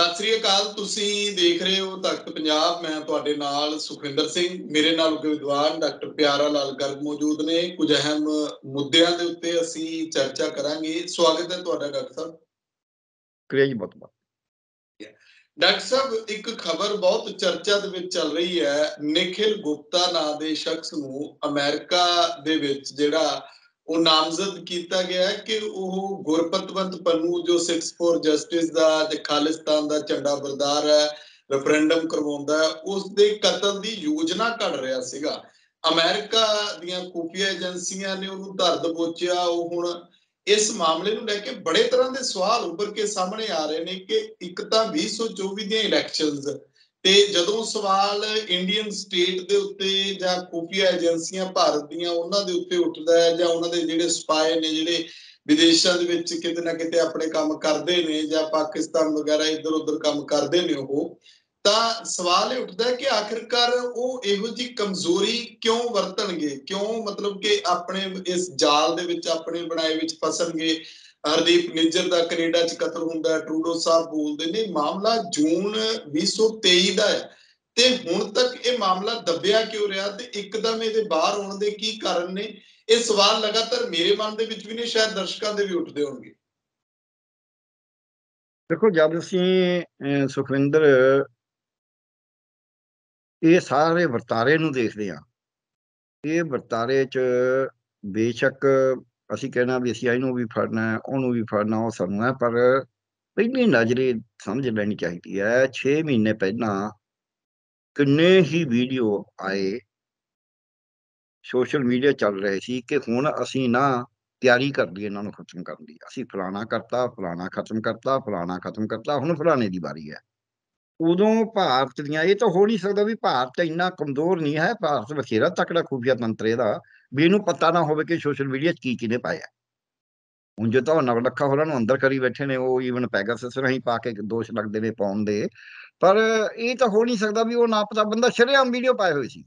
ਸਤਿ ਸ੍ਰੀ ਅਕਾਲ ਤੁਸੀਂ ਦੇਖ ਰਹੇ ਹੋ ਤਖਤ ਪੰਜਾਬ ਮੈਂ ਤੁਹਾਡੇ ਨਾਲ ਸੁਖਵਿੰਦਰ ਸਿੰਘ ਮੇਰੇ ਨਾਲ ਉਗੇ ਵਿਦਵਾਨ ਡਾਕਟਰ ਪਿਆਰਾ ਲਾਲ ਗਰਗ ਮੌਜੂਦ ਨੇ ਕੁਝ ਅਹਿਮ ਮੁੱਦਿਆਂ ਦੇ ਉੱਤੇ ਅਸੀਂ ਚਰਚਾ ਕਰਾਂਗੇ ਸਵਾਗਤ ਹੈ ਤੁਹਾਡਾ ਡਾਕਟਰ ਸਾਹਿਬ ਕਰਿਆ ਜੀ ਬਹੁਤ ਬਹੁਤ ਡਾਕਟਰ ਸਾਹਿਬ ਇੱਕ ਖਬਰ ਬਹੁਤ ਚਰਚਾ ਦੇ ਵਿੱਚ ਚੱਲ ਰਹੀ ਹੈ ਨikhil gupta ਨਾਂ ਦੇ ਸ਼ਖਸ ਨੂੰ ਅਮਰੀਕਾ ਦੇ ਵਿੱਚ ਜਿਹੜਾ ਉਹ ਨਾਮਜ਼ਦ ਕੀਤਾ ਗਿਆ ਕਿ ਉਹ ਗੁਰਪਤਵੰਤ ਪੰਨੂ ਜੋ 64 ਜਸਟਿਸ ਦਾ ਤੇ ਖਾਲਿਸਤਾਨ ਦਾ ਝੰਡਾ ਬਰਦਾਰ ਹੈ ਰੈਫਰੈਂਡਮ ਕਰਵਾਉਂਦਾ ਉਸ ਦੇ ਕਤਲ ਦੀ ਯੋਜਨਾ ਘੜ ਰਿਹਾ ਸੀਗਾ ਅਮਰੀਕਾ ਦੀਆਂ ਕੂਪੀਆ ਏਜੰਸੀਆਂ ਨੇ ਉਹਨੂੰ ਧਰ ਦਬੋਚਿਆ ਉਹ ਹੁਣ ਇਸ ਮਾਮਲੇ ਨੂੰ ਲੈ ਕੇ ਬੜੇ ਤਰ੍ਹਾਂ ਦੇ ਸਵਾਲ ਉੱਭਰ ਕੇ ਸਾਹਮਣੇ ਆ ਰਹੇ ਨੇ ਕਿ ਇੱਕ ਤਾਂ 2024 ਦੀਆਂ ਇਲੈਕਸ਼ਨਸ ਤੇ ਜਦੋਂ ਸਵਾਲ ਇੰਡੀਅਨ ਸਟੇਟ ਦੇ ਉੱਤੇ ਜਾਂ ਕੋਪੀਆ ਏਜੰਸੀਆਂ ਭਾਰਤ ਦੀਆਂ ਉਹਨਾਂ ਦੇ ਉੱਤੇ ਉੱਠਦਾ ਹੈ ਜਾਂ ਉਹਨਾਂ ਦੇ ਜਿਹੜੇ ਸਪਾਈ ਨੇ ਜਿਹੜੇ ਵਿਦੇਸ਼ਾਂ ਦੇ ਵਿੱਚ ਕਿਤੇ ਨਾ ਕਿਤੇ ਆਪਣੇ ਕੰਮ ਕਰਦੇ ਨੇ ਜਾਂ ਪਾਕਿਸਤਾਨ ਵਗੈਰਾ ਇੱਧਰ ਉੱਧਰ ਕੰਮ ਕਰਦੇ ਨੇ ਉਹ ਤਾਂ ਸਵਾਲ ਇਹ ਉੱਠਦਾ ਹੈ ਕਿ ਆਖਿਰਕਾਰ ਉਹ ਇਹੋ ਜੀ ਕਮਜ਼ੋਰੀ ਕਿਉਂ ਵਰਤਣਗੇ ਕਿਉਂ ਮਤਲਬ ਕਿ ਆਪਣੇ ਇਸ ਜਾਲ ਦੇ ਵਿੱਚ ਆਪਣੇ ਬਣਾਏ ਵਿੱਚ ਫਸਣਗੇ ਹਰਦੀਪ ਨਿੱਜਰ ਦਾ ਕੈਨੇਡਾ 'ਚ ਕਤਲ ਹੁੰਦਾ ਟਰੂਡੋ ਸਾਹਿਬ ਬੋਲਦੇ ਨੇ ਮਾਮਲਾ ਜੂਨ 2023 ਦਾ ਹੈ ਤੇ ਹੁਣ ਤੱਕ ਇਹ ਮਾਮਲਾ ਦੱਬਿਆ ਕਿਉਂ ਰਿਹਾ ਤੇ ਇੱਕਦਮ ਇਹਦੇ ਬਾਹਰ ਆਉਣ ਦੇ ਕੀ ਕਾਰਨ ਨੇ ਇਹ ਸਵਾਲ ਲਗਾਤਾਰ ਮੇਰੇ ਮਨ ਦੇ ਵਿੱਚ ਵੀ ਨੇ ਸ਼ਾਇਦ ਦਰਸ਼ਕਾਂ ਦੇ ਵੀ ਉੱਠਦੇ ਹੋਣਗੇ ਦੇਖੋ ਜਦ ਅਸੀਂ ਸੁਖਵਿੰਦਰ ਇਹ ਸਾਰੇ ਵਰਤਾਰੇ ਨੂੰ ਦੇਖਦੇ ਆ ਇਹ ਵਰਤਾਰੇ 'ਚ ਬੇਸ਼ੱਕ ਅਸੀਂ ਕਹਿਣਾ ਵੀ ਅਸੀਂ ਇਹਨੂੰ ਵੀ ਫੜਨਾ ਹੈ ਉਹਨੂੰ ਵੀ ਫੜਨਾ ਉਹ ਸਾਨੂੰ ਹੈ ਪਰ ਪਹਿਲੀ ਨਜ਼ਰੇ ਸਮਝ ਲੈਣੀ ਚਾਹੀਦੀ ਹੈ 6 ਮਹੀਨੇ ਪਹਿਲਾਂ ਕਿੰਨੇ ਹੀ ਵੀਡੀਓ ਆਏ ਸੋਸ਼ਲ ਮੀਡੀਆ ਚੱਲ ਰਹੇ ਸੀ ਕਿ ਹੁਣ ਅਸੀਂ ਨਾ ਤਿਆਰੀ ਕਰ ਲਈ ਇਹਨਾਂ ਨੂੰ ਖਤਮ ਕਰਨ ਦੀ ਅਸੀਂ ਫਲਾਣਾ ਕਰਤਾ ਫਲਾਣਾ ਖਤਮ ਕਰਤਾ ਫਲਾਣਾ ਖਤਮ ਕਰਤਾ ਹੁਣ ਫਲਾਣੇ ਦੀ ਵਾਰੀ ਹੈ ਉਦੋਂ ਭਾਰਤ ਦੀਆਂ ਇਹ ਤਾਂ ਹੋ ਨਹੀਂ ਸਕਦਾ ਵੀ ਭਾਰਤ ਇੰਨਾ ਕਮਜ਼ੋਰ ਨਹੀਂ ਹੈ ਭਾਰਤ ਵਖੇਰਾ ਤਕੜਾ ਖੂਬੀਆ ਤੰਤਰ ਇਹਦਾ ਵੀ ਇਹਨੂੰ ਪਤਾ ਨਾ ਹੋਵੇ ਕਿ ਸੋਸ਼ਲ ਮੀਡੀਆ 'ਚ ਕੀ ਕਿਨੇ ਪਾਇਆ ਹੁਣ ਜੇ ਤਾਂ ਨਵ ਲੱਖਾ ਹੋਰਾਂ ਨੂੰ ਅੰਦਰ ਕਰੀ ਬੈਠੇ ਨੇ ਉਹ ਈਵਨ ਪੈਗਾਸਸ ਰਹੀਂ ਪਾ ਕੇ ਦੋਸ਼ ਲੱਗਦੇ ਨੇ ਪਾਉਣ ਦੇ ਪਰ ਇਹ ਤਾਂ ਹੋ ਨਹੀਂ ਸਕਦਾ ਵੀ ਉਹ ਨਾ ਪਤਾ ਬੰਦਾ ਸ਼ਰੇਆਮ ਵੀਡੀਓ ਪਾਏ ਹੋਈ ਸੀ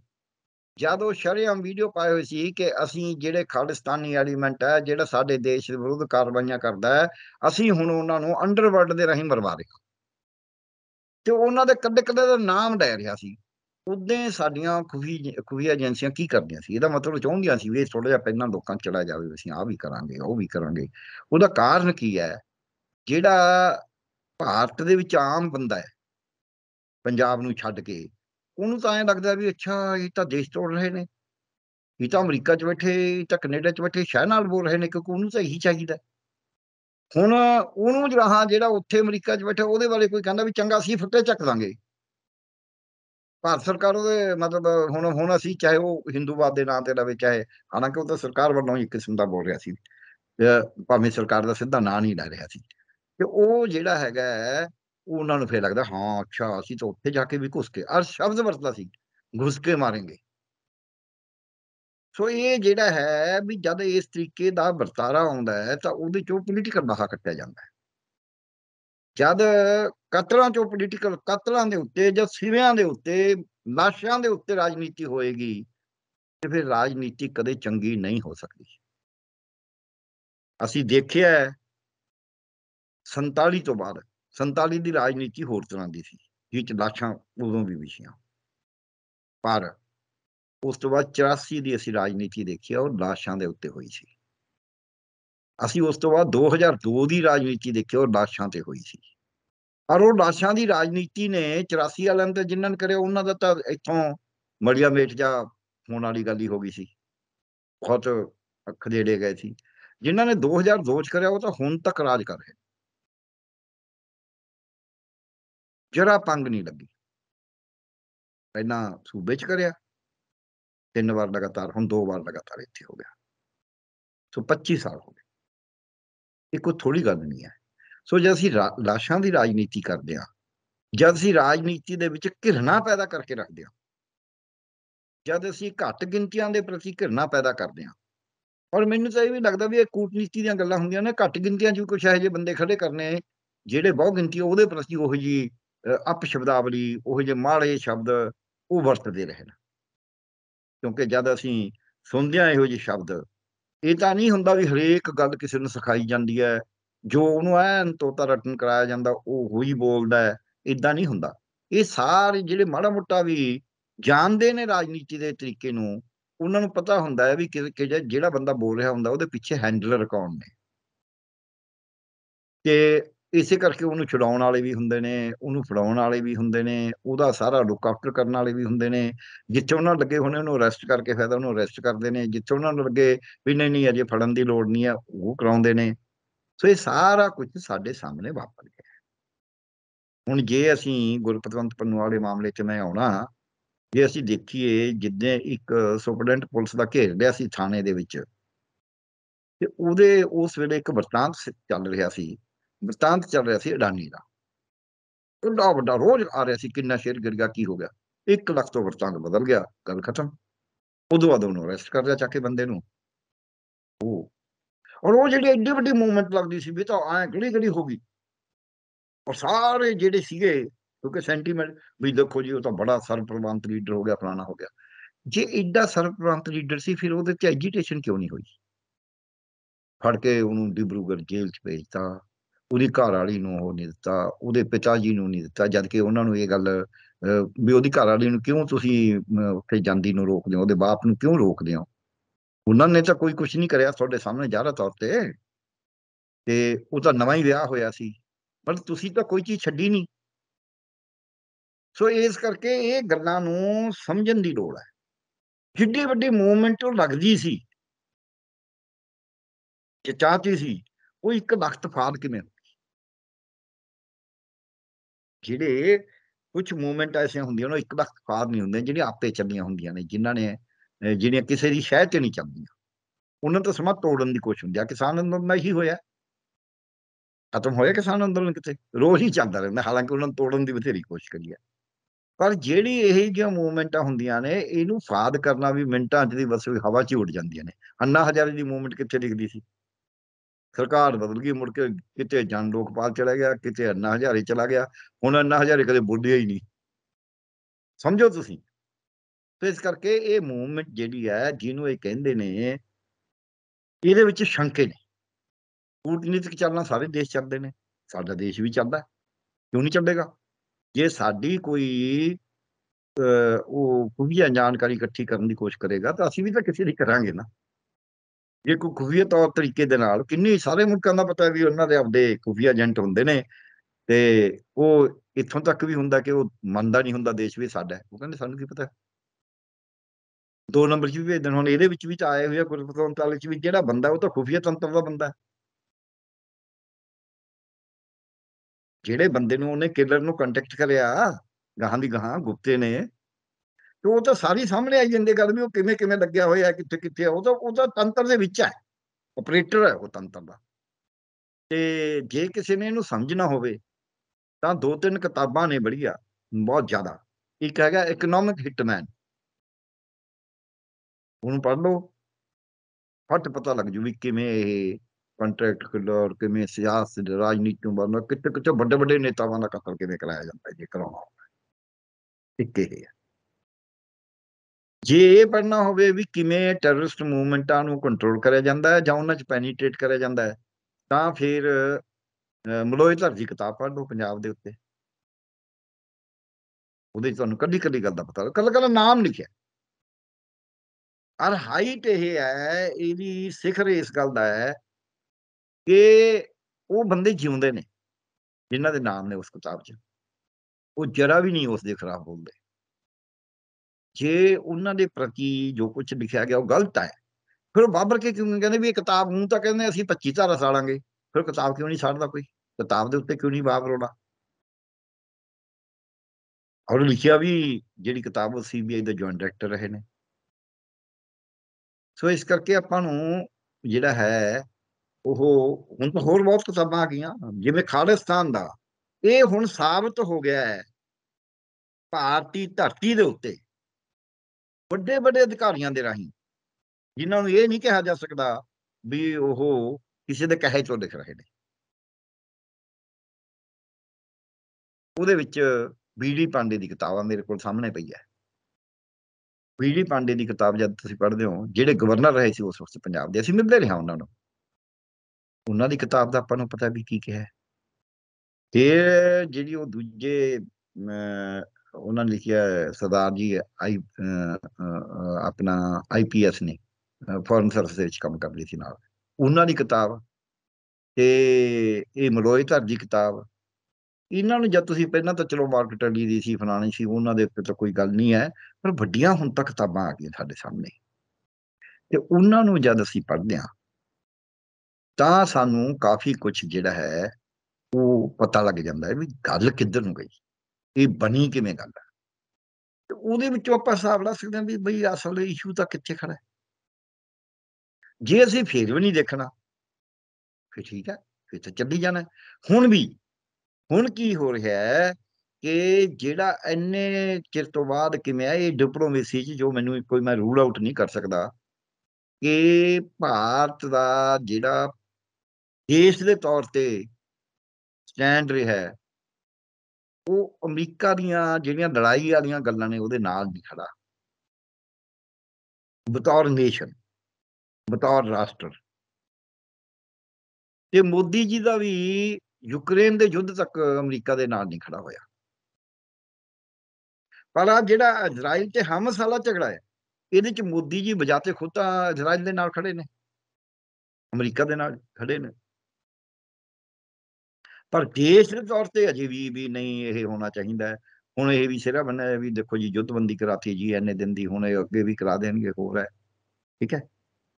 ਜਦੋਂ ਸ਼ਰੇਆਮ ਵੀਡੀਓ ਪਾਏ ਹੋਈ ਸੀ ਕਿ ਅਸੀਂ ਜਿਹੜੇ ਖਾਲਿਸਤਾਨੀ ਐਲੀਮੈਂਟ ਹੈ ਜਿਹੜਾ ਸਾਡੇ ਦੇਸ਼ ਦੇ ਵਿਰੁੱਧ ਕਾਰਵਾਈਆਂ ਕਰਦਾ ਹੈ ਅਸੀਂ ਹੁਣ ਉਹਨਾਂ ਨੂੰ ਅੰਡਰਵਰਲਡ ਦੇ ਰਹੀ ਮਰਵਾ ਦੇ ਤੇ ਉਹਨਾਂ ਦੇ ਕੱਡੇ ਕੱਡੇ ਦਾ ਨਾਮ ਡੈ ਰਿਹਾ ਸੀ ਉਦੋਂ ਸਾਡੀਆਂ ਖੁਫੀ ਖੁਫੀ ਏਜੰਸੀਆਂ ਕੀ ਕਰਦੀਆਂ ਸੀ ਇਹਦਾ ਮਤਲਬ ਚਾਹੁੰਦੀਆਂ ਸੀ ਵੀ ਥੋੜਾ ਜਿਹਾ ਪਹਿਲਾਂ ਲੋਕਾਂ ਚਲਾ ਜਾਵੇ ਅਸੀਂ ਆ ਵੀ ਕਰਾਂਗੇ ਉਹ ਵੀ ਕਰਾਂਗੇ ਉਹਦਾ ਕਾਰਨ ਕੀ ਹੈ ਜਿਹੜਾ ਭਾਰਤ ਦੇ ਵਿੱਚ ਆਮ ਬੰਦਾ ਹੈ ਪੰਜਾਬ ਨੂੰ ਛੱਡ ਕੇ ਉਹਨੂੰ ਤਾਂ ਐਂ ਲੱਗਦਾ ਵੀ ਅੱਛਾ ਇਹ ਤਾਂ ਦੇਸ਼ ਤੋੜ ਰਹੇ ਨੇ ਇਹ ਤਾਂ ਅਮਰੀਕਾ 'ਚ ਬੈਠੇ ਇਹ ਤਾਂ ਕੈਨੇਡਾ 'ਚ ਬੈਠੇ ਸ਼ਹਿ ਨਾਲ ਬੋਲ ਰਹੇ ਨੇ ਕਿਉਂਕਿ ਉਹਨੂੰ ਤਾਂ ਇਹੀ ਚਾਹੀਦਾ ਹੁਣ ਉਹਨੂੰ ਜਿਹੜਾ ਜਿਹੜਾ ਉੱਥੇ ਅਮਰੀਕਾ 'ਚ ਬੈਠਾ ਉਹਦੇ ਬਾਰੇ ਕੋਈ ਕਹਿੰਦਾ ਵੀ ਚੰਗਾ ਸੀ ਫੱਟੇ ਚੱਕ ਦਾਂਗੇ ਭਾਰਤ ਸਰਕਾਰ ਉਹਦੇ ਮਤਲਬ ਹੁਣ ਹੁਣ ਅਸੀਂ ਚਾਹੇ ਉਹ ਹਿੰਦੂਵਾਦ ਦੇ ਨਾਂ ਤੇ ਲਵੇ ਚਾਹੇ ਹਾਲਾਂਕਿ ਉਹ ਤਾਂ ਸਰਕਾਰ ਵੱਲੋਂ ਹੀ ਕਿਸਮ ਦਾ ਬੋਲ ਰਿਹਾ ਸੀ ਭਾਵੇਂ ਸਰਕਾਰ ਦਾ ਸਿੱਧਾ ਨਾਂ ਨਹੀਂ ਲੈ ਰਿਹਾ ਸੀ ਤੇ ਉਹ ਜਿਹੜਾ ਹੈਗਾ ਉਹ ਉਹਨਾਂ ਨੂੰ ਫੇਰ ਲੱਗਦਾ ਹਾਂ ਅੱਛਾ ਅਸੀਂ ਤਾਂ ਉੱਥੇ ਜਾ ਕੇ ਵੀ ਘੁਸ ਕੇ ਅਰ ਸ਼ਬਦ ਵਰਤਦਾ ਸੀ ਘੁਸ ਕੇ ਮਾਰਾਂਗੇ ਸੋ ਇਹ ਜਿਹੜਾ ਹੈ ਵੀ ਜਦ ਇਸ ਤਰੀਕੇ ਦਾ ਵਰਤਾਰਾ ਆਉਂਦਾ ਹੈ ਤਾਂ ਉਹਦੇ ਚੋਂ ਪੋਲੀਟਿਕਲ ਬਾਹਾ ਕੱਟਿਆ ਜਾਂਦਾ ਹੈ ਜਦ ਕਤਲਾਂ ਚੋਂ ਪੋਲੀਟੀਕਲ ਕਤਲਾਂ ਦੇ ਉੱਤੇ ਜਾਂ ਸਿਵਿਆਂ ਦੇ ਉੱਤੇ ਲਾਸ਼ਾਂ ਦੇ ਉੱਤੇ ਰਾਜਨੀਤੀ ਹੋਏਗੀ ਤੇ ਫਿਰ ਰਾਜਨੀਤੀ ਕਦੇ ਚੰਗੀ ਨਹੀਂ ਹੋ ਸਕਦੀ ਅਸੀਂ ਦੇਖਿਆ 47 ਤੋਂ ਬਾਅਦ 47 ਦੀ ਰਾਜਨੀਤੀ ਹੋਰ ਤਰ੍ਹਾਂ ਦੀ ਸੀ ਜਿਸ ਲਾਸ਼ਾਂ ਉਦੋਂ ਵੀ ਵਿਛੀਆਂ ਪਰ ਉਸ ਤੋਂ ਬਾਅਦ 84 ਦੀ ਅਸੀਂ ਰਾਜਨੀਤੀ ਦੇਖੀ ਉਹ ਲਾਸ਼ਾਂ ਦੇ ਉੱਤੇ ਹੋਈ ਸੀ ਅਸੀਂ ਉਸ ਤੋਂ ਬਾਅਦ 2002 ਦੀ ਰਾਜਨੀਤੀ ਦੇਖੀ ਉਹ ਲਾਸ਼ਾਂ ਤੇ ਹੋਈ ਸੀ ਔਰ ਉਹ ਲਾਸ਼ਾਂ ਦੀ ਰਾਜਨੀਤੀ ਨੇ 84 ਵਾਲਿਆਂ ਤੇ ਜਿਨ੍ਹਾਂ ਨੇ ਕਰਿਆ ਉਹਨਾਂ ਦਾ ਤਾਂ ਇੱਥੋਂ ਮੜੀਆ ਮੇਟ ਜਾ ਹੋਣ ਵਾਲੀ ਗੱਲ ਹੀ ਹੋ ਗਈ ਸੀ ਬਹੁਤ ਖਦੇੜੇ ਗਏ ਸੀ ਜਿਨ੍ਹਾਂ ਨੇ 2002 ਚ ਕਰਿਆ ਉਹ ਤਾਂ ਹੁਣ ਤੱਕ ਰਾਜ ਕਰ ਰਹੇ ਜਰਾ ਪੰਗ ਨਹੀਂ ਲੱਗੀ ਪਹਿਲਾਂ ਸੂਬੇ ਚ ਕਰਿਆ ਤਿੰਨ ਵਾਰ ਲਗਾਤਾਰ ਹੁਣ ਦੋ ਵਾਰ ਲਗਾਤਾਰ ਇੱਥੇ ਹੋ ਗਿਆ ਸੋ 25 ਸਾਲ ਹੋ ਗਏ ਇਹ ਕੋਈ ਥੋੜੀ ਗੱਲ ਨਹੀਂ ਹੈ ਸੋ ਜੇ ਅਸੀਂ ਲਾਸ਼ਾਂ ਦੀ ਰਾਜਨੀਤੀ ਕਰਦੇ ਆ ਜਦ ਅਸੀਂ ਰਾਜਨੀਤੀ ਦੇ ਵਿੱਚ ਘਿਰਣਾ ਪੈਦਾ ਕਰਕੇ ਰੱਖਦੇ ਆ ਜਦ ਅਸੀਂ ਘੱਟ ਗਿਣਤੀਆਂ ਦੇ ਪ੍ਰਤੀ ਘਿਰਣਾ ਪੈਦਾ ਕਰਦੇ ਆ ਔਰ ਮੈਨੂੰ ਤਾਂ ਇਹ ਵੀ ਲੱਗਦਾ ਵੀ ਇਹ ਕੂਟਨੀਤੀ ਦੀਆਂ ਗੱਲਾਂ ਹੁੰਦੀਆਂ ਨੇ ਘੱਟ ਗਿਣਤੀਆਂ 'ਚ ਕੁਝ ਇਹੋ ਜਿਹੇ ਬੰਦੇ ਖੜੇ ਕਰਨੇ ਜਿਹੜੇ ਬਹੁ ਗਿਣਤੀ ਉਹਦੇ ਪ੍ਰਤੀ ਉਹ ਜੀ ਅਪ ਸ਼ਬਦਾਵਲੀ ਉਹ ਜਿਹੇ ਮਾੜੇ ਸ਼ਬਦ ਉਹ ਵਰਤਦੇ ਰਹਿਣ ਕਿਉਂਕਿ ਜਦ ਅਸੀਂ ਸੁਣਦੇ ਆ ਇਹੋ ਜਿਹੇ ਸ਼ਬਦ ਇਹ ਤਾਂ ਨਹੀਂ ਹੁੰਦਾ ਵੀ ਹਰੇਕ ਗੱਲ ਕਿਸੇ ਨੂੰ ਸਿਖਾਈ ਜਾਂਦੀ ਹੈ ਜੋ ਉਹਨੂੰ ਐਨ ਤੋਤਾ ਰਟਨ ਕਰਾਇਆ ਜਾਂਦਾ ਉਹ ਹੋਈ ਬੋਲਦਾ ਹੈ ਇਦਾਂ ਨਹੀਂ ਹੁੰਦਾ ਇਹ ਸਾਰੇ ਜਿਹੜੇ ਮਾੜਾ ਮੋਟਾ ਵੀ ਜਾਣਦੇ ਨੇ ਰਾਜਨੀਤੀ ਦੇ ਤਰੀਕੇ ਨੂੰ ਉਹਨਾਂ ਨੂੰ ਪਤਾ ਹੁੰਦਾ ਹੈ ਵੀ ਕਿ ਜਿਹੜਾ ਬੰਦਾ ਬੋਲ ਰਿਹਾ ਹੁੰਦਾ ਉਹਦੇ ਪਿੱਛੇ ਹੈਂਡਲਰ ਕੌਣ ਨੇ ਤੇ ਇਸੇ ਕਰਕੇ ਉਹਨੂੰ ਛਡਾਉਣ ਵਾਲੇ ਵੀ ਹੁੰਦੇ ਨੇ ਉਹਨੂੰ ਫੜਾਉਣ ਵਾਲੇ ਵੀ ਹੁੰਦੇ ਨੇ ਉਹਦਾ ਸਾਰਾ ਲੁੱਕ ਆਫਟਰ ਕਰਨ ਵਾਲੇ ਵੀ ਹੁੰਦੇ ਨੇ ਜਿੱਥੇ ਉਹਨਾਂ ਲੱਗੇ ਹੋਣੇ ਉਹਨੂੰ ਅਰੈਸਟ ਕਰਕੇ ਫਾਇਦਾ ਉਹਨੂੰ ਅਰੈਸਟ ਕਰਦੇ ਨੇ ਜਿੱਥੇ ਉਹਨਾਂ ਨੂੰ ਲੱਗੇ ਵੀ ਨਹੀਂ ਨਹੀਂ ਅਜੇ ਫੜਨ ਦੀ ਲੋੜ ਨਹੀਂ ਆ ਉਹ ਕਰਾਉਂਦੇ ਨੇ ਸੋ ਇਹ ਸਾਰਾ ਕੁਝ ਸਾਡੇ ਸਾਹਮਣੇ ਵਾਪਰ ਗਿਆ ਹੁਣ ਜੇ ਅਸੀਂ ਗੁਰਪਤਵੰਤ ਪੰਨੂ ਵਾਲੇ ਮਾਮਲੇ 'ਚ ਮੈਂ ਆਉਣਾ ਜੇ ਅਸੀਂ ਦੇਖੀਏ ਜਿੱਦਾਂ ਇੱਕ ਸੁਪਰਡੈਂਟ ਪੁਲਿਸ ਦਾ ਘੇਰ ਲਿਆ ਸੀ ਥਾਣੇ ਦੇ ਵਿੱਚ ਤੇ ਉਹਦੇ ਉਸ ਵੇਲੇ ਇੱਕ ਵਰਤਾਂਤ ਚੱਲ ਰਿਹਾ ਸੀ ਵਰਤਾਂਤ ਚੱਲ ਰਿਹਾ ਸੀ ਅਡਾਨੀ ਦਾ ਉਹਦਾ ਵੱਡਾ ਰੋਜ਼ ਆ ਰਿਹਾ ਸੀ ਕਿੰਨਾ ਸ਼ੇਰ ਗਿਰ ਗਿਆ ਕੀ ਹੋ ਗਿਆ 1 ਲੱਖ ਤੋਂ ਵਰਤਾਂਤ ਬਦਲ ਗਿਆ ਗੱਲ ਖਤਮ ਉਦੋਂ ਆਦੋਂ ਉਹਨੂੰ ਅਰੈਸਟ ਕਰ ਲਿਆ ਚਾਕੇ ਬੰਦੇ ਨੂੰ ਉਹ ਔਰ ਉਹ ਜਿਹੜੀ ਐਡੀ ਵੱਡੀ ਮੂਵਮੈਂਟ ਲੱਗਦੀ ਸੀ ਵੀ ਤਾਂ ਐ ਕਿਹੜੀ ਕਿਹੜੀ ਹੋ ਗਈ ਔਰ ਸਾਰੇ ਜਿਹੜੇ ਸੀਗੇ ਕਿਉਂਕਿ ਸੈਂਟੀਮੈਂਟ ਵੀ ਦੇਖੋ ਜੀ ਉਹ ਤਾਂ ਬੜਾ ਸਰਪ੍ਰਵਾਂਤ ਲੀਡਰ ਹੋ ਗਿਆ ਫਲਾਣਾ ਹੋ ਗਿਆ ਜੇ ਐਡਾ ਸਰਪ੍ਰਵਾਂਤ ਲੀਡਰ ਸੀ ਫਿਰ ਉਹਦੇ ਤੇ ਐਜੀਟੇਸ਼ਨ ਕਿਉਂ ਨਹੀਂ ਹੋਈ ਫੜ ਕੇ ਉਹਨੂੰ ਡਿਬਰੂਗੜ ਜੇਲ੍ਹ 'ਚ ਭੇਜਤਾ ਉਹਦੀ ਘਰ ਵਾਲੀ ਨੂੰ ਉਹ ਨਹੀਂ ਦਿੱਤਾ ਉਹਦੇ ਪਿਤਾ ਜੀ ਨੂੰ ਨਹੀਂ ਦਿੱਤਾ ਜਦ ਕਿ ਉਹਨਾਂ ਨੂੰ ਇਹ ਗੱਲ ਵੀ ਉਹਦੀ ਘਰ ਵਾਲੀ ਨੂੰ ਕਿਉਂ ਤੁਸੀਂ ਉੱਥੇ ਜਾਂਦੀ ਨੂੰ ਰੋਕਦੇ ਹੋ ਉਹਦੇ ਬਾਪ ਨੂੰ ਕਿਉਂ ਰੋਕਦੇ ਹੋ ਉਹਨਾਂ ਨੇ ਤਾਂ ਕੋਈ ਕੁਝ ਨਹੀਂ ਕਰਿਆ ਤੁਹਾਡੇ ਸਾਹਮਣੇ ਜ਼ਾਹਰਾ ਤੌਰ ਤੇ ਤੇ ਉਹ ਤਾਂ ਨਵਾਂ ਹੀ ਵਿਆਹ ਹੋਇਆ ਸੀ ਪਰ ਤੁਸੀਂ ਤਾਂ ਕੋਈ ਚੀਜ਼ ਛੱਡੀ ਨਹੀਂ ਸੋ ਇਸ ਕਰਕੇ ਇਹ ਗੱਲਾਂ ਨੂੰ ਸਮਝਣ ਦੀ ਲੋੜ ਹੈ ਜਿੱਡੀ ਵੱਡੀ ਮੂਵਮੈਂਟ ਉਹ ਲੱਗਦੀ ਸੀ ਕਿ ਚਾਹਤੀ ਸੀ ਉਹ ਇੱਕ ਵਕਤ ਫਾਦ ਕਿਵੇਂ ਜਿਹੜੇ ਕੁਝ ਮੂਵਮੈਂਟ ਐਸੇ ਹੁੰਦੀਆਂ ਨੇ ਇੱਕ ਵਕਤ ਫਾਦ ਨਹੀਂ ਹੁੰਦੇ ਜਿਹੜੇ ਆਪੇ ਚੱਲੀਆਂ ਹੁੰਦੀਆਂ ਨੇ ਜਿਨ੍ਹਾਂ ਨੇ ਜਿਹੜੀਆਂ ਕਿਸੇ ਦੀ ਸ਼ਹਿ ਤੇ ਨਹੀਂ ਚੱਲਦੀਆਂ ਉਹਨਾਂ ਤੋਂ ਸਮਾਂ ਤੋੜਨ ਦੀ ਕੋਸ਼ਿਸ਼ ਹੁੰਦੀ ਆ ਕਿਸਾਨ ਅੰਦੋਲਨ ਦਾ ਹੀ ਹੋਇਆ ਖਤਮ ਹੋਇਆ ਕਿਸਾਨ ਅੰਦੋਲਨ ਕਿਤੇ ਰੋਜ਼ ਹੀ ਚੱਲਦਾ ਰਹਿੰਦਾ ਹਾਲਾਂਕਿ ਉਹਨਾਂ ਨੂੰ ਤੋੜਨ ਦੀ ਬਥੇਰੀ ਕੋਸ਼ਿਸ਼ ਕਰੀ ਆ ਪਰ ਜਿਹੜੀ ਇਹ ਜਿਹੀਆਂ ਮੂਵਮੈਂਟਾਂ ਹੁੰਦੀਆਂ ਨੇ ਇਹਨੂੰ ਫਾਦ ਕਰਨਾ ਵੀ ਮਿੰਟਾਂ 'ਚ ਦੀ ਬਸ ਹਵਾ 'ਚ ਉੱਡ ਜਾਂਦੀਆਂ ਨੇ ਅੰਨਾ ਹਜ਼ਾਰੇ ਦੀ ਮੂਵਮੈਂਟ ਕਿੱਥੇ ਲਿਖਦੀ ਸੀ ਸਰਕਾਰ ਬਦਲ ਗਈ ਮੁੜ ਕੇ ਕਿਤੇ ਜਨ ਲੋਕਪਾਲ ਚਲਾ ਗਿਆ ਕਿਤੇ ਅੰਨਾ ਹਜ਼ਾਰੇ ਚਲਾ ਗਿਆ ਹੁਣ ਅੰਨਾ ਹਜ਼ਾਰੇ ਕਦੇ ਬੁੱਢਿਆ ਹੀ ਨਹੀਂ ਸਮਝੋ ਤੁਸੀਂ ਤੇ ਇਸ ਕਰਕੇ ਇਹ ਮੂਵਮੈਂਟ ਜਿਹੜੀ ਹੈ ਜਿਹਨੂੰ ਇਹ ਕਹਿੰਦੇ ਨੇ ਇਹਦੇ ਵਿੱਚ ਸ਼ੰਕੇ ਨੇ ਕੂਟਨੀਤਿਕ ਚੱਲਣਾ ਸਾਰੇ ਦੇਸ਼ ਚੱਲਦੇ ਨੇ ਸਾਡਾ ਦੇਸ਼ ਵੀ ਚੱਲਦਾ ਕਿਉਂ ਨਹੀਂ ਚੱਲੇਗਾ ਜੇ ਸਾਡੀ ਕੋਈ ਉਹ ਖੁਫੀਆ ਜਾਣਕਾਰੀ ਇਕੱਠੀ ਕਰਨ ਦੀ ਕੋਸ਼ਿਸ਼ ਕਰੇਗਾ ਤਾਂ ਅਸੀਂ ਵੀ ਤਾਂ ਕਿਸੇ ਦੀ ਕਰਾਂਗੇ ਨਾ ਜੇ ਕੋਈ ਖੁਫੀਆ ਤੌਰ ਤਰੀਕੇ ਦੇ ਨਾਲ ਕਿੰਨੇ ਸਾਰੇ ਮੁਲਕਾਂ ਦਾ ਪਤਾ ਵੀ ਉਹਨਾਂ ਦੇ ਆਪਦੇ ਖੁਫੀਆ ਏਜੰਟ ਹੁੰਦੇ ਨੇ ਤੇ ਉਹ ਇੱਥੋਂ ਤੱਕ ਵੀ ਹੁੰਦਾ ਕਿ ਉਹ ਮੰਨਦਾ ਨਹੀਂ ਹੁੰਦਾ ਦੇਸ਼ ਵੀ ਸਾਡਾ ਉਹ ਕਹਿੰਦੇ ਸਾਨੂੰ ਕੀ ਪਤਾ ਦੋ ਨੰਬਰ 'ਚ ਵੀ ਭੇਜਣ ਹੁਣ ਇਹਦੇ ਵਿੱਚ ਵੀ ਤਾਂ ਆਏ ਹੋਇਆ ਗੁਰਪਤਨ ਤਾਲ 'ਚ ਵੀ ਜਿਹੜਾ ਬੰਦਾ ਉਹ ਤਾਂ ਖੁਫੀਆ ਤੰਤਰ ਦਾ ਬੰਦਾ ਜਿਹੜੇ ਬੰਦੇ ਨੂੰ ਉਹਨੇ ਕਿਲਰ ਨੂੰ ਕੰਟੈਕਟ ਕਰਿਆ ਗਾਹਾਂ ਦੀ ਗਾਹਾਂ ਗੁਪਤੇ ਨੇ ਤੇ ਉਹ ਤਾਂ ਸਾਰੀ ਸਾਹਮਣੇ ਆਈ ਜਾਂਦੇ ਗੱਲ ਵੀ ਉਹ ਕਿਵੇਂ ਕਿਵੇਂ ਲੱਗਿਆ ਹੋਇਆ ਕਿੱਥੇ ਕਿੱਥੇ ਉਹ ਤਾਂ ਉਹ ਤਾਂ ਤੰਤਰ ਦੇ ਵਿੱਚ ਹੈ ਆਪਰੇਟਰ ਹੈ ਉਹ ਤੰਤਰ ਦਾ ਤੇ ਜੇ ਕਿਸੇ ਨੇ ਇਹਨੂੰ ਸਮਝਣਾ ਹੋਵੇ ਤਾਂ ਦੋ ਤਿੰਨ ਕਿਤਾਬਾਂ ਨੇ ਬੜੀਆ ਬਹੁਤ ਜ਼ਿਆਦਾ ਇੱਕ ਹੈਗਾ ਇਕਨੋਮਿਕ ਹਿਟਮੈਨ ਉਹਨੂੰ ਪੜ ਲਓ ਫਟ ਪਤਾ ਲੱਗ ਜੂ ਵੀ ਕਿਵੇਂ ਇਹ ਕੰਟਰੈਕਟ ਕਿਲਰ ਕਿਵੇਂ ਸਿਆਸਤ ਰਾਜਨੀਤੀ ਨੂੰ ਬਰਨਾ ਕਿੱਥੇ ਕਿੱਥੇ ਵੱਡੇ ਵੱਡੇ ਨੇਤਾਵਾਂ ਦਾ ਕਤਲ ਕਿਵੇਂ ਕਰਾਇਆ ਜਾਂਦਾ ਹੈ ਜੇ ਕਰਾਉਣਾ ਹੋਵੇ ਇੱਕ ਇਹ ਹੈ ਜੇ ਇਹ ਪੜਨਾ ਹੋਵੇ ਵੀ ਕਿਵੇਂ ਟੈਰਰਿਸਟ ਮੂਵਮੈਂਟਾਂ ਨੂੰ ਕੰਟਰੋਲ ਕਰਿਆ ਜਾਂਦਾ ਹੈ ਜਾਂ ਉਹਨਾਂ 'ਚ ਪੈਨੀਟ੍ਰੇਟ ਕਰਿਆ ਜਾਂਦਾ ਹੈ ਤਾਂ ਫਿਰ ਮਲੋਈ ਧਰ ਦੀ ਕਿਤਾਬ ਪੜ੍ਹ ਲਓ ਪੰਜਾਬ ਦੇ ਉੱਤੇ ਉਹਦੇ ਤੁਹਾਨੂੰ ਕੱਲੀ ਕੱਲੀ ਗੱਲ ਦਾ ਪਤਾ ਕੱਲ ਕੱਲ ਨਾਮ ਲਿਖਿਆ ਔਰ ਹਾਈਟ ਇਹ ਹੈ ਇਹਦੀ ਸਿਖਰ ਇਸ ਗੱਲ ਦਾ ਹੈ ਕਿ ਉਹ ਬੰਦੇ ਜਿਉਂਦੇ ਨੇ ਜਿਨ੍ਹਾਂ ਦੇ ਨਾਮ ਨੇ ਉਸ ਕਿਤਾਬ 'ਚ ਉਹ ਜਰਾ ਵੀ ਨਹੀਂ ਉਸ ਦੇ ਖਰਾਬ ਹੁੰਦੇ ਜੇ ਉਹਨਾਂ ਦੇ ਪ੍ਰਤੀ ਜੋ ਕੁਝ ਲਿਖਿਆ ਗਿਆ ਉਹ ਗਲਤ ਹੈ ਫਿਰ ਬਾਬਰ ਕੇ ਕਿਉਂ ਕਹਿੰਦੇ ਵੀ ਇਹ ਕਿਤਾਬ ਨੂੰ ਤਾਂ ਕਹਿੰਦੇ ਅਸੀਂ 25 ਧਾਰਾ ਸਾੜਾਂਗੇ ਫਿਰ ਕਿਤਾਬ ਕਿਉਂ ਨਹੀਂ ਸਾੜਦਾ ਕੋਈ ਕਿਤਾਬ ਦੇ ਉੱਤੇ ਕਿਉਂ ਨਹੀਂ ਬਾਬਰ ਹੋਣਾ ਔਰ ਲਿਖਿਆ ਵੀ ਜਿਹੜੀ ਕਿਤਾਬ ਉਹ ਸੀਬੀਆਈ ਦੇ ਜੁਆਇੰਟ ਡਾਇਰੈਕਟਰ ਰਹੇ ਨੇ ਸੋ ਇਸ ਕਰਕੇ ਆਪਾਂ ਨੂੰ ਜਿਹੜਾ ਹੈ ਉਹ ਹੁਣ ਤਾਂ ਹੋਰ ਬਹੁਤ ਕਿਤਾਬਾਂ ਆ ਗਈਆਂ ਜਿਵੇਂ ਖਾਲਿਸਤਾਨ ਦਾ ਇਹ ਹੁਣ ਸਾਬਤ ਹੋ ਗਿਆ ਹੈ ਭਾਰਤੀ ਧਰਤੀ ਦੇ ਉੱਤੇ ਵੱਡੇ ਵੱਡੇ ਅਧਿਕਾਰੀਆਂ ਦੇ ਰਾਹੀਂ ਜਿਨ੍ਹਾਂ ਨੂੰ ਇਹ ਨਹੀਂ ਕਿਹਾ ਜਾ ਸਕਦਾ ਵੀ ਉਹ ਕਿਸੇ ਦੇ ਕਹੇ ਚੋਂ ਲਿਖ ਰਹੇ ਨੇ ਉਹਦੇ ਵਿੱਚ ਬੀਡੀ ਪਾਂਡੇ ਦੀ ਕਿਤਾਬ ਆ ਮੇਰੇ ਕੋਲ ਸਾਹਮਣੇ ਪਈ ਹੈ ਪੀੜੀ ਪਾਂਡੇ ਦੀ ਕਿਤਾਬ ਜਦ ਤੁਸੀਂ ਪੜ੍ਹਦੇ ਹੋ ਜਿਹੜੇ ਗਵਰਨਰ ਰਹੇ ਸੀ ਉਸ ਵਕਤ ਪੰਜਾਬ ਦੇ ਅਸੀਂ ਮਿਲਦੇ ਰਿਹਾ ਉਹਨਾਂ ਨੂੰ ਉਹਨਾਂ ਦੀ ਕਿਤਾਬ ਦਾ ਆਪਾਂ ਨੂੰ ਪਤਾ ਵੀ ਕੀ ਕਿਹਾ ਤੇ ਜਿਹੜੀ ਉਹ ਦੂਜੇ ਉਹਨਾਂ ਨੇ ਲਿਖਿਆ ਸਰਦਾਰ ਜੀ ਆਈ ਆਪਣਾ ਆਈਪੀਐਸ ਨੇ ਫੋਰਨ ਸਰਵਿਸ ਵਿੱਚ ਕੰਮ ਕਰਦੇ ਸੀ ਨਾਲ ਉਹਨਾਂ ਦੀ ਕਿਤਾਬ ਤੇ ਇਹ ਮਲੋਈ ਧਰ ਦੀ ਕਿਤਾਬ ਇਹਨਾਂ ਨੂੰ ਜਦ ਤੁਸੀਂ ਪਹਿਲਾਂ ਤਾਂ ਚਲੋ ਮਾਰਕੀਟ ਅਲੀ ਦੀ ਸੀ ਫਲਾਣੀ ਸੀ ਉਹਨਾਂ ਦੇ ਉੱਤੇ ਤਾਂ ਕੋਈ ਗੱਲ ਨਹੀਂ ਹੈ ਪਰ ਵੱਡੀਆਂ ਹੁਣ ਤੱਕ ਕਿਤਾਬਾਂ ਆ ਗਈਆਂ ਸਾਡੇ ਸਾਹਮਣੇ ਤੇ ਉਹਨਾਂ ਨੂੰ ਜਦ ਅਸੀਂ ਪੜ੍ਹਦੇ ਹਾਂ ਤਾਂ ਸਾਨੂੰ ਕਾਫੀ ਕੁਝ ਜਿਹੜਾ ਹੈ ਉਹ ਪਤਾ ਲੱਗ ਜਾਂਦਾ ਹੈ ਵੀ ਗੱਲ ਕਿੱਧਰ ਨੂੰ ਗਈ ਇਹ ਬਣੀ ਕਿਵੇਂ ਗੱਲ ਤੇ ਉਹਦੇ ਵਿੱਚੋਂ ਆਪਾਂ ਹਿਸਾਬ ਲਾ ਸਕਦੇ ਹਾਂ ਵੀ ਬਈ ਅਸਲ ਇਸ਼ੂ ਤਾਂ ਕਿੱਥੇ ਖੜਾ ਹੈ ਜੇ ਅਸੀਂ ਫੇਰ ਵੀ ਨਹੀਂ ਦੇਖਣਾ ਫਿਰ ਠੀਕ ਹੈ ਫਿਰ ਤਾਂ ਚੱਲੀ ਜਾਣਾ ਹੁਣ ਵੀ ਹੁਣ ਕੀ ਹੋ ਰਿਹਾ ਹੈ ਕਿ ਜਿਹੜਾ ਇੰਨੇ ਚਿਰ ਤੋਂ ਬਾਅਦ ਕਿਵੇਂ ਆ ਇਹ ਡਿਪਲੋਮੇਸੀ 'ਚ ਜੋ ਮੈਨੂੰ ਕੋਈ ਮੈਂ ਰੂਲ ਆਊਟ ਨਹੀਂ ਕਰ ਸਕਦਾ ਕਿ ਭਾਰਤ ਦਾ ਜਿਹੜਾ ਦੇਸ਼ ਦੇ ਤੌਰ ਤੇ ਸਟੈਂਡ ਰਿਹਾ ਹੈ ਉਹ ਅਮਰੀਕਾ ਦੀਆਂ ਜਿਹੜੀਆਂ ਲੜਾਈ ਵਾਲੀਆਂ ਗੱਲਾਂ ਨੇ ਉਹਦੇ ਨਾਲ ਨਹੀਂ ਖੜਾ ਬਤੌਰ ਨੇਸ਼ਨ ਬਤੌਰ ਰਾਸ਼ਟਰ ਤੇ ਮੋਦੀ ਜੀ ਦਾ ਵੀ ਯੂਕਰੇਨ ਦੇ ਯੁੱਧ ਤੱਕ ਅਮਰੀਕਾ ਦੇ ਨਾਲ ਨਹੀਂ ਖੜਾ ਹੋਇਆ ਪਰ ਆ ਜਿਹੜਾ ਇਜ਼ਰਾਈਲ ਤੇ ਹਮਸ ਵਾਲਾ ਝਗੜਾ ਹੈ ਇਹਦੇ ਚ ਮੋਦੀ ਜੀ ਬਜਾਤੇ ਖੁਦ ਤਾਂ ਇਜ਼ਰਾਈਲ ਦੇ ਨਾਲ ਖੜੇ ਨੇ ਅਮਰੀਕਾ ਦੇ ਨਾਲ ਖੜੇ ਨੇ ਪਰ ਦੇਸ਼ ਦੇ ਤੌਰ ਤੇ ਅਜੇ ਵੀ ਵੀ ਨਹੀਂ ਇਹ ਹੋਣਾ ਚਾਹੀਦਾ ਹੈ ਹੁਣ ਇਹ ਵੀ ਸਿਰਾ ਬਣਿਆ ਹੈ ਵੀ ਦੇਖੋ ਜੀ ਯੁੱਧਬੰਦੀ ਕਰਾਤੀ ਜੀ ਐਨੇ ਦਿਨ ਦੀ ਹੁਣ ਇਹ ਅੱਗੇ ਵੀ ਕਰਾ ਦੇਣਗੇ ਹੋਰ ਹੈ ਠੀਕ ਹੈ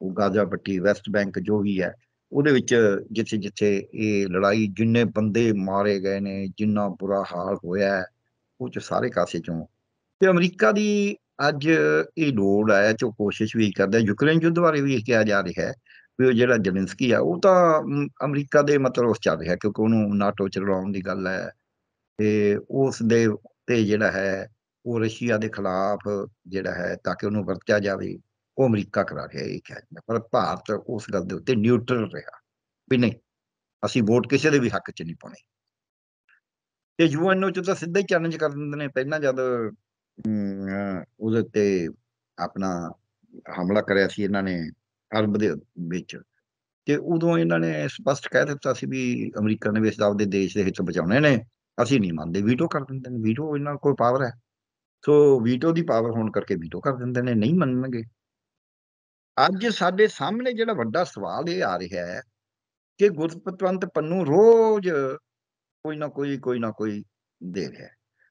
ਉਹ ਗਾਜ਼ਾ ਪੱਟੀ ਵੈਸਟ ਬੈਂਕ ਜੋ ਵੀ ਹੈ ਉਹਦੇ ਵਿੱਚ ਜਿੱਥੇ ਜਿੱਥੇ ਇਹ ਲੜਾਈ ਜਿੰਨੇ ਬੰਦੇ ਮਾਰੇ ਗਏ ਨੇ ਜਿੰਨਾ ਬੁਰਾ ਹਾਲ ਹੋਇਆ ਉਹ ਚ ਸਾਰੇ ਕਾਸੇ ਚੋਂ ਤੇ ਅਮਰੀਕਾ ਦੀ ਅੱਜ ਇਹ ਲੋੜ ਹੈ ਜੋ ਕੋਸ਼ਿਸ਼ ਵੀ ਕਰਦਾ ਯੂਕਰੇਨ ਯੁੱਧ ਬਾਰੇ ਵੀ ਕਿਹਾ ਜਾ ਰਿਹਾ ਹੈ ਵੀ ਉਹ ਜਿਹੜਾ ਜਲਿੰਸਕੀ ਆ ਉਹ ਤਾਂ ਅਮਰੀਕਾ ਦੇ ਮਤਲਬ ਉਸ ਚੱਲ ਰਿਹਾ ਕਿਉਂਕਿ ਉਹਨੂੰ ਨਾਟੋ ਚ ਰਲਾਉਣ ਦੀ ਗੱਲ ਹੈ ਤੇ ਉਸ ਦੇ ਤੇ ਜਿਹੜਾ ਹੈ ਉਹ ਰਸ਼ੀਆ ਦੇ ਖਿਲਾਫ ਜਿਹੜਾ ਹੈ ਤਾਂ ਕਿ ਉਹਨੂੰ ਵਰਤਿਆ ਜਾਵੇ ਉਹ ਅਮਰੀਕਾ ਕਰਾ ਰਿਹਾ ਇਹ ਕਹਿ ਜਾਂਦਾ ਪਰ ਭਾਰਤ ਉਸ ਗੱਲ ਦੇ ਉੱਤੇ ਨਿਊਟਰਲ ਰਿਹਾ ਵੀ ਨਹੀਂ ਅਸੀਂ ਵੋਟ ਕਿਸੇ ਦੇ ਵੀ ਹੱਕ 'ਚ ਨਹੀਂ ਪਾਉਣੇ ਤੇ ਯੂਐਨਓ ਚ ਤਾਂ ਸਿੱਧਾ ਹੀ ਚੈਲੰਜ ਕਰ ਦਿੰਦੇ ਨੇ ਪਹਿਲਾਂ ਜਦ ਉਹਦੇ ਤੇ ਆਪਣਾ ਹਮਲਾ ਕਰਿਆ ਸੀ ਇਹਨਾਂ ਨੇ ਅਰਬ ਦੇ ਵਿੱਚ ਤੇ ਉਦੋਂ ਇਹਨਾਂ ਨੇ ਸਪਸ਼ਟ ਕਹਿ ਦਿੱਤਾ ਸੀ ਵੀ ਅਮਰੀਕਾ ਨੇ ਵੀ ਇਸ ਦੇ ਦੇਸ਼ ਦੇ ਹਿੱਤ ਬਚਾਉਣੇ ਨੇ ਅਸੀਂ ਨਹੀਂ ਮੰਨਦੇ ਵੀਟੋ ਕਰ ਦਿੰਦੇ ਨੇ ਵੀਟੋ ਇਹਨਾਂ ਕੋਲ ਪਾਵਰ ਹੈ ਸੋ ਵੀਟੋ ਦੀ ਪਾਵਰ ਹੋਣ ਕਰਕੇ ਵੀਟੋ ਕਰ ਦਿੰਦੇ ਨੇ ਨਹੀਂ ਮੰਨਣਗੇ ਅੱਜ ਸਾਡੇ ਸਾਹਮਣੇ ਜਿਹੜਾ ਵੱਡਾ ਸਵਾਲ ਇਹ ਆ ਰਿਹਾ ਹੈ ਕਿ ਗੁਰਪਤਵੰਤ ਪੰਨੂ ਰੋਜ਼ ਕੋਈ ਨਾ ਕੋਈ ਕੋਈ ਨਾ ਕੋਈ ਦੇ ਰਿਹਾ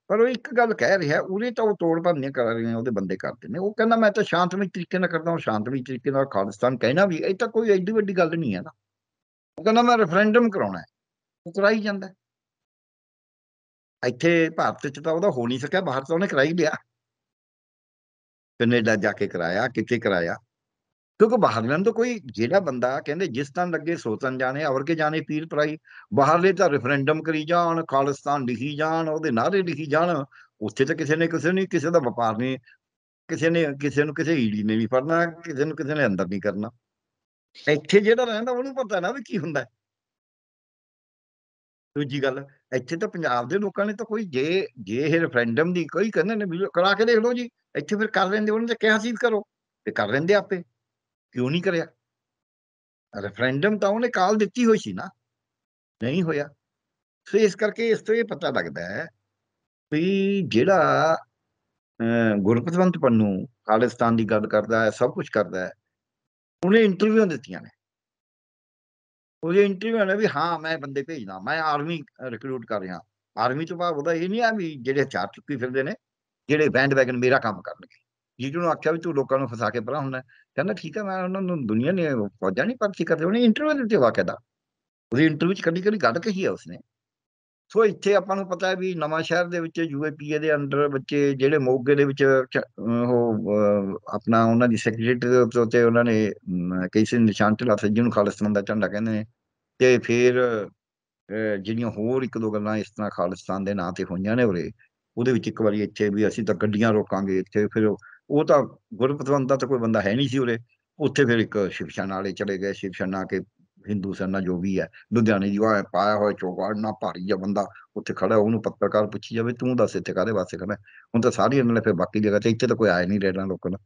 ਪਰ ਉਹ ਇੱਕ ਗੱਲ ਕਹਿ ਰਿਹਾ ਉਹਨੇ ਤਾਂ ਉਹ ਤੋੜ ਭੰਨੇ ਕਰ ਰਹੇ ਨੇ ਉਹਦੇ ਬੰਦੇ ਕਰਦੇ ਨੇ ਉਹ ਕਹਿੰਦਾ ਮੈਂ ਤਾਂ ਸ਼ਾਂਤਮਈ ਤਰੀਕੇ ਨਾਲ ਕਰਦਾ ਹਾਂ ਸ਼ਾਂਤਮਈ ਤਰੀਕੇ ਨਾਲ ਖਾਲਿਸਤਾਨ ਕਹਿਣਾ ਵੀ ਇਹ ਤਾਂ ਕੋਈ ਐਡੀ ਵੱਡੀ ਗੱਲ ਨਹੀਂ ਹੈ ਨਾ ਉਹ ਕਹਿੰਦਾ ਮੈਂ ਰੈਫਰੈਂਡਮ ਕਰਾਉਣਾ ਹੈ ਉਹ ਕਰਾਈ ਜਾਂਦਾ ਇੱਥੇ ਭਾਰਤ ਚ ਤਾਂ ਉਹਦਾ ਹੋ ਨਹੀਂ ਸਕਿਆ ਬਾਹਰ ਤੋਂ ਉਹਨੇ ਕਰਾਈ ਲਿਆ ਕੈਨੇਡਾ ਜਾ ਕੇ ਕਰਾਇਆ ਕਿੱਥੇ ਕਰਾਇਆ ਕਿਉਂਕਿ ਬਾਹਰਲਨ ਤੋਂ ਕੋਈ ਜਿਹੜਾ ਬੰਦਾ ਕਹਿੰਦੇ ਜਿਸ ਤਨ ਲੱਗੇ ਸੋਚਣ ਜਾਣੇ ਔਰ ਕੇ ਜਾਣੇ ਪੀਰ ਪਰਾਈ ਬਾਹਰਲੇ ਤਾਂ ਰੈਫਰੈਂਡਮ ਕਰੀ ਜਾਣ ਖਾਲਿਸਤਾਨ ਲਿਖੀ ਜਾਣ ਉਹਦੇ ਨਾਰੇ ਲਿਖੀ ਜਾਣ ਉੱਥੇ ਤਾਂ ਕਿਸੇ ਨੇ ਕਿਸੇ ਨਹੀਂ ਕਿਸੇ ਦਾ ਵਪਾਰ ਨਹੀਂ ਕਿਸੇ ਨੇ ਕਿਸੇ ਨੂੰ ਕਿਸੇ ਈੜੀ ਨੇ ਵੀ ਫੜਨਾ ਕਿਸੇ ਨੂੰ ਕਿਸੇ ਨੇ ਅੰਦਰ ਨਹੀਂ ਕਰਨਾ ਇੱਥੇ ਜਿਹੜਾ ਰਹਿੰਦਾ ਉਹਨੂੰ ਪਤਾ ਨਾ ਵੀ ਕੀ ਹੁੰਦਾ ਦੂਜੀ ਗੱਲ ਇੱਥੇ ਤਾਂ ਪੰਜਾਬ ਦੇ ਲੋਕਾਂ ਨੇ ਤਾਂ ਕੋਈ ਜੇ ਜੇ ਇਹ ਰੈਫਰੈਂਡਮ ਦੀ ਕੋਈ ਕਹਿੰਦੇ ਨੇ ਕਰਾ ਕੇ ਦੇਖ ਲਓ ਜੀ ਇੱਥੇ ਫਿਰ ਕਰ ਲੈਂਦੇ ਉਹਨਾਂ ਨੇ ਕਿਹਾ ਸੀ ਕਰੋ ਤੇ ਕਰ ਲੈਂਦੇ ਆਪੇ ਕਿਉਂ ਨਹੀਂ ਕਰਿਆ ਰੈਫਰੈਂਡਮ ਤਾਂ ਉਹਨੇ ਕਾਲ ਦਿੱਤੀ ਹੋਈ ਸੀ ਨਾ ਨਹੀਂ ਹੋਇਆ ਸੋ ਇਸ ਕਰਕੇ ਇਸ ਤੋਂ ਇਹ ਪਤਾ ਲੱਗਦਾ ਹੈ ਵੀ ਜਿਹੜਾ ਗੁਰਪਤਵੰਤ ਪੰਨੂ ਖਾਲਿਸਤਾਨ ਦੀ ਗੱਲ ਕਰਦਾ ਹੈ ਸਭ ਕੁਝ ਕਰਦਾ ਹੈ ਉਹਨੇ ਇੰਟਰਵਿਊ ਦਿੱਤੀਆਂ ਨੇ ਉਹਦੇ ਇੰਟਰਵਿਊ ਨੇ ਵੀ ਹਾਂ ਮੈਂ ਬੰਦੇ ਭੇਜਦਾ ਮੈਂ ਆਰਮੀ ਰਿਕਰੂਟ ਕਰ ਰਿਹਾ ਆਰਮੀ ਤੋਂ ਬਾਅਦ ਉਹਦਾ ਇਹ ਨਹੀਂ ਆ ਵੀ ਜਿਹੜੇ ਚਾਰ ਚੁੱਕੀ ਫਿਰਦੇ ਨੇ ਜਿਹੜੇ ਬੈਂਡ ਵੈਗਨ ਮੇਰਾ ਕੰਮ ਕਰਨਗੇ ਜੀਜੂ ਨੂੰ ਆਖਿਆ ਵੀ ਤੂੰ ਲੋਕਾਂ ਨੂੰ ਫਸਾ ਕੇ ਪਰਾਂ ਹੁੰਦਾ ਕਹਿੰਦਾ ਠੀਕ ਹੈ ਮੈਂ ਉਹਨਾਂ ਨੂੰ ਦੁਨੀਆ ਨਹੀਂ ਫੌਜਾਂ ਨਹੀਂ ਪਰਖੀ ਕਰਦੇ ਉਹਨੇ ਇੰਟਰਵਿਊ ਦਿੱਤੇ ਵਾਕਿਆ ਦਾ ਉਹਦੀ ਇੰਟਰਵਿਊ ਚ ਕੱਢੀ ਕੱਢੀ ਗੱਲ ਕਹੀ ਆ ਉਸਨੇ ਸੋ ਇੱਥੇ ਆਪਾਂ ਨੂੰ ਪਤਾ ਹੈ ਵੀ ਨਵਾਂ ਸ਼ਹਿਰ ਦੇ ਵਿੱਚ ਯੂਏਪੀਏ ਦੇ ਅੰਡਰ ਬੱਚੇ ਜਿਹੜੇ ਮੋਗੇ ਦੇ ਵਿੱਚ ਉਹ ਆਪਣਾ ਉਹਨਾਂ ਦੀ ਸੈਕਟਰੀ ਤੇ ਉਹਨਾਂ ਨੇ ਕਈ ਸੇ ਨਿਸ਼ਾਨ ਤੇ ਲਾਥੇ ਜਿਹਨੂੰ ਖਾਲਿਸਤਾਨ ਦਾ ਝੰਡਾ ਕਹਿੰਦੇ ਨੇ ਤੇ ਫਿਰ ਜਿਹੜੀਆਂ ਹੋਰ ਇੱਕ ਦੋ ਗੱਲਾਂ ਇਸ ਤਰ੍ਹਾਂ ਖਾਲਿਸਤਾਨ ਦੇ ਨਾਂ ਤੇ ਹੋਈਆਂ ਨੇ ਉਰੇ ਉਹਦੇ ਵਿੱਚ ਇੱਕ ਵਾਰੀ ਇੱਥੇ ਵੀ ਅਸੀਂ ਤਾਂ ਗੱਡੀਆਂ ਰੋਕਾਂਗੇ ਇੱਥੇ ਫਿਰ ਉਹ ਤਾਂ ਗੁਰਪਤਵੰਤ ਦਾ ਤਾਂ ਕੋਈ ਬੰਦਾ ਹੈ ਨਹੀਂ ਸੀ ਉਰੇ ਉੱਥੇ ਫਿਰ ਇੱਕ ਸ਼ਿਵਸ਼ਾਨ ਵਾਲੇ ਚਲੇ ਗਏ ਸ਼ਿਵਸ਼ਾਨ ਆ ਕੇ ਹਿੰਦੂ ਸੈਨਾ ਜੋ ਵੀ ਹੈ ਲੁਧਿਆਣੇ ਦੀ ਵਾਹ ਪਾਇਆ ਹੋਇਆ ਚੋਗਾੜ ਨਾ ਭਾਰੀ ਜਿਹਾ ਬੰਦਾ ਉੱਥੇ ਖੜਾ ਉਹਨੂੰ ਪੱਤਰਕਾਰ ਪੁੱਛੀ ਜਾਵੇ ਤੂੰ ਦੱਸ ਇੱਥੇ ਕਾਦੇ ਵਾਸਤੇ ਕਰਨਾ ਹੁਣ ਤਾਂ ਸਾਰੀ ਇਹਨਾਂ ਨੇ ਫਿਰ ਬਾਕੀ ਜਗ੍ਹਾ ਤੇ ਇੱਥੇ ਤਾਂ ਕੋਈ ਆਇਆ ਨਹੀਂ ਰਹਿਣਾ ਲੋਕਾਂ ਦਾ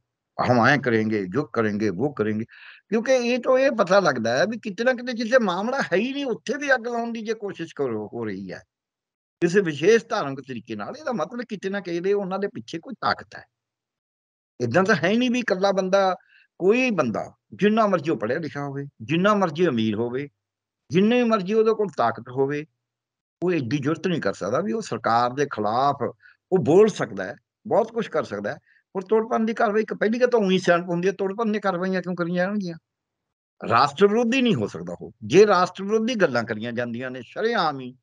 ਹਮ ਆਏ ਕਰਾਂਗੇ ਜੋ ਕਰਾਂਗੇ ਉਹ ਕਰਾਂਗੇ ਕਿਉਂਕਿ ਇਹ ਤਾਂ ਇਹ ਪਤਾ ਲੱਗਦਾ ਹੈ ਵੀ ਕਿਤੇ ਨਾ ਕਿਤੇ ਜਿੱਥੇ ਮਾਮਲਾ ਹੈ ਹੀ ਨਹੀਂ ਉੱਥੇ ਵੀ ਅੱਗ ਲਾਉਣ ਦੀ ਜੇ ਕੋਸ਼ਿਸ਼ ਕਰੋ ਹੋ ਰਹੀ ਹੈ ਕਿਸੇ ਵਿਸ਼ੇਸ਼ ਧਾਰਮਿਕ ਤਰੀਕੇ ਨਾਲ ਇਹਦਾ ਮਤਲਬ ਕਿਤੇ ਨਾ ਕਿਤੇ ਉਹਨਾਂ ਦੇ ਪਿੱਛੇ ਕੋਈ ਤਾਕਤ ਹੈ ਇਦਾਂ ਤਾਂ ਹੈ ਨਹੀਂ ਵੀ ਇਕੱਲਾ ਬੰਦਾ ਕੋਈ ਬੰਦਾ ਜਿੰਨਾ ਮਰਜ਼ੀ ਉਹ ਪੜਿਆ ਲਿਖਿਆ ਹੋਵੇ ਜਿੰਨਾ ਮਰਜ਼ੀ ਅਮੀਰ ਹੋਵੇ ਜਿੰਨੇ ਮਰਜ਼ੀ ਉਹਦੇ ਕੋਲ ਤਾਕਤ ਹੋਵੇ ਉਹ ਐਡੀ ਜੁਰਤ ਨਹੀਂ ਕਰ ਸਕਦਾ ਵੀ ਉਹ ਸਰਕਾਰ ਦੇ ਖਿਲਾਫ ਉਹ ਬੋਲ ਸਕਦਾ ਹੈ ਬਹੁਤ ਕੁਝ ਕਰ ਸਕਦਾ ਹੈ ਪਰ ਤੋੜਪੰਨ ਦੀ ਕਾਰਵਾਈ ਇੱਕ ਪਹਿਲੀ ਗੱਲ ਤਾਂ ਉਹੀ ਸਿਆਣਪ ਹੁੰਦੀ ਹੈ ਤੋੜਪੰਨ ਦੀਆਂ ਕਾਰਵਾਈਆਂ ਕਿਉਂ ਕਰੀਆਂ ਜਾਣਗੀਆਂ ਰਾਸ਼ਟਰ ਵਿਰੋਧੀ ਨਹੀਂ ਹੋ ਸਕਦਾ ਉਹ ਜੇ ਰਾਸ਼ਟਰ ਵਿਰੋਧੀ ਗੱਲਾਂ ਕਰੀਆਂ ਜਾਂਦੀਆਂ ਨੇ ਸ਼ਰੇਆਮ ਹੀ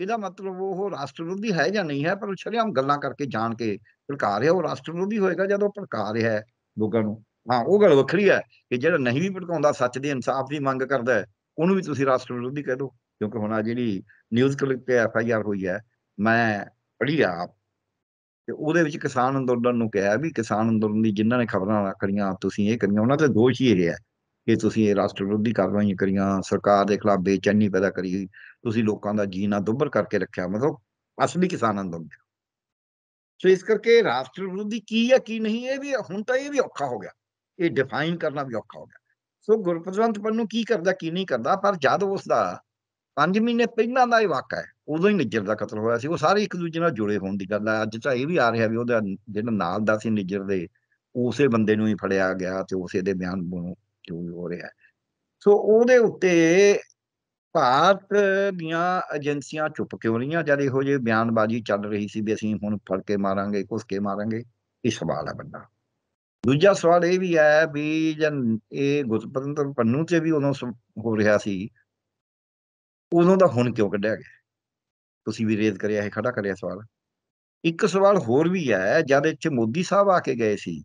ਇਹਦਾ ਮਤਲਬ ਉਹ ਰਾਸ਼ਟਰਵਾਦੀ ਹੈ ਜਾਂ ਨਹੀਂ ਹੈ ਪਰ ਛੜਿਆਮ ਗੱਲਾਂ ਕਰਕੇ ਜਾਣ ਕੇ ਭੜਕਾ ਰਿਹਾ ਉਹ ਰਾਸ਼ਟਰਵਾਦੀ ਹੋਏਗਾ ਜਦੋਂ ਭੜਕਾ ਰਿਹਾ ਹੈ ਲੋਕਾਂ ਨੂੰ ਹਾਂ ਉਹ ਗੱਲ ਵੱਖਰੀ ਹੈ ਕਿ ਜਿਹੜਾ ਨਹੀਂ ਵੀ ਭੜਕਾਉਂਦਾ ਸੱਚ ਦੇ ਇਨਸਾਫ ਦੀ ਮੰਗ ਕਰਦਾ ਉਹਨੂੰ ਵੀ ਤੁਸੀਂ ਰਾਸ਼ਟਰਵਾਦੀ ਕਹਿ ਦਿਓ ਕਿਉਂਕਿ ਹੁਣ ਆ ਜਿਹੜੀ ਨਿਊਜ਼ ਕਲਿੱਪ ਤੇ ਐਫ ਆਈ ਆਰ ਹੋਈ ਹੈ ਮੈਂ ਪੜ੍ਹੀ ਆ ਆਪ ਤੇ ਉਹਦੇ ਵਿੱਚ ਕਿਸਾਨ ਅੰਦੋਲਨ ਨੂੰ ਕਿਹਾ ਵੀ ਕਿਸਾਨ ਅੰਦੋਲਨ ਦੀ ਜਿਨ੍ਹਾਂ ਨੇ ਖਬਰਾਂ ਰੱਖੀਆਂ ਤੁਸੀਂ ਇਹ ਕਰੀਆਂ ਉਹਨਾਂ ਤੇ ਦੋਸ਼ ਹੀ ਇਹ ਰਿਹਾ ਕਿ ਤੁਸੀਂ ਇਹ ਰਾਸ਼ਟਰ ਵਿਰੋਧੀ ਕਾਰਵਾਈਆਂ ਕਰੀਆਂ ਸਰਕਾਰ ਦੇ ਖਿਲਾਫ ਬੇਚੈਨੀ ਪੈਦਾ ਕਰੀ ਤੁਸੀਂ ਲੋਕਾਂ ਦਾ ਜੀਣਾ ਦੁੱਬਰ ਕਰਕੇ ਰੱਖਿਆ ਮਤਲਬ ਅਸਲੀ ਕਿਸਾਨ ਅੰਦੋਲਨ ਸੋ ਇਸ ਕਰਕੇ ਰਾਸ਼ਟਰ ਵਿਰੋਧੀ ਕੀ ਹੈ ਕੀ ਨਹੀਂ ਇਹ ਵੀ ਹੁਣ ਤਾਂ ਇਹ ਵੀ ਔਖਾ ਹੋ ਗਿਆ ਇਹ ਡਿਫਾਈਨ ਕਰਨਾ ਵੀ ਔਖਾ ਹੋ ਗਿਆ ਸੋ ਗੁਰਪ੍ਰਵੰਤ ਪੰਨੂ ਕੀ ਕਰਦਾ ਕੀ ਨਹੀਂ ਕਰਦਾ ਪਰ ਜਦ ਉਸ ਦਾ 5 ਮਹੀਨੇ ਪਹਿਲਾਂ ਦਾ ਇਹ ਵਾਕਾ ਹੈ ਉਦੋਂ ਹੀ ਨਿੱਜਰ ਦਾ ਕਤਲ ਹੋਇਆ ਸੀ ਉਹ ਸਾਰੇ ਇੱਕ ਦੂਜੇ ਨਾਲ ਜੁੜੇ ਹੋਣ ਦੀ ਗੱਲ ਹੈ ਅੱਜ ਤਾਂ ਇਹ ਵੀ ਆ ਰਿਹਾ ਵੀ ਉਹਦਾ ਜਿਹੜਾ ਨਾਲ ਦਾ ਸੀ ਨਿੱਜਰ ਦੇ ਉਸੇ ਬੰਦੇ ਨੂੰ ਹੀ ਫੜਿਆ ਗਿਆ ਤੇ ਉਸੇ ਦੇ ਬਿਆਨ ਨੂੰ ਕਿਉਂ ਹੋ ਰਿਹਾ ਸੋ ਉਹਦੇ ਉੱਤੇ ਭਾਰਤ ਦੀਆਂ ਏਜੰਸੀਆਂ ਚੁੱਪ ਕਿਉਂ ਰਹੀਆਂ ਜਦ ਇਹੋ ਜਿਹੇ ਬਿਆਨਬਾਜ਼ੀ ਚੱਲ ਰਹੀ ਸੀ ਵੀ ਅਸੀਂ ਹੁਣ ਫੜ ਕੇ ਮਾਰਾਂਗੇ ਕੁਸ ਕੇ ਮਾਰਾਂਗੇ ਇਹ ਸਵਾਲ ਹੈ ਵੱਡਾ ਦੂਜਾ ਸਵਾਲ ਇਹ ਵੀ ਹੈ ਵੀ ਜਨ ਇਹ ਗੁਰਪਤੰਦਰ ਪੰਨੂ ਤੇ ਵੀ ਉਦੋਂ ਹੋ ਰਿਹਾ ਸੀ ਉਦੋਂ ਦਾ ਹੁਣ ਕਿਉਂ ਕੱਢਿਆ ਗਿਆ ਤੁਸੀਂ ਵੀ ਰੇਜ਼ ਕਰਿਆ ਇਹ ਖੜਾ ਕਰਿਆ ਸਵਾਲ ਇੱਕ ਸਵਾਲ ਹੋਰ ਵੀ ਹੈ ਜਦ ਇੱਥੇ ਮੋਦੀ ਸਾਹਿਬ ਆ ਕੇ ਗਏ ਸੀ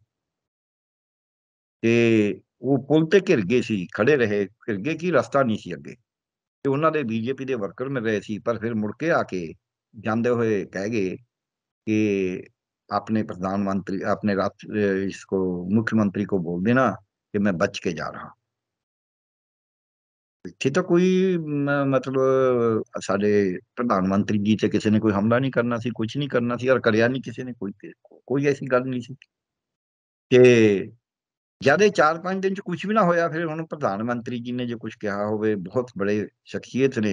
ਤੇ ਉਹ ਪੁਲ ਤੇ ਘਿਰ ਗਏ ਸੀ ਖੜੇ ਰਹੇ ਘਿਰ ਗਏ ਕੀ ਰਸਤਾ ਨਹੀਂ ਸੀ ਅੱਗੇ ਤੇ ਉਹਨਾਂ ਦੇ ਬੀਜੇਪੀ ਦੇ ਵਰਕਰ ਮਿਲ ਰਹੇ ਸੀ ਪਰ ਫਿਰ ਮੁੜ ਕੇ ਆ ਕੇ ਜਾਂਦੇ ਹੋਏ ਕਹਿ ਗਏ ਕਿ ਆਪਣੇ ਪ੍ਰਧਾਨ ਮੰਤਰੀ ਆਪਣੇ ਇਸ ਕੋ ਮੁੱਖ ਮੰਤਰੀ ਕੋ ਬੋਲ ਦੇਣਾ ਕਿ ਮੈਂ ਬਚ ਕੇ ਜਾ ਰਹਾ ਇੱਥੇ ਤਾਂ ਕੋਈ ਮਤਲਬ ਸਾਡੇ ਪ੍ਰਧਾਨ ਮੰਤਰੀ ਜੀ ਤੇ ਕਿਸੇ ਨੇ ਕੋਈ ਹਮਲਾ ਨਹੀਂ ਕਰਨਾ ਸੀ ਕੁਝ ਨਹੀਂ ਕਰਨਾ ਸੀ ਔਰ ਕਰਿਆ ਨਹੀਂ ਕਿਸੇ ਨੇ ਕੋਈ ਕੋਈ ਐਸੀ ਗੱਲ ਨਹੀਂ ਸੀ ਕਿ ਜਦ ਇਹ 4-5 ਦਿਨ ਚ ਕੁਝ ਵੀ ਨਾ ਹੋਇਆ ਫਿਰ ਹੁਣ ਪ੍ਰਧਾਨ ਮੰਤਰੀ ਜੀ ਨੇ ਜੇ ਕੁਝ ਕਿਹਾ ਹੋਵੇ ਬਹੁਤ ਬੜੇ ਸ਼ਖਸੀਅਤ ਨੇ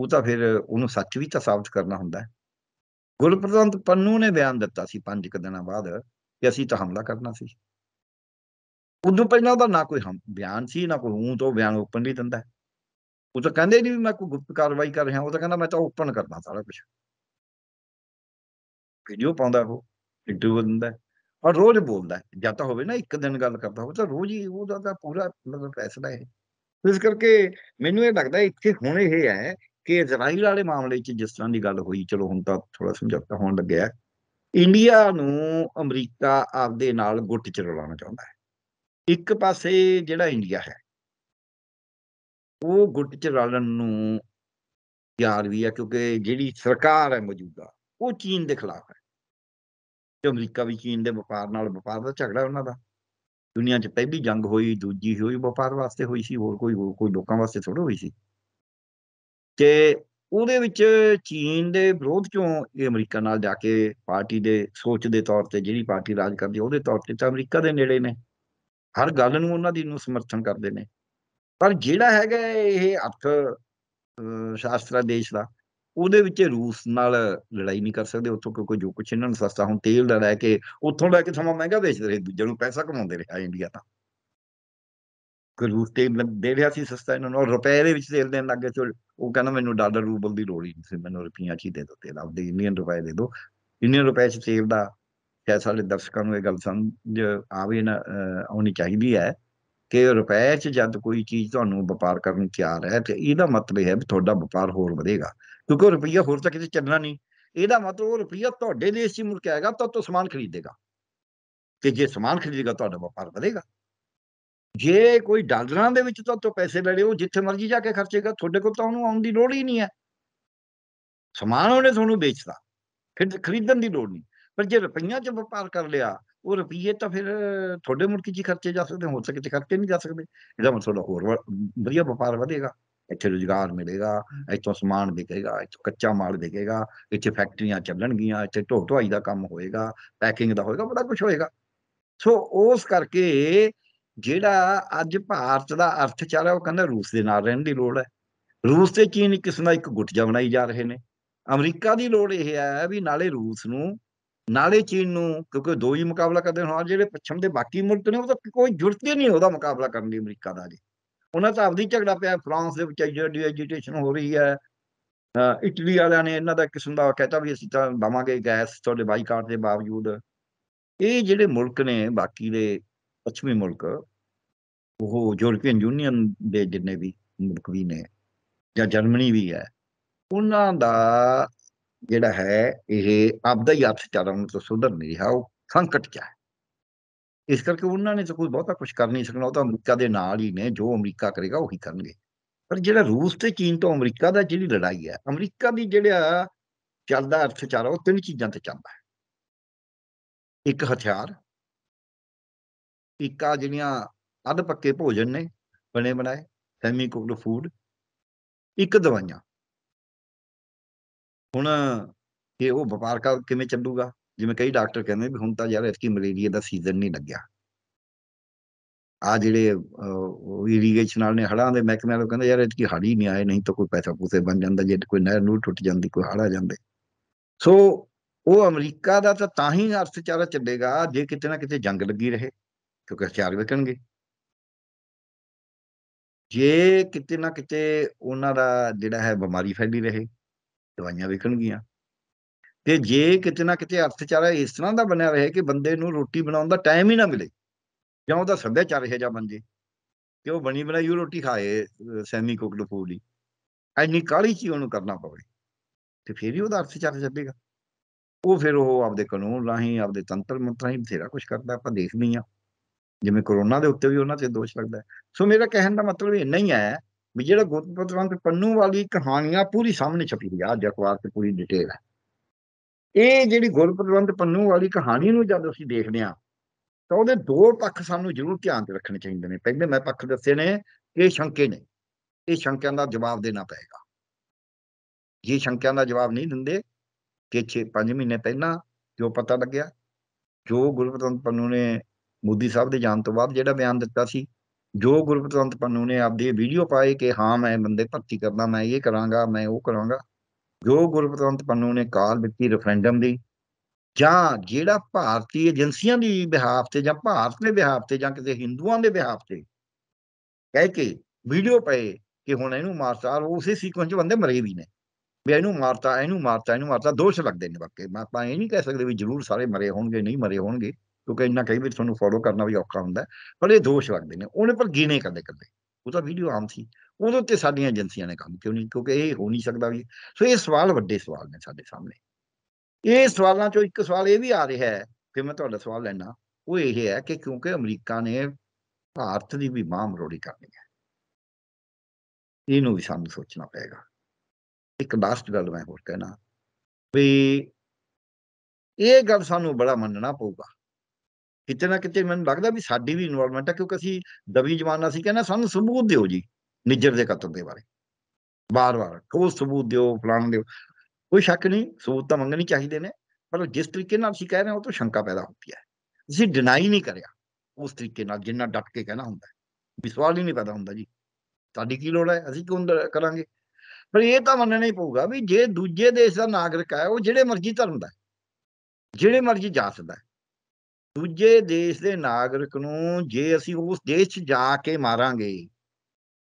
ਉਹ ਤਾਂ ਫਿਰ ਉਹਨੂੰ ਸੱਚ ਵੀ ਤਾਂ ਸਾਬਤ ਕਰਨਾ ਹੁੰਦਾ ਹੈ ਗੁਰਪ੍ਰਦੰਤ ਪੰਨੂ ਨੇ ਬਿਆਨ ਦਿੱਤਾ ਸੀ 5 ਕਿ ਦਿਨਾਂ ਬਾਅਦ ਕਿ ਅਸੀਂ ਤਾਂ ਹਮਲਾ ਕਰਨਾ ਸੀ ਉਦੋਂ ਪਹਿਲਾਂ ਉਹਦਾ ਨਾ ਕੋਈ ਬਿਆਨ ਸੀ ਨਾ ਕੋਈ ਹੂੰ ਤੋਂ ਬਿਆਨ ਨਹੀਂ ਦਿੰਦਾ ਉਹ ਤਾਂ ਕਹਿੰਦੇ ਨਹੀਂ ਮੈਂ ਕੋਈ ਗੁਪਤ ਕਾਰਵਾਈ ਕਰ ਰਿਹਾ ਉਹ ਤਾਂ ਕਹਿੰਦਾ ਮੈਂ ਤਾਂ ਓਪਨ ਕਰਦਾ ਸਾਰਾ ਕੁਝ ਵੀਡੀਓ ਪਾਉਂਦਾ ਉਹ ਇੰਟਰਵਿਊ ਦਿੰਦਾ ਔਰ ਰੋਜ਼ ਬੋਲਦਾ ਜਾਂ ਤਾਂ ਹੋਵੇ ਨਾ ਇੱਕ ਦਿਨ ਗੱਲ ਕਰਦਾ ਹੋਵੇ ਤਾਂ ਰੋਜ਼ ਹੀ ਉਹਦਾ ਤਾਂ ਪੂਰਾ ਮਤਲਬ ਫੈਸਲਾ ਹੈ ਇਸ ਕਰਕੇ ਮੈਨੂੰ ਇਹ ਲੱਗਦਾ ਇੱਥੇ ਹੁਣ ਇਹ ਹੈ ਕਿ ਇਜ਼ਰਾਈਲ ਵਾਲੇ ਮਾਮਲੇ 'ਚ ਜਿਸ ਤਰ੍ਹਾਂ ਦੀ ਗੱਲ ਹੋਈ ਚਲੋ ਹੁਣ ਤਾਂ ਥੋੜਾ ਸਮਝੌਤਾ ਹੋਣ ਲੱਗਿਆ ਇੰਡੀਆ ਨੂੰ ਅਮਰੀਕਾ ਆਪਦੇ ਨਾਲ ਗੁੱਟ 'ਚ ਰਲਾਉਣਾ ਚਾਹੁੰਦਾ ਹੈ ਇੱਕ ਪਾਸੇ ਜਿਹੜਾ ਇੰਡੀਆ ਹੈ ਉਹ ਗੁੱਟ 'ਚ ਰਲਣ ਨੂੰ ਯਾਰ ਵੀ ਆ ਕਿਉਂਕਿ ਜਿਹੜੀ ਸਰਕਾਰ ਹੈ ਮੌਜੂਦਾ ਉਹ ਚੀਨ ਦੇ ਖਿਲਾਫ ਹੈ ਤੇ ਅਮਰੀਕਾ ਵੀ ਚੀਨ ਦੇ ਵਪਾਰ ਨਾਲ ਵਪਾਰ ਦਾ ਝਗੜਾ ਉਹਨਾਂ ਦਾ ਦੁਨੀਆ 'ਚ ਪਹਿਲੀ ਜੰਗ ਹੋਈ ਦੂਜੀ ਹੋਈ ਵਪਾਰ ਵਾਸਤੇ ਹੋਈ ਸੀ ਹੋਰ ਕੋਈ ਕੋਈ ਲੋਕਾਂ ਵਾਸਤੇ ਥੋੜੀ ਹੋਈ ਸੀ ਤੇ ਉਹਦੇ ਵਿੱਚ ਚੀਨ ਦੇ ਵਿਰੋਧ ਚੋਂ ਇਹ ਅਮਰੀਕਾ ਨਾਲ ਜਾ ਕੇ ਪਾਰਟੀ ਦੇ ਸੋਚ ਦੇ ਤੌਰ ਤੇ ਜਿਹੜੀ ਪਾਰਟੀ ਰਾਜ ਕਰਦੀ ਉਹਦੇ ਤੌਰ ਤੇ ਤਾਂ ਅਮਰੀਕਾ ਦੇ ਨੇੜੇ ਨੇ ਹਰ ਗੱਲ ਨੂੰ ਉਹਨਾਂ ਦੀ ਨੂੰ ਸਮਰਥਨ ਕਰਦੇ ਨੇ ਪਰ ਜਿਹੜਾ ਹੈਗਾ ਇਹ ਅਰਥ ਸ਼ਾਸਤਰਾ ਦੇਸ਼ ਦਾ ਉਹਦੇ ਵਿੱਚ ਰੂਸ ਨਾਲ ਲੜਾਈ ਨਹੀਂ ਕਰ ਸਕਦੇ ਉੱਥੋਂ ਕਿਉਂਕਿ ਜੋ ਕੁਝ ਇਹਨਾਂ ਨੂੰ ਸਸਤਾ ਹੁਣ ਤੇਲ ਦਾ ਲੈ ਕੇ ਉੱਥੋਂ ਲੈ ਕੇ ਸਮਾਂ ਮਹਿੰਗਾ ਵੇਚਦੇ ਰਹੇ ਦੂਜੇ ਨੂੰ ਪੈਸਾ ਕਮਾਉਂਦੇ ਰਹੇ ਇੰਡੀਆ ਤਾਂ ਕਿ ਰੂਸ ਤੇ ਦੇ ਰਿਹਾ ਸੀ ਸਸਤਾ ਇਹਨਾਂ ਨੂੰ ਰੁਪਏ ਦੇ ਵਿੱਚ ਤੇਲ ਦੇਣ ਲੱਗੇ ਚੋ ਉਹ ਕਹਿੰਦਾ ਮੈਨੂੰ ਡਾਲਰ ਰੂਬਲ ਦੀ ਲੋੜ ਹੀ ਨਹੀਂ ਸੀ ਮੈਨੂੰ ਰੁਪਈਆ ਚੀ ਹੀ ਦੇ ਦੋ ਤੇਲ ਆਪਦੇ ਇੰਡੀਅਨ ਰੁਪਏ ਦੇ ਦੋ ਇੰਡੀਅਨ ਰੁਪਏ ਚ ਤੇਲ ਦਾ ਕਿਆ ਸਾਡੇ ਦਰਸ਼ਕਾਂ ਨੂੰ ਇਹ ਗੱਲ ਸਮਝ ਆਵੇ ਨਾ ਆਉਣੀ ਚਾਹੀਦੀ ਹੈ ਕਿ ਰੁਪਏ ਚ ਜਦ ਕੋਈ ਚੀਜ਼ ਤੁਹਾਨੂੰ ਵਪਾਰ ਕਰਨ ਤਿਆਰ ਹੈ ਤੇ ਇਹਦਾ ਮਤਲਬ ਹੈ ਵੀ ਤੁਹਾਡਾ ਵਪਾਰ ਹੋਰ ਵਧੇਗਾ ਕਿਉਂਕਿ ਉਹ ਰੁਪਈਆ ਹੋਰ ਤਾਂ ਕਿਤੇ ਚੱਲਣਾ ਨਹੀਂ ਇਹਦਾ ਮਤਲਬ ਉਹ ਰੁਪਈਆ ਤੁਹਾਡੇ ਦੇਸ਼ 'ਚ ਮੁੜ ਕੇ ਆਏਗਾ ਤਾਂ ਤੋਂ ਸਮਾਨ ਖਰੀਦੇਗਾ ਤੇ ਜੇ ਸਮਾਨ ਖਰੀਦੇਗਾ ਤੁਹਾਡਾ ਵਪਾਰ ਵਧੇਗਾ ਜੇ ਕੋਈ ਡਾਲਰਾਂ ਦੇ ਵਿੱਚ ਤਾਂ ਤੋਂ ਪੈਸੇ ਲੈ ਲਿਓ ਜਿੱਥੇ ਮਰਜ਼ੀ ਜਾ ਕੇ ਖਰਚੇਗਾ ਤੁਹਾਡੇ ਕੋਲ ਤਾਂ ਉਹਨੂੰ ਆਉਣ ਦੀ ਲੋੜ ਹੀ ਨਹੀਂ ਹੈ ਸਮਾਨ ਉਹਨੇ ਤੁਹਾਨੂੰ ਵੇਚਦਾ ਫਿਰ ਖਰੀਦਣ ਦੀ ਲੋੜ ਨਹੀਂ ਪਰ ਜੇ ਰੁਪਈਆ 'ਚ ਵਪਾਰ ਕਰ ਲਿਆ ਉਹ ਰੁਪਈਏ ਤਾਂ ਫਿਰ ਤੁਹਾਡੇ ਮੁਲਕੀ 'ਚ ਜੀ ਖਰਚੇ ਜਾ ਸਕਦੇ ਹੋ ਸਕੇ ਤੇ ਖਰਚੇ ਨਹੀਂ ਜਾ ਸਕਦੇ ਇਹਦਾ ਮਤਲਬ ਹੋਰ ਵਧੀਆ ਵਪਾਰ ਵਧੇਗਾ ਇੱਥੇ ਰੋਜ਼ਗਾਰ ਮਿਲੇਗਾ ਇੱਥੋਂ ਸਮਾਨ ਵਿਕੇਗਾ ਇੱਥੋਂ ਕੱਚਾ ਮਾਲ ਵਿਕੇਗਾ ਇੱਥੇ ਫੈਕਟਰੀਆਂ ਚੱਲਣਗੀਆਂ ਇੱਥੇ ਢੋ ਢੋਈ ਦਾ ਕੰਮ ਹੋਏਗਾ ਪੈਕਿੰਗ ਦਾ ਹੋਏਗਾ ਬੜਾ ਕੁਝ ਹੋਏਗਾ ਸੋ ਉਸ ਕਰਕੇ ਜਿਹੜਾ ਅੱਜ ਭਾਰਤ ਦਾ ਅਰਥ ਚੱਲ ਉਹ ਕਹਿੰਦਾ ਰੂਸ ਦੇ ਨਾਲ ਰਹਿਣ ਦੀ ਲੋੜ ਹੈ ਰੂਸ ਤੇ ਚੀਨ ਇੱਕ ਕਿਸਮ ਦਾ ਇੱਕ ਗੁੱਟ ਬਣਾਈ ਜਾ ਰਹੇ ਨੇ ਅਮਰੀਕਾ ਦੀ ਲੋੜ ਇਹ ਹੈ ਵੀ ਨਾਲੇ ਰੂਸ ਨੂੰ ਨਾਲੇ ਚੀਨ ਨੂੰ ਕਿਉਂਕਿ ਦੋ ਹੀ ਮੁਕਾਬਲਾ ਕਰਦੇ ਹੁਣ ਜਿਹੜੇ ਪੱਛਮ ਦੇ ਬਾਕੀ ਮੁਲਕ ਨੇ ਉਹ ਤਾਂ ਕੋਈ ਜੁਰਤ ਹੀ ਨਹੀਂ ਉਹਦਾ ਮੁਕਾਬਲਾ ਕਰਨ ਦੀ ਅਮਰੀਕਾ ਦਾ ਜੀ ਉਹਨਾਂ ਦਾ ਆਪਦੀ ਝਗੜਾ ਪਿਆ ਫਰਾਂਸ ਦੇ ਵਿੱਚ ਜਿਹੜੀ ਐਜੀਟੇਸ਼ਨ ਹੋ ਰਹੀ ਹੈ ਇਟਲੀ ਵਾਲਿਆਂ ਨੇ ਇਹਨਾਂ ਦਾ ਕਿਸਮ ਦਾ ਕਹਿਤਾ ਵੀ ਅਸੀਂ ਤਾਂ ਬਾਵਾਂਗੇ ਗੈਸ ਤੁਹਾਡੇ ਬਾਈਕਾਟ ਦੇ ਬਾਵਜੂਦ ਇਹ ਜਿਹੜੇ ਮੁਲਕ ਨੇ ਬਾਕੀ ਦੇ ਪੱਛਮੀ ਮੁਲਕ ਉਹ ਯੂਰਪੀਅਨ ਯੂਨੀਅਨ ਦੇ ਜਿੰਨੇ ਵੀ ਮੁਲਕ ਵੀ ਨੇ ਜਾਂ ਜਰਮਨੀ ਵੀ ਹੈ ਉਹਨਾਂ ਦਾ ਜਿਹੜਾ ਹੈ ਇਹ ਆਪਦਾ ਹੀ ਅਰਥਚਰਨ ਤੋਂ ਸੁਧਰ ਨਹੀਂ ਰਿਹਾ ਉਹ ਸੰਕਟ ਚ ਹੈ ਇਸ ਕਰਕੇ ਉਹਨਾਂ ਨੇ ਤਾਂ ਕੋਈ ਬਹੁਤਾ ਕੁਝ ਕਰ ਨਹੀਂ ਸਕਣਾ ਉਹ ਤਾਂ ਅਮਰੀਕਾ ਦੇ ਨਾਲ ਹੀ ਨੇ ਜੋ ਅਮਰੀਕਾ ਕਰੇਗਾ ਉਹੀ ਕਰਨਗੇ ਪਰ ਜਿਹੜਾ ਰੂਸ ਤੇ ਚੀਨ ਤੋਂ ਅਮਰੀਕਾ ਦਾ ਜਿਹੜੀ ਲੜਾਈ ਹੈ ਅਮਰੀਕਾ ਦੀ ਜਿਹੜਾ ਚੱਲਦਾ ਅਰਥਚਾਰਾ ਉਹ ਤਿੰਨ ਚੀਜ਼ਾਂ ਤੇ ਚੱਲਦਾ ਹੈ ਇੱਕ ਹਥਿਆਰ ਇੱਕ ਆ ਜਿਹੜੀਆਂ ਅੱਧ ਪੱਕੇ ਭੋਜਨ ਨੇ ਬਣੇ ਬਣਾਏ ਸੈਮੀ ਕੁਕਡ ਫੂਡ ਇੱਕ ਦਵਾਈਆਂ ਹੁਣ ਇਹ ਉਹ ਵਪਾਰ ਕਿਵੇਂ ਚੱਲੂਗਾ ਜਿਵੇਂ ਕਈ ਡਾਕਟਰ ਕਹਿੰਦੇ ਵੀ ਹੁਣ ਤਾਂ ਯਾਰ ਇਸ ਕੀ ਮਲੇਰੀਆ ਦਾ ਸੀਜ਼ਨ ਨਹੀਂ ਲੱਗਿਆ ਆ ਜਿਹੜੇ ਇਰੀਗੇਸ਼ਨ ਵਾਲੇ ਨੇ ਹੜਾਂ ਦੇ ਮਹਿਕਮੇ ਵਾਲੇ ਕਹਿੰਦੇ ਯਾਰ ਕੀ ਹੜੀ ਨਹੀਂ ਆਏ ਨਹੀਂ ਤਾਂ ਕੋਈ ਪੈਸਾ ਪੂਸੇ ਬਣ ਜਾਂਦਾ ਜੇ ਕੋਈ ਨਹਿਰ ਨੂੰ ਟੁੱਟ ਜਾਂਦੀ ਕੋਈ ਹੜਾ ਜਾਂਦੇ ਸੋ ਉਹ ਅਮਰੀਕਾ ਦਾ ਤਾਂ ਤਾਂ ਹੀ ਅਰਥਚਾਰਾ ਚੱਲੇਗਾ ਜੇ ਕਿਤੇ ਨਾ ਕਿਤੇ ਜੰਗ ਲੱਗੀ ਰਹੇ ਕਿਉਂਕਿ ਹਥਿਆਰ ਵਿਕਣਗੇ ਜੇ ਕਿਤੇ ਨਾ ਕਿਤੇ ਉਹਨਾਂ ਦਾ ਜਿਹੜਾ ਹੈ ਬਿਮਾਰੀ ਫੈਲੀ ਰਹੇ ਦਵਾਈਆਂ ਵਿਕਣਗੀਆਂ ਤੇ ਜੇ ਕਿਤੇ ਨਾ ਕਿਤੇ ਅਰਥਚਾਰਾ ਇਸ ਤਰ੍ਹਾਂ ਦਾ ਬਣਿਆ ਰਹੇ ਕਿ ਬੰਦੇ ਨੂੰ ਰੋਟੀ ਬਣਾਉਣ ਦਾ ਟਾਈਮ ਹੀ ਨਾ ਮਿਲੇ ਜਾਂ ਉਹਦਾ ਸੱਭਿਆਚਾਰ ਇਹ ਜਾਂ ਬੰਦੇ ਕਿ ਉਹ ਬਣੀ ਬਣਾਈ ਉਹ ਰੋਟੀ ਖਾਏ ਸੈਮੀ ਕੁਕਡ ਫੂਡ ਹੀ ਐਨੀ ਕਾਲੀ ਚੀਜ਼ ਉਹਨੂੰ ਕਰਨਾ ਪਵੇ ਤੇ ਫਿਰ ਹੀ ਉਹਦਾ ਅਰਥਚਾਰਾ ਚੱਲੇਗਾ ਉਹ ਫਿਰ ਉਹ ਆਪਦੇ ਕਾਨੂੰਨ ਰਾਹੀਂ ਆਪਦੇ ਤੰਤਰ ਮੰਤਰਾਂ ਹੀ ਬਥੇਰਾ ਕੁਝ ਕਰਦਾ ਆਪਾਂ ਦੇਖ ਆ ਜਿਵੇਂ ਕਰੋਨਾ ਦੇ ਉੱਤੇ ਵੀ ਉਹਨਾਂ ਤੇ ਦੋਸ਼ ਲੱਗਦਾ ਸੋ ਮੇਰਾ ਕਹਿਣ ਦਾ ਮਤਲਬ ਇਹ ਨਹੀਂ ਹੈ ਵੀ ਜਿਹੜਾ ਗੁਰਪਤਵੰਤ ਪੰਨੂ ਵਾਲੀ ਕਹਾਣੀਆਂ ਪੂਰੀ ਸਾਹਮਣੇ ਛਪੀ ਆ ਅੱਜ ਅਖਬਾਰ ਤੇ ਪੂਰੀ ਡਿਟੇਲ ਹੈ ਇਹ ਜਿਹੜੀ ਗੁਰਪ੍ਰਬੰਧ ਪੰਨੂ ਵਾਲੀ ਕਹਾਣੀ ਨੂੰ ਜਦ ਅਸੀਂ ਦੇਖਦੇ ਹਾਂ ਤਾਂ ਉਹਦੇ ਦੋ ਪੱਖ ਸਾਨੂੰ ਜ਼ਰੂਰ ਧਿਆਨ ਤੇ ਰੱਖਣੇ ਚਾਹੀਦੇ ਨੇ ਪਹਿਲੇ ਮੈਂ ਪੱਖ ਦੱਸੇ ਨੇ ਇਹ ਸ਼ੰਕੇ ਨੇ ਇਹ ਸ਼ੰਕਿਆਂ ਦਾ ਜਵਾਬ ਦੇਣਾ ਪਏਗਾ ਜੇ ਸ਼ੰਕਿਆਂ ਦਾ ਜਵਾਬ ਨਹੀਂ ਦਿੰਦੇ ਕਿ 6-5 ਮਹੀਨੇ ਪਹਿਲਾਂ ਜੋ ਪਤਾ ਲੱਗਿਆ ਜੋ ਗੁਰਪ੍ਰਬੰਧ ਪੰਨੂ ਨੇ ਮੋਦੀ ਸਾਹਿਬ ਦੇ ਜਾਣ ਤੋਂ ਬਾਅਦ ਜਿਹੜਾ ਬਿਆਨ ਦਿੱਤਾ ਸੀ ਜੋ ਗੁਰਪ੍ਰਬੰਧ ਪੰਨੂ ਨੇ ਆਪਦੀ ਵੀਡੀਓ ਪਾਏ ਕਿ ਹਾਂ ਮੈਂ ਬੰਦੇ ਭਰਤੀ ਕਰਦਾ ਮੈਂ ਇਹ ਕਰਾਂਗਾ ਮੈਂ ਉਹ ਕਰਾਂਗਾ ਜੋ ਗੁਰਪ੍ਰਤੰਤ ਪੰਨੂ ਨੇ ਕਾਲ ਦਿੱਤੀ ਰੈਫਰੈਂਡਮ ਦੀ ਜਾਂ ਜਿਹੜਾ ਭਾਰਤੀ ਏਜੰਸੀਆਂ ਦੀ ਬਿਹਾਫ ਤੇ ਜਾਂ ਭਾਰਤ ਦੇ ਬਿਹਾਫ ਤੇ ਜਾਂ ਕਿਸੇ ਹਿੰਦੂਆਂ ਦੇ ਬਿਹਾਫ ਤੇ ਕਹਿ ਕੇ ਵੀਡੀਓ ਪਏ ਕਿ ਹੁਣ ਇਹਨੂੰ ਮਾਰਤਾ ਉਸੇ ਸੀਕੁਐਂਸ 'ਚ ਬੰਦੇ ਮਰੇ ਵੀ ਨੇ ਵੀ ਇਹਨੂੰ ਮਾਰਤਾ ਇਹਨੂੰ ਮਾਰਤਾ ਇਹਨੂੰ ਮਾਰਤਾ ਦੋਸ਼ ਲੱਗਦੇ ਨੇ ਮੈਂ ਆਪਾਂ ਇਹ ਨਹੀਂ ਕਹਿ ਸਕਦੇ ਵੀ ਜ਼ਰੂਰ ਸਾਰੇ ਮਰੇ ਹੋਣਗੇ ਨਹੀਂ ਮਰੇ ਹੋਣਗੇ ਕਿਉਂਕਿ ਇੰਨਾ ਕਈ ਵੀ ਤੁਹਾਨੂੰ ਫੋਲੋ ਕਰਨਾ ਵੀ ਔਖਾ ਹੁੰਦਾ ਪਰ ਇਹ ਦੋਸ਼ ਲੱਗਦੇ ਨੇ ਉਹਨੇ ਪਰ ਗਿਣੇ ਕਰਦੇ ਕਰਦੇ ਉਹ ਤਾਂ ਵੀਡੀਓ ਆਮ ਸੀ ਉਹਦੇ ਤੇ ਸਾਡੀਆਂ ਏਜੰਸੀਆਂ ਨੇ ਕੰਮ ਕਿਉਂ ਨਹੀਂ ਕਿਉਂਕਿ ਇਹ ਹੋ ਨਹੀਂ ਸਕਦਾ ਵੀ ਸੋ ਇਹ ਸਵਾਲ ਵੱਡੇ ਸਵਾਲ ਨੇ ਸਾਡੇ ਸਾਹਮਣੇ ਇਹ ਸਵਾਲਾਂ ਚੋਂ ਇੱਕ ਸਵਾਲ ਇਹ ਵੀ ਆ ਰਿਹਾ ਹੈ ਕਿ ਮੈਂ ਤੁਹਾਡਾ ਸਵਾਲ ਲੈਣਾ ਉਹ ਇਹ ਹੈ ਕਿ ਕਿਉਂਕਿ ਅਮਰੀਕਾ ਨੇ ਭਾਰਤ ਦੀ ਵੀ ਮਾਂ ਮਰੋੜੀ ਕਰਨੀ ਹੈ ਇਹਨੂੰ ਵੀ ਸਾਨੂੰ ਸੋਚਣਾ ਪਏਗਾ ਇੱਕ ਲਾਸਟ ਗੱਲ ਮੈਂ ਹੋਰ ਕਹਿਣਾ ਵੀ ਇਹ ਗੱਲ ਸਾਨੂੰ ਬੜਾ ਮੰਨਣਾ ਪਊਗਾ ਕਿਤੇ ਨਾ ਕਿਤੇ ਮੈਨੂੰ ਲੱਗਦਾ ਵੀ ਸਾਡੀ ਵੀ ਇਨਵੋਲਵਮੈਂਟ ਹੈ ਕਿਉਂਕਿ ਅਸੀਂ ਦਵੀ ਜਮਾਨਾ ਸੀ ਕਹਿੰਦਾ ਸਾਨੂੰ ਸਬੂਤ ਦਿਓ ਜੀ ਨਿੱਜਰ ਦੇ ਕਤਲ ਦੇ ਬਾਰੇ ਬਾਰ-ਬਾਰ ਕੋਈ ਸਬੂਤ ਦਿਓ ਫਲਾਣ ਦਿਓ ਕੋਈ ਸ਼ੱਕ ਨਹੀਂ ਸਬੂਤ ਤਾਂ ਮੰਗਣੇ ਚਾਹੀਦੇ ਨੇ ਪਰ ਜਿਸ ਤਰੀਕੇ ਨਾਲ ਅਸੀਂ ਕਹਿ ਰਹੇ ਹਾਂ ਉਹ ਤੋਂ ਸ਼ੰਕਾ ਪੈਦਾ ਹੁੰਦੀ ਹੈ ਅਸੀਂ ਡਿਨਾਈ ਨਹੀਂ ਕਰਿਆ ਉਸ ਤਰੀਕੇ ਨਾਲ ਜਿੰਨਾ ਡਟ ਕੇ ਕਹਿਣਾ ਹੁੰਦਾ ਵੀ ਸਵਾਲ ਹੀ ਨਹੀਂ ਪੈਦਾ ਹੁੰਦਾ ਜੀ ਸਾਡੀ ਕੀ ਲੋੜ ਹੈ ਅਸੀਂ ਕਿਉਂ ਕਰਾਂਗੇ ਪਰ ਇਹ ਤਾਂ ਮੰਨਣਾ ਹੀ ਪਊਗਾ ਵੀ ਜੇ ਦੂਜੇ ਦੇਸ਼ ਦਾ ਨਾਗਰਿਕ ਹੈ ਉਹ ਜਿਹੜੇ ਮਰਜ਼ੀ ਧਰਮ ਦਾ ਜਿਹੜੇ ਮਰਜ਼ੀ ਜਾ ਸਕਦਾ ਦੂਜੇ ਦੇਸ਼ ਦੇ ਨਾਗਰਿਕ ਨੂੰ ਜੇ ਅਸੀਂ ਉਸ ਦੇਸ਼ 'ਚ ਜਾ ਕੇ ਮਾਰਾਂਗੇ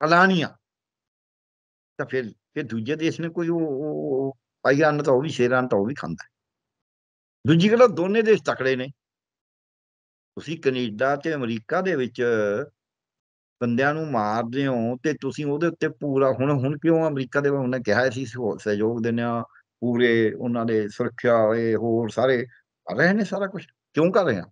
ਅਲਾਨੀਆਂ ਤਾਂ ਫਿਰ ਫਿਰ ਦੂਜੇ ਦੇਸ਼ ਨੇ ਕੋਈ ਉਹ ਪਾਈਆ ਅੰਨ ਤਾਂ ਉਹ ਵੀ ਸ਼ੇਰਾਂ ਤਾਂ ਉਹ ਵੀ ਖਾਂਦਾ ਦੂਜੀ ਗੱਲ ਦੋਨੇ ਦੇਸ਼ ਤਕੜੇ ਨੇ ਤੁਸੀਂ ਕੈਨੇਡਾ ਤੇ ਅਮਰੀਕਾ ਦੇ ਵਿੱਚ ਬੰਦਿਆਂ ਨੂੰ ਮਾਰਦੇ ਹੋ ਤੇ ਤੁਸੀਂ ਉਹਦੇ ਉੱਤੇ ਪੂਰਾ ਹੁਣ ਹੁਣ ਕਿਉਂ ਅਮਰੀਕਾ ਦੇ ਉਹਨੇ ਕਿਹਾ ਸੀ ਸਹਿਯੋਗ ਦੇਣਾ ਪੂਰੇ ਉਹਨਾਂ ਦੇ ਸੁਰੱਖਿਆ ਇਹ ਹੋਰ ਸਾਰੇ ਰਹਿਣੇ ਸਾਰਾ ਕੁਝ ਕਿਉਂ ਕਰ ਰਹੇ ਆ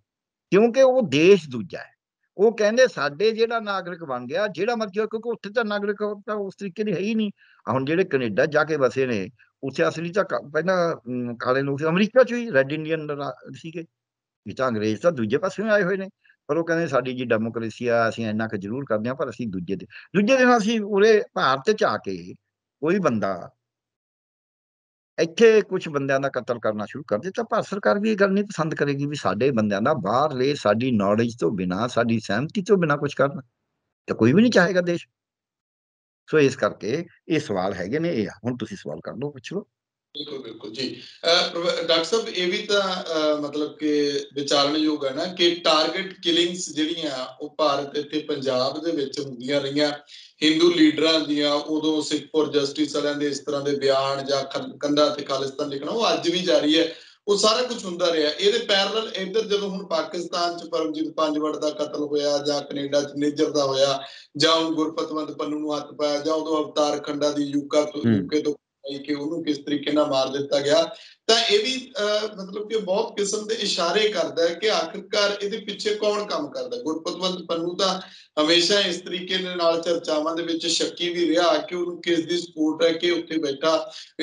ਕਿਉਂਕਿ ਉਹ ਦੇਸ਼ ਦੂਜਾ ਹੈ ਉਹ ਕਹਿੰਦੇ ਸਾਡੇ ਜਿਹੜਾ ਨਾਗਰਿਕ ਬਣ ਗਿਆ ਜਿਹੜਾ ਮਰਜ਼ੀ ਕਿਉਂਕਿ ਉੱਥੇ ਤਾਂ ਨਾਗਰਿਕ ਤਾਂ ਉਸ ਤਰੀਕੇ ਦੀ ਹੈ ਹੀ ਨਹੀਂ ਹੁਣ ਜਿਹੜੇ ਕੈਨੇਡਾ ਜਾ ਕੇ ਵਸੇ ਨੇ ਉੱਥੇ ਅਸਲੀ ਤਾਂ ਪਹਿਲਾਂ ਕਾਲੇ ਲੋਕ ਅਮਰੀਕਾ ਚ ਹੀ ਰੈਡ ਇੰਡੀਅਨ ਸੀਗੇ ਇਹ ਤਾਂ ਅੰਗਰੇਜ਼ ਤਾਂ ਦੂਜੇ ਪਾਸੇ ਆਏ ਹੋਏ ਨੇ ਪਰ ਉਹ ਕਹਿੰਦੇ ਸਾਡੀ ਜੀ ਡੈਮੋਕ੍ਰੇਸੀ ਆ ਅਸੀਂ ਇੰਨਾ ਕੁ ਜ਼ਰੂਰ ਕਰਦੇ ਆ ਪਰ ਅਸੀਂ ਦੂਜੇ ਦੇ ਦੂਜੇ ਦਿਨ ਅਸੀਂ ਉਰੇ ਭਾਰਤ ਚ ਆ ਕੇ ਕੋਈ ਬੰਦਾ ਇੱਥੇ ਕੁਝ ਬੰਦਿਆਂ ਦਾ ਕਤਲ ਕਰਨਾ ਸ਼ੁਰੂ ਕਰ ਦਿੱਤਾ ਭਾਰਤ ਸਰਕਾਰ ਵੀ ਇਹ ਗੱਲ ਨਹੀਂ ਪਸੰਦ ਕਰੇਗੀ ਵੀ ਸਾਡੇ ਬੰਦਿਆਂ ਦਾ ਬਾਹਰ ਲੈ ਸਾਡੀ ਨੌਲੇਜ ਤੋਂ ਬਿਨਾ ਸਾਡੀ ਸਹਿਮਤੀ ਤੋਂ ਬਿਨਾ ਕੁਝ ਕਰਨਾ ਤੇ ਕੋਈ ਵੀ ਨਹੀਂ ਚਾਹੇਗਾ ਦੇਸ਼ ਸੋ ਇਸ ਕਰਕੇ ਇਹ ਸਵਾਲ ਹੈਗੇ ਨੇ ਇਹ ਹੁਣ ਤੁਸੀਂ ਸਵਾਲ ਕਰ ਲਓ ਪੁੱਛ ਲਓ ਬਿਲਕੁਲ ਬਿਲਕੁਲ ਜੀ ਡਾਕਟਰ ਸਾਹਿਬ ਇਹ ਵੀ ਤਾਂ ਮਤਲਬ ਕਿ ਵਿਚਾਰਨਯੋਗ ਹੈ ਨਾ ਕਿ ਟਾਰਗੇਟ ਕਿਲਿੰਗਸ ਜਿਹੜੀਆਂ ਉਹ ਭਾਰਤ ਤੇ ਪੰਜਾਬ ਦੇ ਵਿੱਚ ਹੁੰਦੀਆਂ ਰਹੀਆਂ ਹਿੰਦੂ ਲੀਡਰਾਂ ਦੀਆਂ ਉਦੋਂ ਸਿੱਖ ਜਸਟਿਸ ਵਾਲਿਆਂ ਦੇ ਇਸ ਤਰ੍ਹਾਂ ਦੇ ਬਿਆਨ ਜਾਂ ਕੰਧਾ ਤੇ ਖਾਲਿਸਤਾਨ ਲਿਖਣਾ ਉਹ ਅੱਜ ਵੀ ਜਾਰੀ ਹੈ ਉਹ ਸਾਰਾ ਕੁਝ ਹੁੰਦਾ ਰਿਹਾ ਇਹਦੇ ਪੈਰਲਲ ਇੱਧਰ ਜਦੋਂ ਹੁਣ ਪਾਕਿਸਤਾਨ ਚ ਪਰਮਜੀਤ ਪੰਜਵੜ ਦਾ ਕਤਲ ਹੋਇਆ ਜਾਂ ਕੈਨੇਡਾ ਚ ਨੇਜਰ ਦਾ ਹੋਇਆ ਜਾਂ ਗੁਰਪਤਵੰਦ ਪੰਨੂ ਨੂੰ ਹੱਥ ਪਾਇਆ ਜਾਂ ਉਦੋਂ ਅਵਤਾਰ ਖੰਡਾ ਦੀ ਯੂਕਾ ਤੋਂ ਯੂਕੇ ਤੋਂ ਕਿ ਉਹਨੂੰ ਕਿਸ ਤਰੀਕੇ ਨਾਲ ਮਾਰ ਦਿੱਤਾ ਗਿਆ ਤਾਂ ਇਹ ਵੀ ਮਤਲਬ ਕਿ ਬਹੁਤ ਕਿਸਮ ਦੇ ਇਸ਼ਾਰੇ ਕਰਦਾ ਹੈ ਕਿ ਆਖਿਰਕਾਰ ਇਹਦੇ ਪਿੱਛੇ ਕੌਣ ਕੰਮ ਕਰਦਾ ਗੁਰਪਤਵੰਤ ਪੰਨੂ ਤਾਂ ਹਮੇਸ਼ਾ ਇਸ ਤਰੀਕੇ ਦੇ ਨਾਲ ਚਰਚਾਵਾਂ ਦੇ ਵਿੱਚ ਸ਼ੱਕੀ ਵੀ ਰਿਹਾ ਕਿ ਉਹਨੂੰ ਕਿਸ ਦੀ ਸਪੋਰਟ ਹੈ ਕਿ ਉੱਥੇ ਬੈਠਾ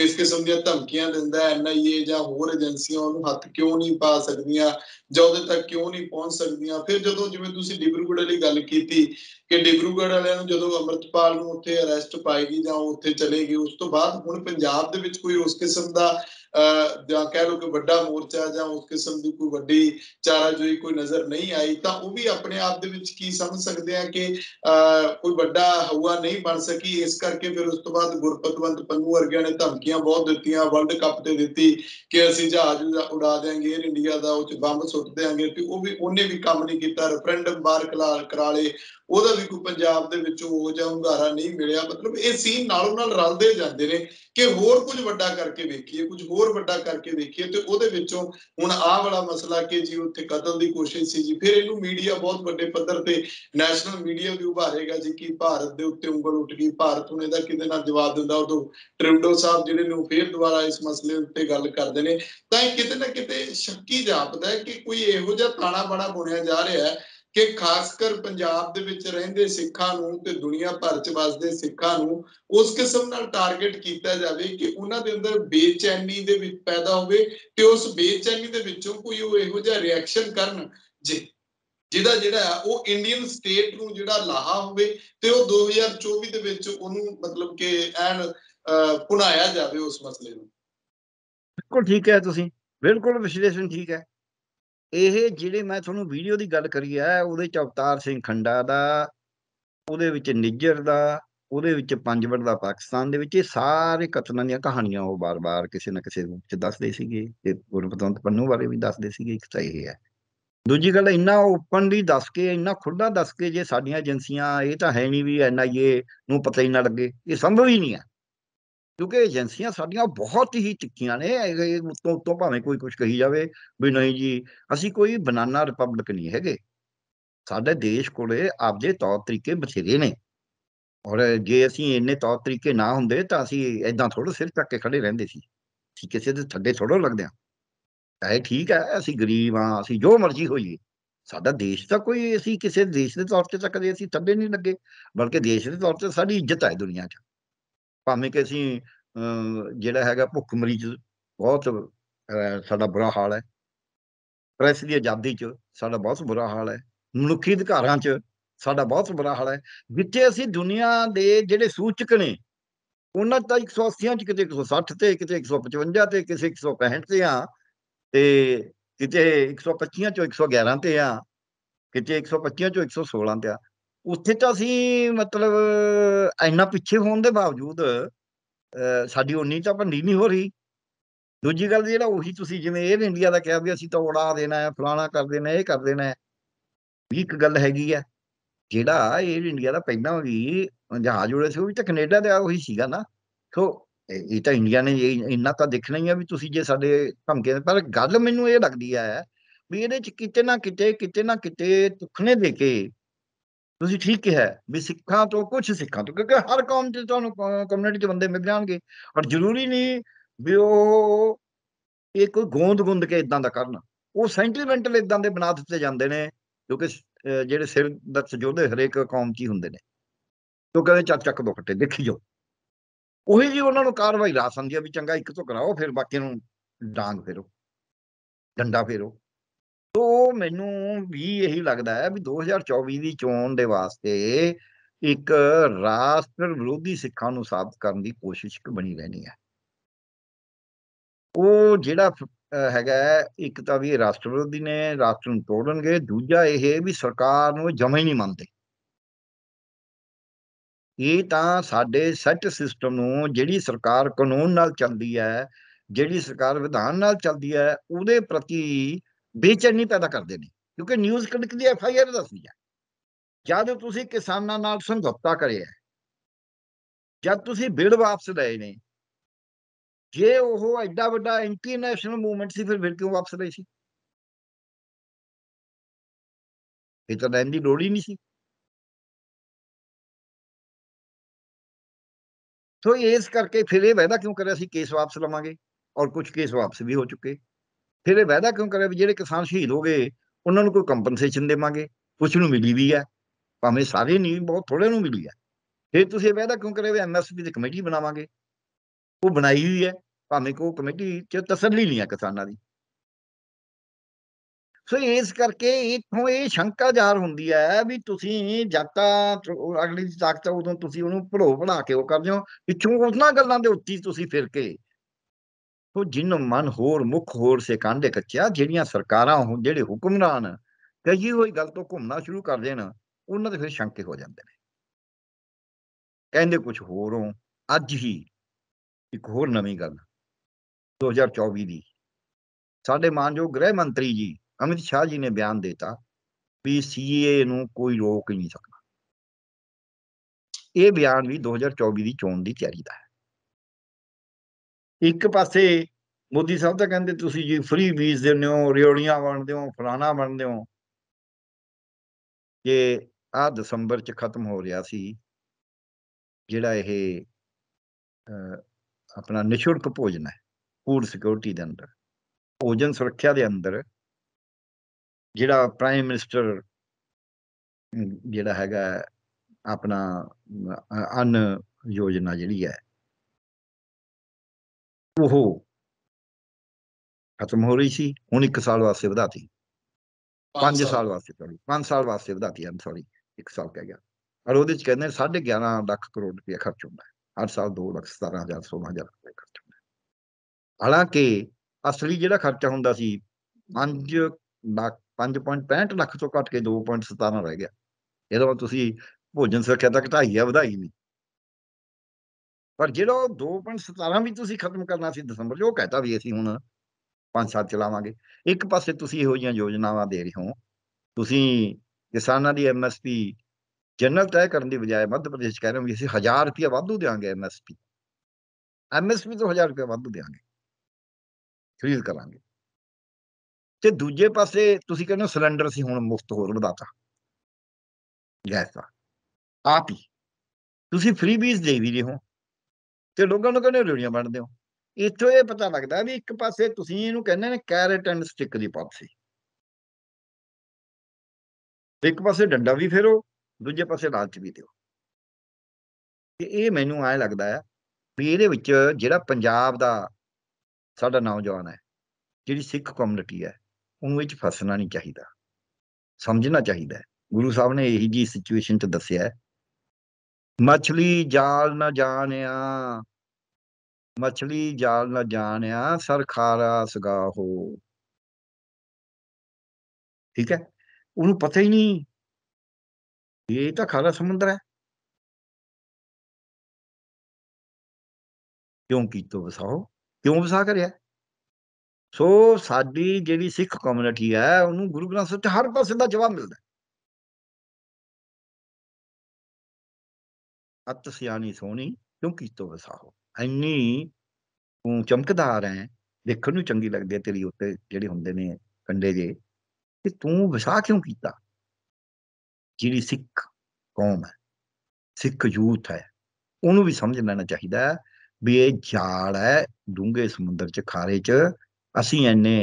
ਇਸ ਕਿਸਮ ਦੀਆਂ ਧਮਕੀਆਂ ਦਿੰਦਾ ਹੈ ਐਨਆਈਏ ਜਾਂ ਹੋਰ ਏਜੰਸੀਆਂ ਉਹਨੂੰ ਹੱਥ ਕਿਉਂ ਨਹੀਂ ਪਾ ਸਕਦੀਆਂ ਜਾਂ ਉਹਦੇ ਤੱਕ ਕਿਉਂ ਨਹੀਂ ਪਹੁੰਚ ਸਕਦੀਆਂ ਫਿਰ ਜਦੋਂ ਜਿਵੇਂ ਤੁਸੀਂ ਡਿਬਰੂਗੜ੍ਹ ਵਾਲੀ ਗੱਲ ਕੀਤੀ ਕਿ ਡਿਬਰੂਗੜ੍ਹ ਵਾਲਿਆਂ ਨੂੰ ਜਦੋਂ ਅਮਰਤਪਾਲ ਨੂੰ ਉੱਥੇ ਅਰੈਸਟ ਪਾਈ ਗਈ ਜਾਂ ਉੱਥੇ ਚਲੇ ਗਏ ਉਸ ਤੋਂ ਬਾਅਦ ਹੁਣ ਪੰਜਾਬ ਦੇ ਵਿੱਚ ਕੋਈ ਉਸ ਕਿਸਮ ਦਾ ਜਾਂ ਕਹਿ ਲਓ ਕਿ ਵੱਡਾ ਮੋਰਚਾ ਜਾਂ ਉਸ ਕਿਸਮ ਦੀ ਕੋਈ ਵੱਡੀ ਚਾਰਾਜੋਈ ਕੋਈ ਨਜ਼ਰ ਨਹੀਂ ਆਈ ਤਾਂ ਉਹ ਵੀ ਆਪਣੇ ਆਪ ਦੇ ਵਿੱਚ ਕੀ ਸਮਝ ਸਕਦੇ ਆ ਕਿ ਕੋਈ ਵੱਡਾ ਹਵਾ ਨਹੀਂ ਬਣ ਸਕੀ ਇਸ ਕਰਕੇ ਫਿਰ ਉਸ ਤੋਂ ਬਾਅਦ ਗੁਰਪਤਵੰਤ ਪੰਨੂ ਵਰਗਿਆਂ ਨੇ ਧਮਕੀਆਂ ਬਹੁਤ ਦਿੱਤੀਆਂ ਵਰਲਡ ਕੱਪ ਤੇ ਦਿੱਤੀ ਕਿ ਅਸੀਂ ਜਹਾਜ਼ ਉਡਾ ਦੇਾਂਗੇ 에ਅਰ ਇੰਡੀਆ ਦਾ ਉਹ ਚ ਬੰਬ ਸੁੱਟ ਦੇਾਂਗੇ ਤੇ ਉਹ ਵੀ ਉਹਨੇ ਵੀ ਕੰਮ ਨਹੀਂ ਕੀਤਾ ਰੈਫਰੈਂਡਮ ਬਾਹਰ ਕਰਾ ਲਏ ਉਹਦਾ ਵੀ ਕੋਈ ਪੰਜਾਬ ਦੇ ਵਿੱਚ ਉਹ ਜਾਂ ਹੰਗਾਰਾ ਨਹੀਂ ਮਿਲਿਆ ਮਤਲਬ ਇਹ ਸੀਨ ਨਾਲੋਂ ਨਾਲ ਰਲਦੇ ਜਾਂਦੇ ਨੇ ਕਿ ਹੋਰ ਕੁਝ ਵੱਡਾ ਕਰਕੇ ਵੇਖੀਏ ਕੁਝ ਹੋਰ ਵੱਡਾ ਕਰਕੇ ਵੇਖੀਏ ਤੇ ਉਹਦੇ ਵਿੱਚੋਂ ਹੁਣ ਆਹ ਵਾਲਾ ਮਸਲਾ ਕਿ ਜੀ ਉੱਥੇ ਕਤਲ ਦੀ ਕੋਸ਼ਿਸ਼ ਸੀ ਜੀ ਫਿਰ ਇਹਨੂੰ ਮੀਡੀਆ ਬਹੁਤ ਵੱਡੇ ਪੱਧਰ ਤੇ ਨੈਸ਼ਨਲ ਮੀਡੀਆ ਵੀ ਉਭਾਰੇਗਾ ਜੀ ਕਿ ਭਾਰਤ ਦੇ ਉੱਤੇ ਉਂਗਲ ਉੱਠ ਗਈ ਭਾਰਤ ਨੂੰ ਇਹਦਾ ਕਿਤੇ ਨਾ ਜਵਾਬ ਦਿੰਦਾ ਉਦੋਂ ਟ੍ਰਿਬਡੋ ਸਾਹਿਬ ਜਿਹੜੇ ਨੂੰ ਫੇਰ ਦੁਬਾਰਾ ਇਸ ਮਸਲੇ ਉੱਤੇ ਗੱਲ ਕਰਦੇ ਨੇ ਤਾਂ ਇਹ ਕਿਤੇ ਨਾ ਕਿਤੇ ਸ਼ੱਕੀ ਜਾਪਦਾ ਹੈ ਕਿ ਕੋਈ ਇਹੋ ਜਿਹਾ ਤਾਣਾ ਬਾਣਾ ਬੁਣਿਆ ਜਾ ਰਿਹਾ ਹੈ ਕਿ ਖਾਸ ਕਰ ਪੰਜਾਬ ਦੇ ਵਿੱਚ ਰਹਿੰਦੇ ਸਿੱਖਾਂ ਨੂੰ ਤੇ ਦੁਨੀਆ ਭਰ 'ਚ ਵਸਦੇ ਸਿੱਖਾਂ ਨੂੰ ਉਸ ਕਿਸਮ ਨਾਲ ਟਾਰਗੇਟ ਕੀਤਾ ਜਾਵੇ ਕਿ ਉਹਨਾਂ ਦੇ ਅੰਦਰ ਬੇਚੈਨੀ ਦੇ ਵਿੱਚ ਪੈਦਾ ਹੋਵੇ ਤੇ ਉਸ ਬੇਚੈਨੀ ਦੇ ਵਿੱਚੋਂ ਕੋਈ ਉਹ ਇਹੋ ਜਿਹਾ ਰਿਐਕਸ਼ਨ ਕਰਨ ਜੇ ਜਿਹਦਾ ਜਿਹੜਾ ਉਹ ਇੰਡੀਅਨ ਸਟੇਟ ਨੂੰ ਜਿਹੜਾ ਲਾਹਾ ਹੋਵੇ ਤੇ ਉਹ 2024 ਦੇ ਵਿੱਚ ਉਹਨੂੰ ਮਤਲਬ ਕਿ ਐਨ ਪੁਣਾਇਆ ਜਾਵੇ ਉਸ ਮਸਲੇ ਨੂੰ ਬਿਲਕੁਲ ਠੀਕ ਹੈ ਤੁਸੀਂ ਬਿਲਕੁਲ ਵਿਸ਼ਲੇਸ਼ਣ ਠੀਕ ਹੈ ਇਹ ਜਿਹੜੇ ਮੈਂ ਤੁਹਾਨੂੰ ਵੀਡੀਓ ਦੀ ਗੱਲ ਕਰੀ ਆ ਉਹਦੇ ਚ ਅਵਤਾਰ ਸਿੰਘ ਖੰਡਾ ਦਾ ਉਹਦੇ ਵਿੱਚ ਨਿੱਜਰ ਦਾ ਉਹਦੇ ਵਿੱਚ ਪੰਜਵੜ ਦਾ ਪਾਕਿਸਤਾਨ ਦੇ ਵਿੱਚ ਇਹ ਸਾਰੇ ਕਤਲਾਂ ਦੀਆਂ ਕਹਾਣੀਆਂ ਉਹ ਬਾਰ-ਬਾਰ ਕਿਸੇ ਨਾ ਕਿਸੇ ਰੂਪ ਚ ਦੱਸਦੇ ਸੀਗੇ ਤੇ ਗੁਰਪਤੰਤ ਪੰਨੂ ਬਾਰੇ ਵੀ ਦੱਸਦੇ ਸੀਗੇ ਇੱਕ ਤਾਂ ਇਹ ਹੈ ਦੂਜੀ ਗੱਲ ਇੰਨਾ ਓਪਨਲੀ ਦੱਸ ਕੇ ਇੰਨਾ ਖੁੱਲਾ ਦੱਸ ਕੇ ਜੇ ਸਾਡੀਆਂ ਏਜੰਸੀਆਂ ਇਹ ਤਾਂ ਹੈ ਨਹੀਂ ਵੀ ਐਨਆਈਏ ਨੂੰ ਪਤਾ ਹੀ ਨਾ ਲੱਗੇ ਇਹ ਸੰਭਵ ਹੀ ਨਹੀਂ ਹੈ ਕਿਉਂਕਿ ਏਜੰਸੀਆਂ ਸਾਡੀਆਂ ਬਹੁਤ ਹੀ ਚਿੱਕੀਆਂ ਨੇ ਉਤੋਂ ਉਤੋਂ ਭਾਵੇਂ ਕੋਈ ਕੁਝ ਕਹੀ ਜਾਵੇ ਵੀ ਨਹੀਂ ਜੀ ਅਸੀਂ ਕੋਈ ਬਨਾਨਾ ਰਿਪਬਲਿਕ ਨਹੀਂ ਹੈਗੇ ਸਾਡੇ ਦੇਸ਼ ਕੋਲੇ ਆਪਦੇ ਤੌਰ ਤਰੀਕੇ ਬਥੇਰੇ ਨੇ ਔਰ ਜੇ ਅਸੀਂ ਇੰਨੇ ਤੌਰ ਤਰੀਕੇ ਨਾ ਹੁੰਦੇ ਤਾਂ ਅਸੀਂ ਐਦਾਂ ਥੋੜਾ ਸਿਰ ਚੱਕ ਕੇ ਖੜੇ ਰਹਿੰਦੇ ਸੀ ਠੀਕ ਕਿਸੇ ਦੇ ਥੱਡੇ ਥੋੜਾ ਲੱਗਦੇ ਆ ਇਹ ਠੀਕ ਹੈ ਅਸੀਂ ਗਰੀਬ ਆ ਅਸੀਂ ਜੋ ਮਰਜ਼ੀ ਹੋਈਏ ਸਾਡਾ ਦੇਸ਼ ਤਾਂ ਕੋਈ ਅਸੀਂ ਕਿਸੇ ਦੇਸ਼ ਦੇ ਤੌਰ ਤੇ ਤਾਂ ਕਦੇ ਅਸੀਂ ਥੱਲੇ ਨਹੀਂ ਲੱਗੇ ਬਲਕਿ ਦੇਸ਼ ਦੇ ਤੌਰ ਤੇ ਸਾਡੀ ਇੱਜ਼ਤ ਹੈ ਦੁਨੀਆ 'ਚ ਭਾਵੇਂ ਕਿ ਅਸੀਂ ਜਿਹੜਾ ਹੈਗਾ ਭੁੱਖ ਮਰੀਜ਼ ਬਹੁਤ ਸਾਡਾ ਬੁਰਾ ਹਾਲ ਹੈ ਪ੍ਰੈਸ ਦੀ ਆਜ਼ਾਦੀ 'ਚ ਸਾਡਾ ਬਹੁਤ ਬੁਰਾ ਹਾਲ ਹੈ ਮਨੁੱਖੀ ਅਧਿਕਾਰਾਂ 'ਚ ਸਾਡਾ ਬਹੁਤ ਬੁਰਾ ਹਾਲ ਹੈ ਜਿੱਥੇ ਅਸੀਂ ਦੁਨੀਆ ਦੇ ਜਿਹੜੇ ਸੂਚਕ ਨੇ ਉਹਨਾਂ ਦਾ 180 'ਚ ਕਿਤੇ 160 ਤੇ ਕਿਤੇ 155 ਤੇ ਕਿਸੇ 165 ਤੇ ਆ ਤੇ ਕਿਤੇ 125 'ਚੋਂ 111 ਤੇ ਆ ਕਿਤੇ 125 'ਚੋਂ 116 ਤੇ ਆ ਉੱਥੇ ਤਾਂ ਅਸੀਂ ਮਤਲਬ ਇੰਨਾ ਪਿੱਛੇ ਹੋਣ ਦੇ ਬਾਵਜੂਦ ਸਾਡੀ ਉਨੀ ਤਾਂ ਭੰਡੀ ਨਹੀਂ ਹੋ ਰਹੀ ਦੂਜੀ ਗੱਲ ਜਿਹੜਾ ਉਹੀ ਤੁਸੀਂ ਜਿਵੇਂ ਇਹ ਇੰਡੀਆ ਦਾ ਕਿਹਾ ਵੀ ਅਸੀਂ ਤਾਂ ਉੜਾ ਦੇਣਾ ਹੈ ਫਲਾਣਾ ਕਰ ਦੇਣਾ ਇਹ ਕਰ ਦੇਣਾ ਵੀ ਇੱਕ ਗੱਲ ਹੈਗੀ ਆ ਜਿਹੜਾ ਇਹ ਇੰਡੀਆ ਦਾ ਪਹਿਲਾਂ ਵੀ ਜਹਾਜ਼ ਉੜੇ ਸੀ ਉਹ ਵੀ ਤਾਂ ਕੈਨੇਡਾ ਦੇ ਉਹੀ ਸੀਗਾ ਨਾ ਸੋ ਇਹ ਤਾਂ ਇੰਡੀਆ ਨੇ ਇੰਨਾ ਤਾਂ ਦੇਖਣਾ ਹੀ ਆ ਵੀ ਤੁਸੀਂ ਜੇ ਸਾਡੇ ਧਮਕੇ ਪਰ ਗੱਲ ਮੈਨੂੰ ਇਹ ਲੱਗਦੀ ਆ ਵੀ ਇਹਦੇ ਚ ਕਿਤੇ ਨਾ ਕਿਤੇ ਕਿਤੇ ਨਾ ਕਿਤੇ ਤੁਖਨੇ ਦੇ ਕੇ ਤੁਸੀਂ ਠੀਕ ਕਿਹਾ ਵੀ ਸਿੱਖਾਂ ਤੋਂ ਕੁਝ ਸਿੱਖਾਂ ਤੋਂ ਕਿਉਂਕਿ ਹਰ ਕੌਮ 'ਚ ਤੁਹਾਨੂੰ ਕਮਿਊਨਿਟੀ ਦੇ ਬੰਦੇ ਮਿਲ ਜਾਣਗੇ ਔਰ ਜ਼ਰੂਰੀ ਨਹੀਂ ਵੀ ਉਹ ਇਹ ਕੋਈ ਗੋਂਦ ਗੁੰਦ ਕੇ ਇਦਾਂ ਦਾ ਕਰਨ ਉਹ ਸੈਂਟੀਮੈਂਟਲ ਇਦਾਂ ਦੇ ਬਣਾ ਦਿੱਤੇ ਜਾਂਦੇ ਨੇ ਕਿਉਂਕਿ ਜਿਹੜੇ ਸਿਰ ਦਰਸ ਜੋਧੇ ਹਰੇਕ ਕੌਮ 'ਚ ਹੁੰਦੇ ਨੇ ਤੋ ਕਹਿੰਦੇ ਚੱਕ ਚੱਕ ਦੋ ਖੱਟੇ ਦੇਖੀ ਜਾਓ ਉਹੀ ਜੀ ਉਹਨਾਂ ਨੂੰ ਕਾਰਵਾਈ ਰਾ ਸਮਝਿਆ ਵੀ ਚੰਗਾ ਇੱਕ ਤੋਂ ਕਰਾਓ ਫਿਰ ਬਾਕੀ ਨੂੰ ਡਾਂਗ ਫੇਰੋ ਡੰਡਾ ਫੇਰੋ ਸੋ ਮੈਨੂੰ ਵੀ ਇਹੀ ਲੱਗਦਾ ਹੈ ਵੀ 2024 ਦੀ ਚੋਣ ਦੇ ਵਾਸਤੇ ਇੱਕ ਰਾਸ਼ਟਰ ਵਿਰੋਧੀ ਸਿੱਖਾਂ ਨੂੰ ਸਾਬਤ ਕਰਨ ਦੀ ਕੋਸ਼ਿਸ਼ ਬਣੀ ਰਹਿਣੀ ਹੈ ਉਹ ਜਿਹੜਾ ਹੈਗਾ ਇੱਕ ਤਾਂ ਵੀ ਰਾਸ਼ਟਰ ਵਿਰੋਧੀ ਨੇ ਰਾਸ਼ਟਰ ਨੂੰ ਤੋੜਨਗੇ ਦੂਜਾ ਇਹ ਵੀ ਸਰਕਾਰ ਨੂੰ ਜਮੇ ਨਹੀਂ ਮੰਨਦੇ ਇਹ ਤਾਂ ਸਾਡੇ ਸੱਚ ਸਿਸਟਮ ਨੂੰ ਜਿਹੜੀ ਸਰਕਾਰ ਕਾਨੂੰਨ ਨਾਲ ਚੱਲਦੀ ਹੈ ਜਿਹੜੀ ਸਰਕਾਰ ਵਿਧਾਨ ਨਾਲ ਚੱਲਦੀ ਹੈ ਉਹਦੇ ਪ੍ਰਤੀ बेचैनी पैदा करते हैं क्योंकि न्यूज कणक की एफ आई आर दसी है जब तुम किसान समझौता करे है जब तुम बिल वापस रहे ने जे वह एडा वा इंटरनेशनल मूवमेंट से फिर फिर क्यों वापस रहे तो लैन की लड़ ही नहीं तो इस करके फिर यह वह क्यों करे केस वापस लवेंगे और कुछ केस वापस भी हो चुके ਫਿਰ ਇਹ ਵਾਅਦਾ ਕਿਉਂ ਕਰਿਆ ਵੀ ਜਿਹੜੇ ਕਿਸਾਨ ਸ਼ਹੀਦ ਹੋ ਗਏ ਉਹਨਾਂ ਨੂੰ ਕੋਈ ਕੰਪਨਸੇਸ਼ਨ ਦੇਵਾਂਗੇ ਕੁਝ ਨੂੰ ਮਿਲੀ ਵੀ ਹੈ ਭਾਵੇਂ ਸਾਰੇ ਨਹੀਂ ਬਹੁਤ ਥੋੜੇ ਨੂੰ ਮਿਲੀ ਹੈ ਫਿਰ ਤੁਸੀਂ ਇਹ ਵਾਅਦਾ ਕਿਉਂ ਕਰਿਆ ਵੀ ਐਮਐਸਪੀ ਦੀ ਕਮੇਟੀ ਬਣਾਵਾਂਗੇ ਉਹ ਬਣਾਈ ਹੋਈ ਹੈ ਭਾਵੇਂ ਕੋ ਕਮੇਟੀ ਚ ਤਸੱਲੀ ਨਹੀਂ ਆ ਕਿਸਾਨਾਂ ਦੀ ਸੋ ਇਸ ਕਰਕੇ ਇਥੋਂ ਇਹ ਸ਼ੰਕਾ ਜਾਰ ਹੁੰਦੀ ਹੈ ਵੀ ਤੁਸੀਂ ਜਾਤਾ ਅਗਲੀ ਤਾਕਤ ਉਦੋਂ ਤੁਸੀਂ ਉਹਨੂੰ ਭੜੋ ਬਣਾ ਕੇ ਉਹ ਕਰਦੇ ਹੋ ਪਿੱਛੋਂ ਉਹਨਾਂ ਗੱਲਾਂ ਦੇ ਉੱਤੇ ਤੁਸੀਂ ਫਿਰ ਕੇ ਸੋ ਜਿੰਨ ਮਨ ਹੋਰ ਮੁਖ ਹੋਰ ਸੇ ਕਾਂਡੇ ਕੱਚਿਆ ਜਿਹੜੀਆਂ ਸਰਕਾਰਾਂ ਹੋਂ ਜਿਹੜੇ ਹੁਕਮਰਾਨ ਕਹੀ ਹੋਈ ਗੱਲ ਤੋਂ ਘੁੰਮਣਾ ਸ਼ੁਰੂ ਕਰ ਦੇਣ ਉਹਨਾਂ ਦੇ ਫਿਰ ਸ਼ੰਕੇ ਹੋ ਜਾਂਦੇ ਨੇ ਕਹਿੰਦੇ ਕੁਝ ਹੋਰ ਹੋਂ ਅੱਜ ਹੀ ਇੱਕ ਹੋਰ ਨਵੀਂ ਗੱਲ 2024 ਦੀ ਸਾਡੇ ਮਾਨਯੋਗ ਗ੍ਰਹਿ ਮੰਤਰੀ ਜੀ ਅਮਿਤ ਸ਼ਾਹ ਜੀ ਨੇ ਬਿਆਨ ਦਿੱਤਾ ਵੀ ਸੀਏ ਨੂੰ ਕੋਈ ਰੋਕ ਨਹੀਂ ਸਕਦਾ ਇਹ ਬਿਆਨ ਵੀ 2024 ਦੀ ਚੋਣ ਦੀ ਤਿਆਰੀ ਦਾ ਹੈ ਇੱਕ ਪਾਸੇ ਮੋਦੀ ਸਾਹਿਬ ਤਾਂ ਕਹਿੰਦੇ ਤੁਸੀਂ ਜੀ ਫ੍ਰੀ ਬੀਜ ਦਿੰਦੇ ਹੋ ਰਿਓੜੀਆਂ ਵੰਡਦੇ ਹੋ ਫਲਾਣਾ ਵੰਡਦੇ ਹੋ ਇਹ ਆ ਦਸੰਬਰ ਚ ਖਤਮ ਹੋ ਰਿਹਾ ਸੀ ਜਿਹੜਾ ਇਹ ਆਪਣਾ ਨਿਸ਼ੁਲਕ ਭੋਜਨ ਹੈ ਫੂਡ ਸਿਕਿਉਰਿਟੀ ਦੇ ਅੰਦਰ ਭੋਜਨ ਸੁਰੱਖਿਆ ਦੇ ਅੰਦਰ ਜਿਹੜਾ ਪ੍ਰਾਈਮ ਮਿਨਿਸਟਰ ਜਿਹੜਾ ਹੈਗਾ ਆਪਣਾ ਅਨ ਯੋਜਨਾ ਜਿਹੜੀ ਹੈ ਉਹ ਖਤਮ ਹੋ ਰਹੀ ਸੀ ਹੁਣ 1 ਸਾਲ ਵਾਸਤੇ ਵਧਾਤੀ 5 ਸਾਲ ਵਾਸਤੇ ਸੌਰੀ 5 ਸਾਲ ਵਾਸਤੇ ਵਧਾਤੀ ਐਮ ਸੌਰੀ 1 ਸਾਲ ਕਹਿ ਗਿਆ ਔਰ ਉਹਦੇ ਚ ਕਹਿੰਦੇ 11.5 ਲੱਖ ਕਰੋੜ ਰੁਪਏ ਖਰਚ ਹੁੰਦਾ ਹੈ ਹਰ ਸਾਲ 2 ਲੱਖ 17000 16000 ਰੁਪਏ ਖਰਚ ਹੁੰਦਾ ਹਾਲਾਂਕਿ ਅਸਲੀ ਜਿਹੜਾ ਖਰਚਾ ਹੁੰਦਾ ਸੀ 5.65 ਲੱਖ ਤੋਂ ਘਟ ਕੇ 2.17 ਰਹਿ ਗਿਆ ਇਹਦਾ ਮਤਲਬ ਤੁਸੀਂ ਭੋਜਨ ਸੁਰੱਖਿਆ ਤੱਕ ਘਟਾਈ ਆ ਵਧਾਈ ਨਹੀਂ ਪਰ ਜਿਹੜਾ 2.17 ਵੀ ਤੁਸੀਂ ਖਤਮ ਕਰਨਾ ਸੀ ਦਸੰਬਰ ਜੋ ਕਹਤਾ ਵੀ ਅਸੀਂ ਹੁਣ 5 7 ਚਲਾਵਾਂਗੇ ਇੱਕ ਪਾਸੇ ਤੁਸੀਂ ਇਹੋ ਜੀਆਂ ਯੋਜਨਾਵਾਂ ਦੇ ਰਹੇ ਹੋ ਤੁਸੀਂ ਕਿਸਾਨਾਂ ਦੀ ਐਮਐਸਪੀ ਜਨਰਲ ਤੈਅ ਕਰਨ ਦੀ ਬਜਾਏ ਮੱਧ ਪ੍ਰਦੇਸ਼ ਕਹਿ ਰਹੇ ਹੋ ਵੀ ਅਸੀਂ 1000 ਰੁਪਏ ਵਾਧੂ ਦੇਾਂਗੇ ਐਮਐਸਪੀ ਐਮਐਸਪੀ ਤੋਂ 1000 ਰੁਪਏ ਵਾਧੂ ਦੇਾਂਗੇ ਖਰੀਦ ਕਰਾਂਗੇ ਤੇ ਦੂਜੇ ਪਾਸੇ ਤੁਸੀਂ ਕਹਿੰਦੇ ਹੋ ਸਿਲੰਡਰ ਸੀ ਹੁਣ ਮੁਫਤ ਹੋਰ ਵਧਾਤਾ ਗੈਸ ਦਾ ਆਪੀ ਤੁਸੀਂ ਫ੍ਰੀ ਬੀਜ ਦੇ ਵੀ ਰਹੇ ਹੋ ਤੇ ਲੋਕਾਂ ਨੂੰ ਕਹਿੰਦੇ ਰੇੜੀਆਂ ਬਣਦੇ ਹੋ ਇੱਥੋਂ ਇਹ ਪਤਾ ਲੱਗਦਾ ਵੀ ਇੱਕ ਪਾਸੇ ਤੁਸੀਂ ਇਹਨੂੰ ਕਹਿੰਦੇ ਨੇ ਕੈਰਟ ਐਂਡ ਸਟਿਕ ਦੀ ਪਾਲਸੀ ਇੱਕ ਪਾਸੇ ਡੰਡਾ ਵੀ ਫੇਰੋ ਦੂਜੇ ਪਾਸੇ ਲਾਲਚ ਵੀ ਦਿਓ ਇਹ ਮੈਨੂੰ ਆਇ ਲੱਗਦਾ ਹੈ ਵੀ ਇਹਦੇ ਵਿੱਚ ਜਿਹੜਾ ਪੰਜਾਬ ਦਾ ਸਾਡਾ ਨੌਜਵਾਨ ਹੈ ਜਿਹੜੀ ਸਿੱਖ ਕਮਿਊਨਿਟੀ ਹੈ ਉਹਨੂੰ ਵਿੱਚ ਫਸਣਾ ਨਹੀਂ ਚਾਹੀਦਾ ਸਮਝਣਾ ਚਾਹੀਦਾ ਗੁਰੂ ਸਾਹਿਬ ਨੇ ਇਹੀ ਜੀ ਸਿਚੁਏਸ਼ਨ ਤੇ ਦੱਸਿਆ ਮਛਲੀ ਜਾਲ ਨਾ ਜਾਣਿਆ ਮਛਲੀ ਜਾਲ ਨਾ ਜਾਣਿਆ ਸਰਖਾਰਾ ਸਗਾ ਹੋ ਠੀਕ ਹੈ ਉਹਨੂੰ ਪਤਾ ਹੀ ਨਹੀਂ ਇਹ ਤਾਂ ਖਾਲਾ ਸਮੁੰਦਰ ਹੈ ਕਿਉਂ ਕੀਤੋ ਵਸਾਓ ਕਿਉਂ ਵਸਾ ਕਰਿਆ ਸੋ ਸਾਡੀ ਜਿਹੜੀ ਸਿੱਖ ਕਮਿਊਨਿਟੀ ਹੈ ਉਹਨੂੰ ਗੁਰੂ ਗ੍ਰੰਥ ਸਾਹਿਬ ਤੇ ਹਰ ਪਾਸੇ ਦਾ ਜਵਾਬ ਮਿਲਦਾ ਅਤ ਸਿਆਣੀ ਸੋਹਣੀ ਕਿਉਂ ਕੀਤੋ ਵਸਾਹੋ ਐਨੀ ਤੂੰ ਚਮਕਦਾਰ ਰਹੇ ਦੇਖਣ ਨੂੰ ਚੰਗੀ ਲੱਗਦੀ ਹੈ ਤੇਰੀ ਉੱਤੇ ਜਿਹੜੇ ਹੁੰਦੇ ਨੇ ਕੰਡੇ ਜੇ ਕਿ ਤੂੰ ਵਸਾ ਕਿਉਂ ਕੀਤਾ ਜਿਹੜੀ ਸਿੱਖ ਕੌਮ ਹੈ ਸਿੱਖ ਯੂਥ ਹੈ ਉਹਨੂੰ ਵੀ ਸਮਝ ਲੈਣਾ ਚਾਹੀਦਾ ਹੈ ਵੀ ਇਹ ਝਾੜ ਹੈ ਡੂੰਘੇ ਸਮੁੰਦਰ 'ਚ ਖਾਰੇ 'ਚ ਅਸੀਂ ਐਨੇ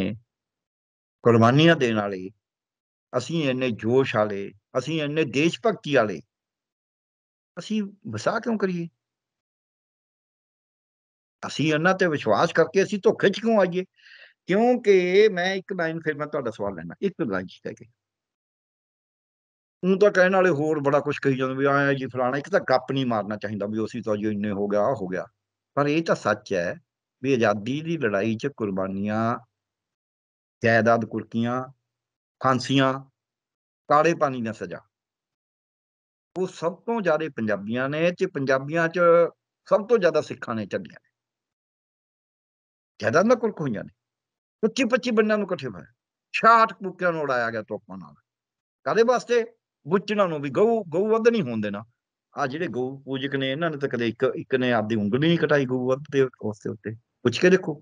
ਕੁਰਬਾਨੀਆਂ ਦੇਣ ਵਾਲੇ ਅਸੀਂ ਐਨੇ ਜੋਸ਼ ਵਾਲੇ ਅਸੀਂ ਐਨੇ ਦੇਸ਼ ਭਗਤੀ ਵਾਲੇ ਅਸੀਂ ਵਸਾ ਕਿਉਂ ਕਰੀਏ ਅਸੀਂ ਇਹਨਾਂ ਤੇ ਵਿਸ਼ਵਾਸ ਕਰਕੇ ਅਸੀਂ ਧੋਖੇ 'ਚ ਕਿਉਂ ਆਈਏ ਕਿਉਂਕਿ ਮੈਂ ਇੱਕ ਲਾਈਨ ਫਿਰ ਮੈਂ ਤੁਹਾਡਾ ਸਵਾਲ ਲੈਣਾ ਇੱਕ ਲਾਈਨ ਜੀ ਕਹਿ ਕੇ ਉਹ ਤਾਂ ਕਹਿਣ ਵਾਲੇ ਹੋਰ ਬੜਾ ਕੁਝ ਕਹੀ ਜਾਂਦੇ ਵੀ ਆਇਆ ਜੀ ਫਲਾਣਾ ਇੱਕ ਤਾਂ ਗੱਪ ਨਹੀਂ ਮਾਰਨਾ ਚਾਹੀਦਾ ਵੀ ਉਸੀ ਤਾਂ ਜੋ ਇੰਨੇ ਹੋ ਗਿਆ ਆ ਹੋ ਗਿਆ ਪਰ ਇਹ ਤਾਂ ਸੱਚ ਹੈ ਵੀ ਆਜ਼ਾਦੀ ਦੀ ਲੜਾਈ 'ਚ ਕੁਰਬਾਨੀਆਂ ਜਾਇਦਾਦ ਕੁਰਕੀਆਂ ਫਾਂਸੀਆਂ ਕਾਲੇ ਪਾਣੀ ਦਾ ਸਜ਼ਾ ਉਹ ਸਭ ਤੋਂ ਜ਼ਿਆਦਾ ਪੰਜਾਬੀਆਂ ਨੇ ਤੇ ਪੰਜਾਬੀਆਂ 'ਚ ਸਭ ਤੋਂ ਜ਼ਿਆਦਾ ਸਿੱਖਾਂ ਨੇ ਚੱਲੀਆਂ ਨੇ ਜ਼ਿਆਦਾ ਨਾ ਕੋਲ ਨੇ 25 25 ਬੰਨਾਂ ਨੂੰ ਇਕੱਠੇ ਹੋਇਆ 66 ਕੂਕਿਆਂ ਨੂੰ ਉਡਾਇਆ ਗਿਆ ਤੋਪਾਂ ਨਾਲ ਕਾਦੇ ਵਾਸਤੇ ਬੁੱਚਣਾ ਨੂੰ ਵੀ ਗਊ ਗਊ ਵੱਧ ਨਹੀਂ ਹੋਣ ਦੇਣਾ ਆ ਜਿਹੜੇ ਗਊ ਪੂਜਕ ਨੇ ਇਹਨਾਂ ਨੇ ਤਾਂ ਕਦੇ ਇੱਕ ਇੱਕ ਨੇ ਆਪਦੀ ਉਂਗਲੀ ਨਹੀਂ ਕਟਾਈ ਗਊ ਵੱਧ ਤੇ ਉਸ ਦੇ ਉੱਤੇ ਪੁੱਛ ਕੇ ਦੇਖੋ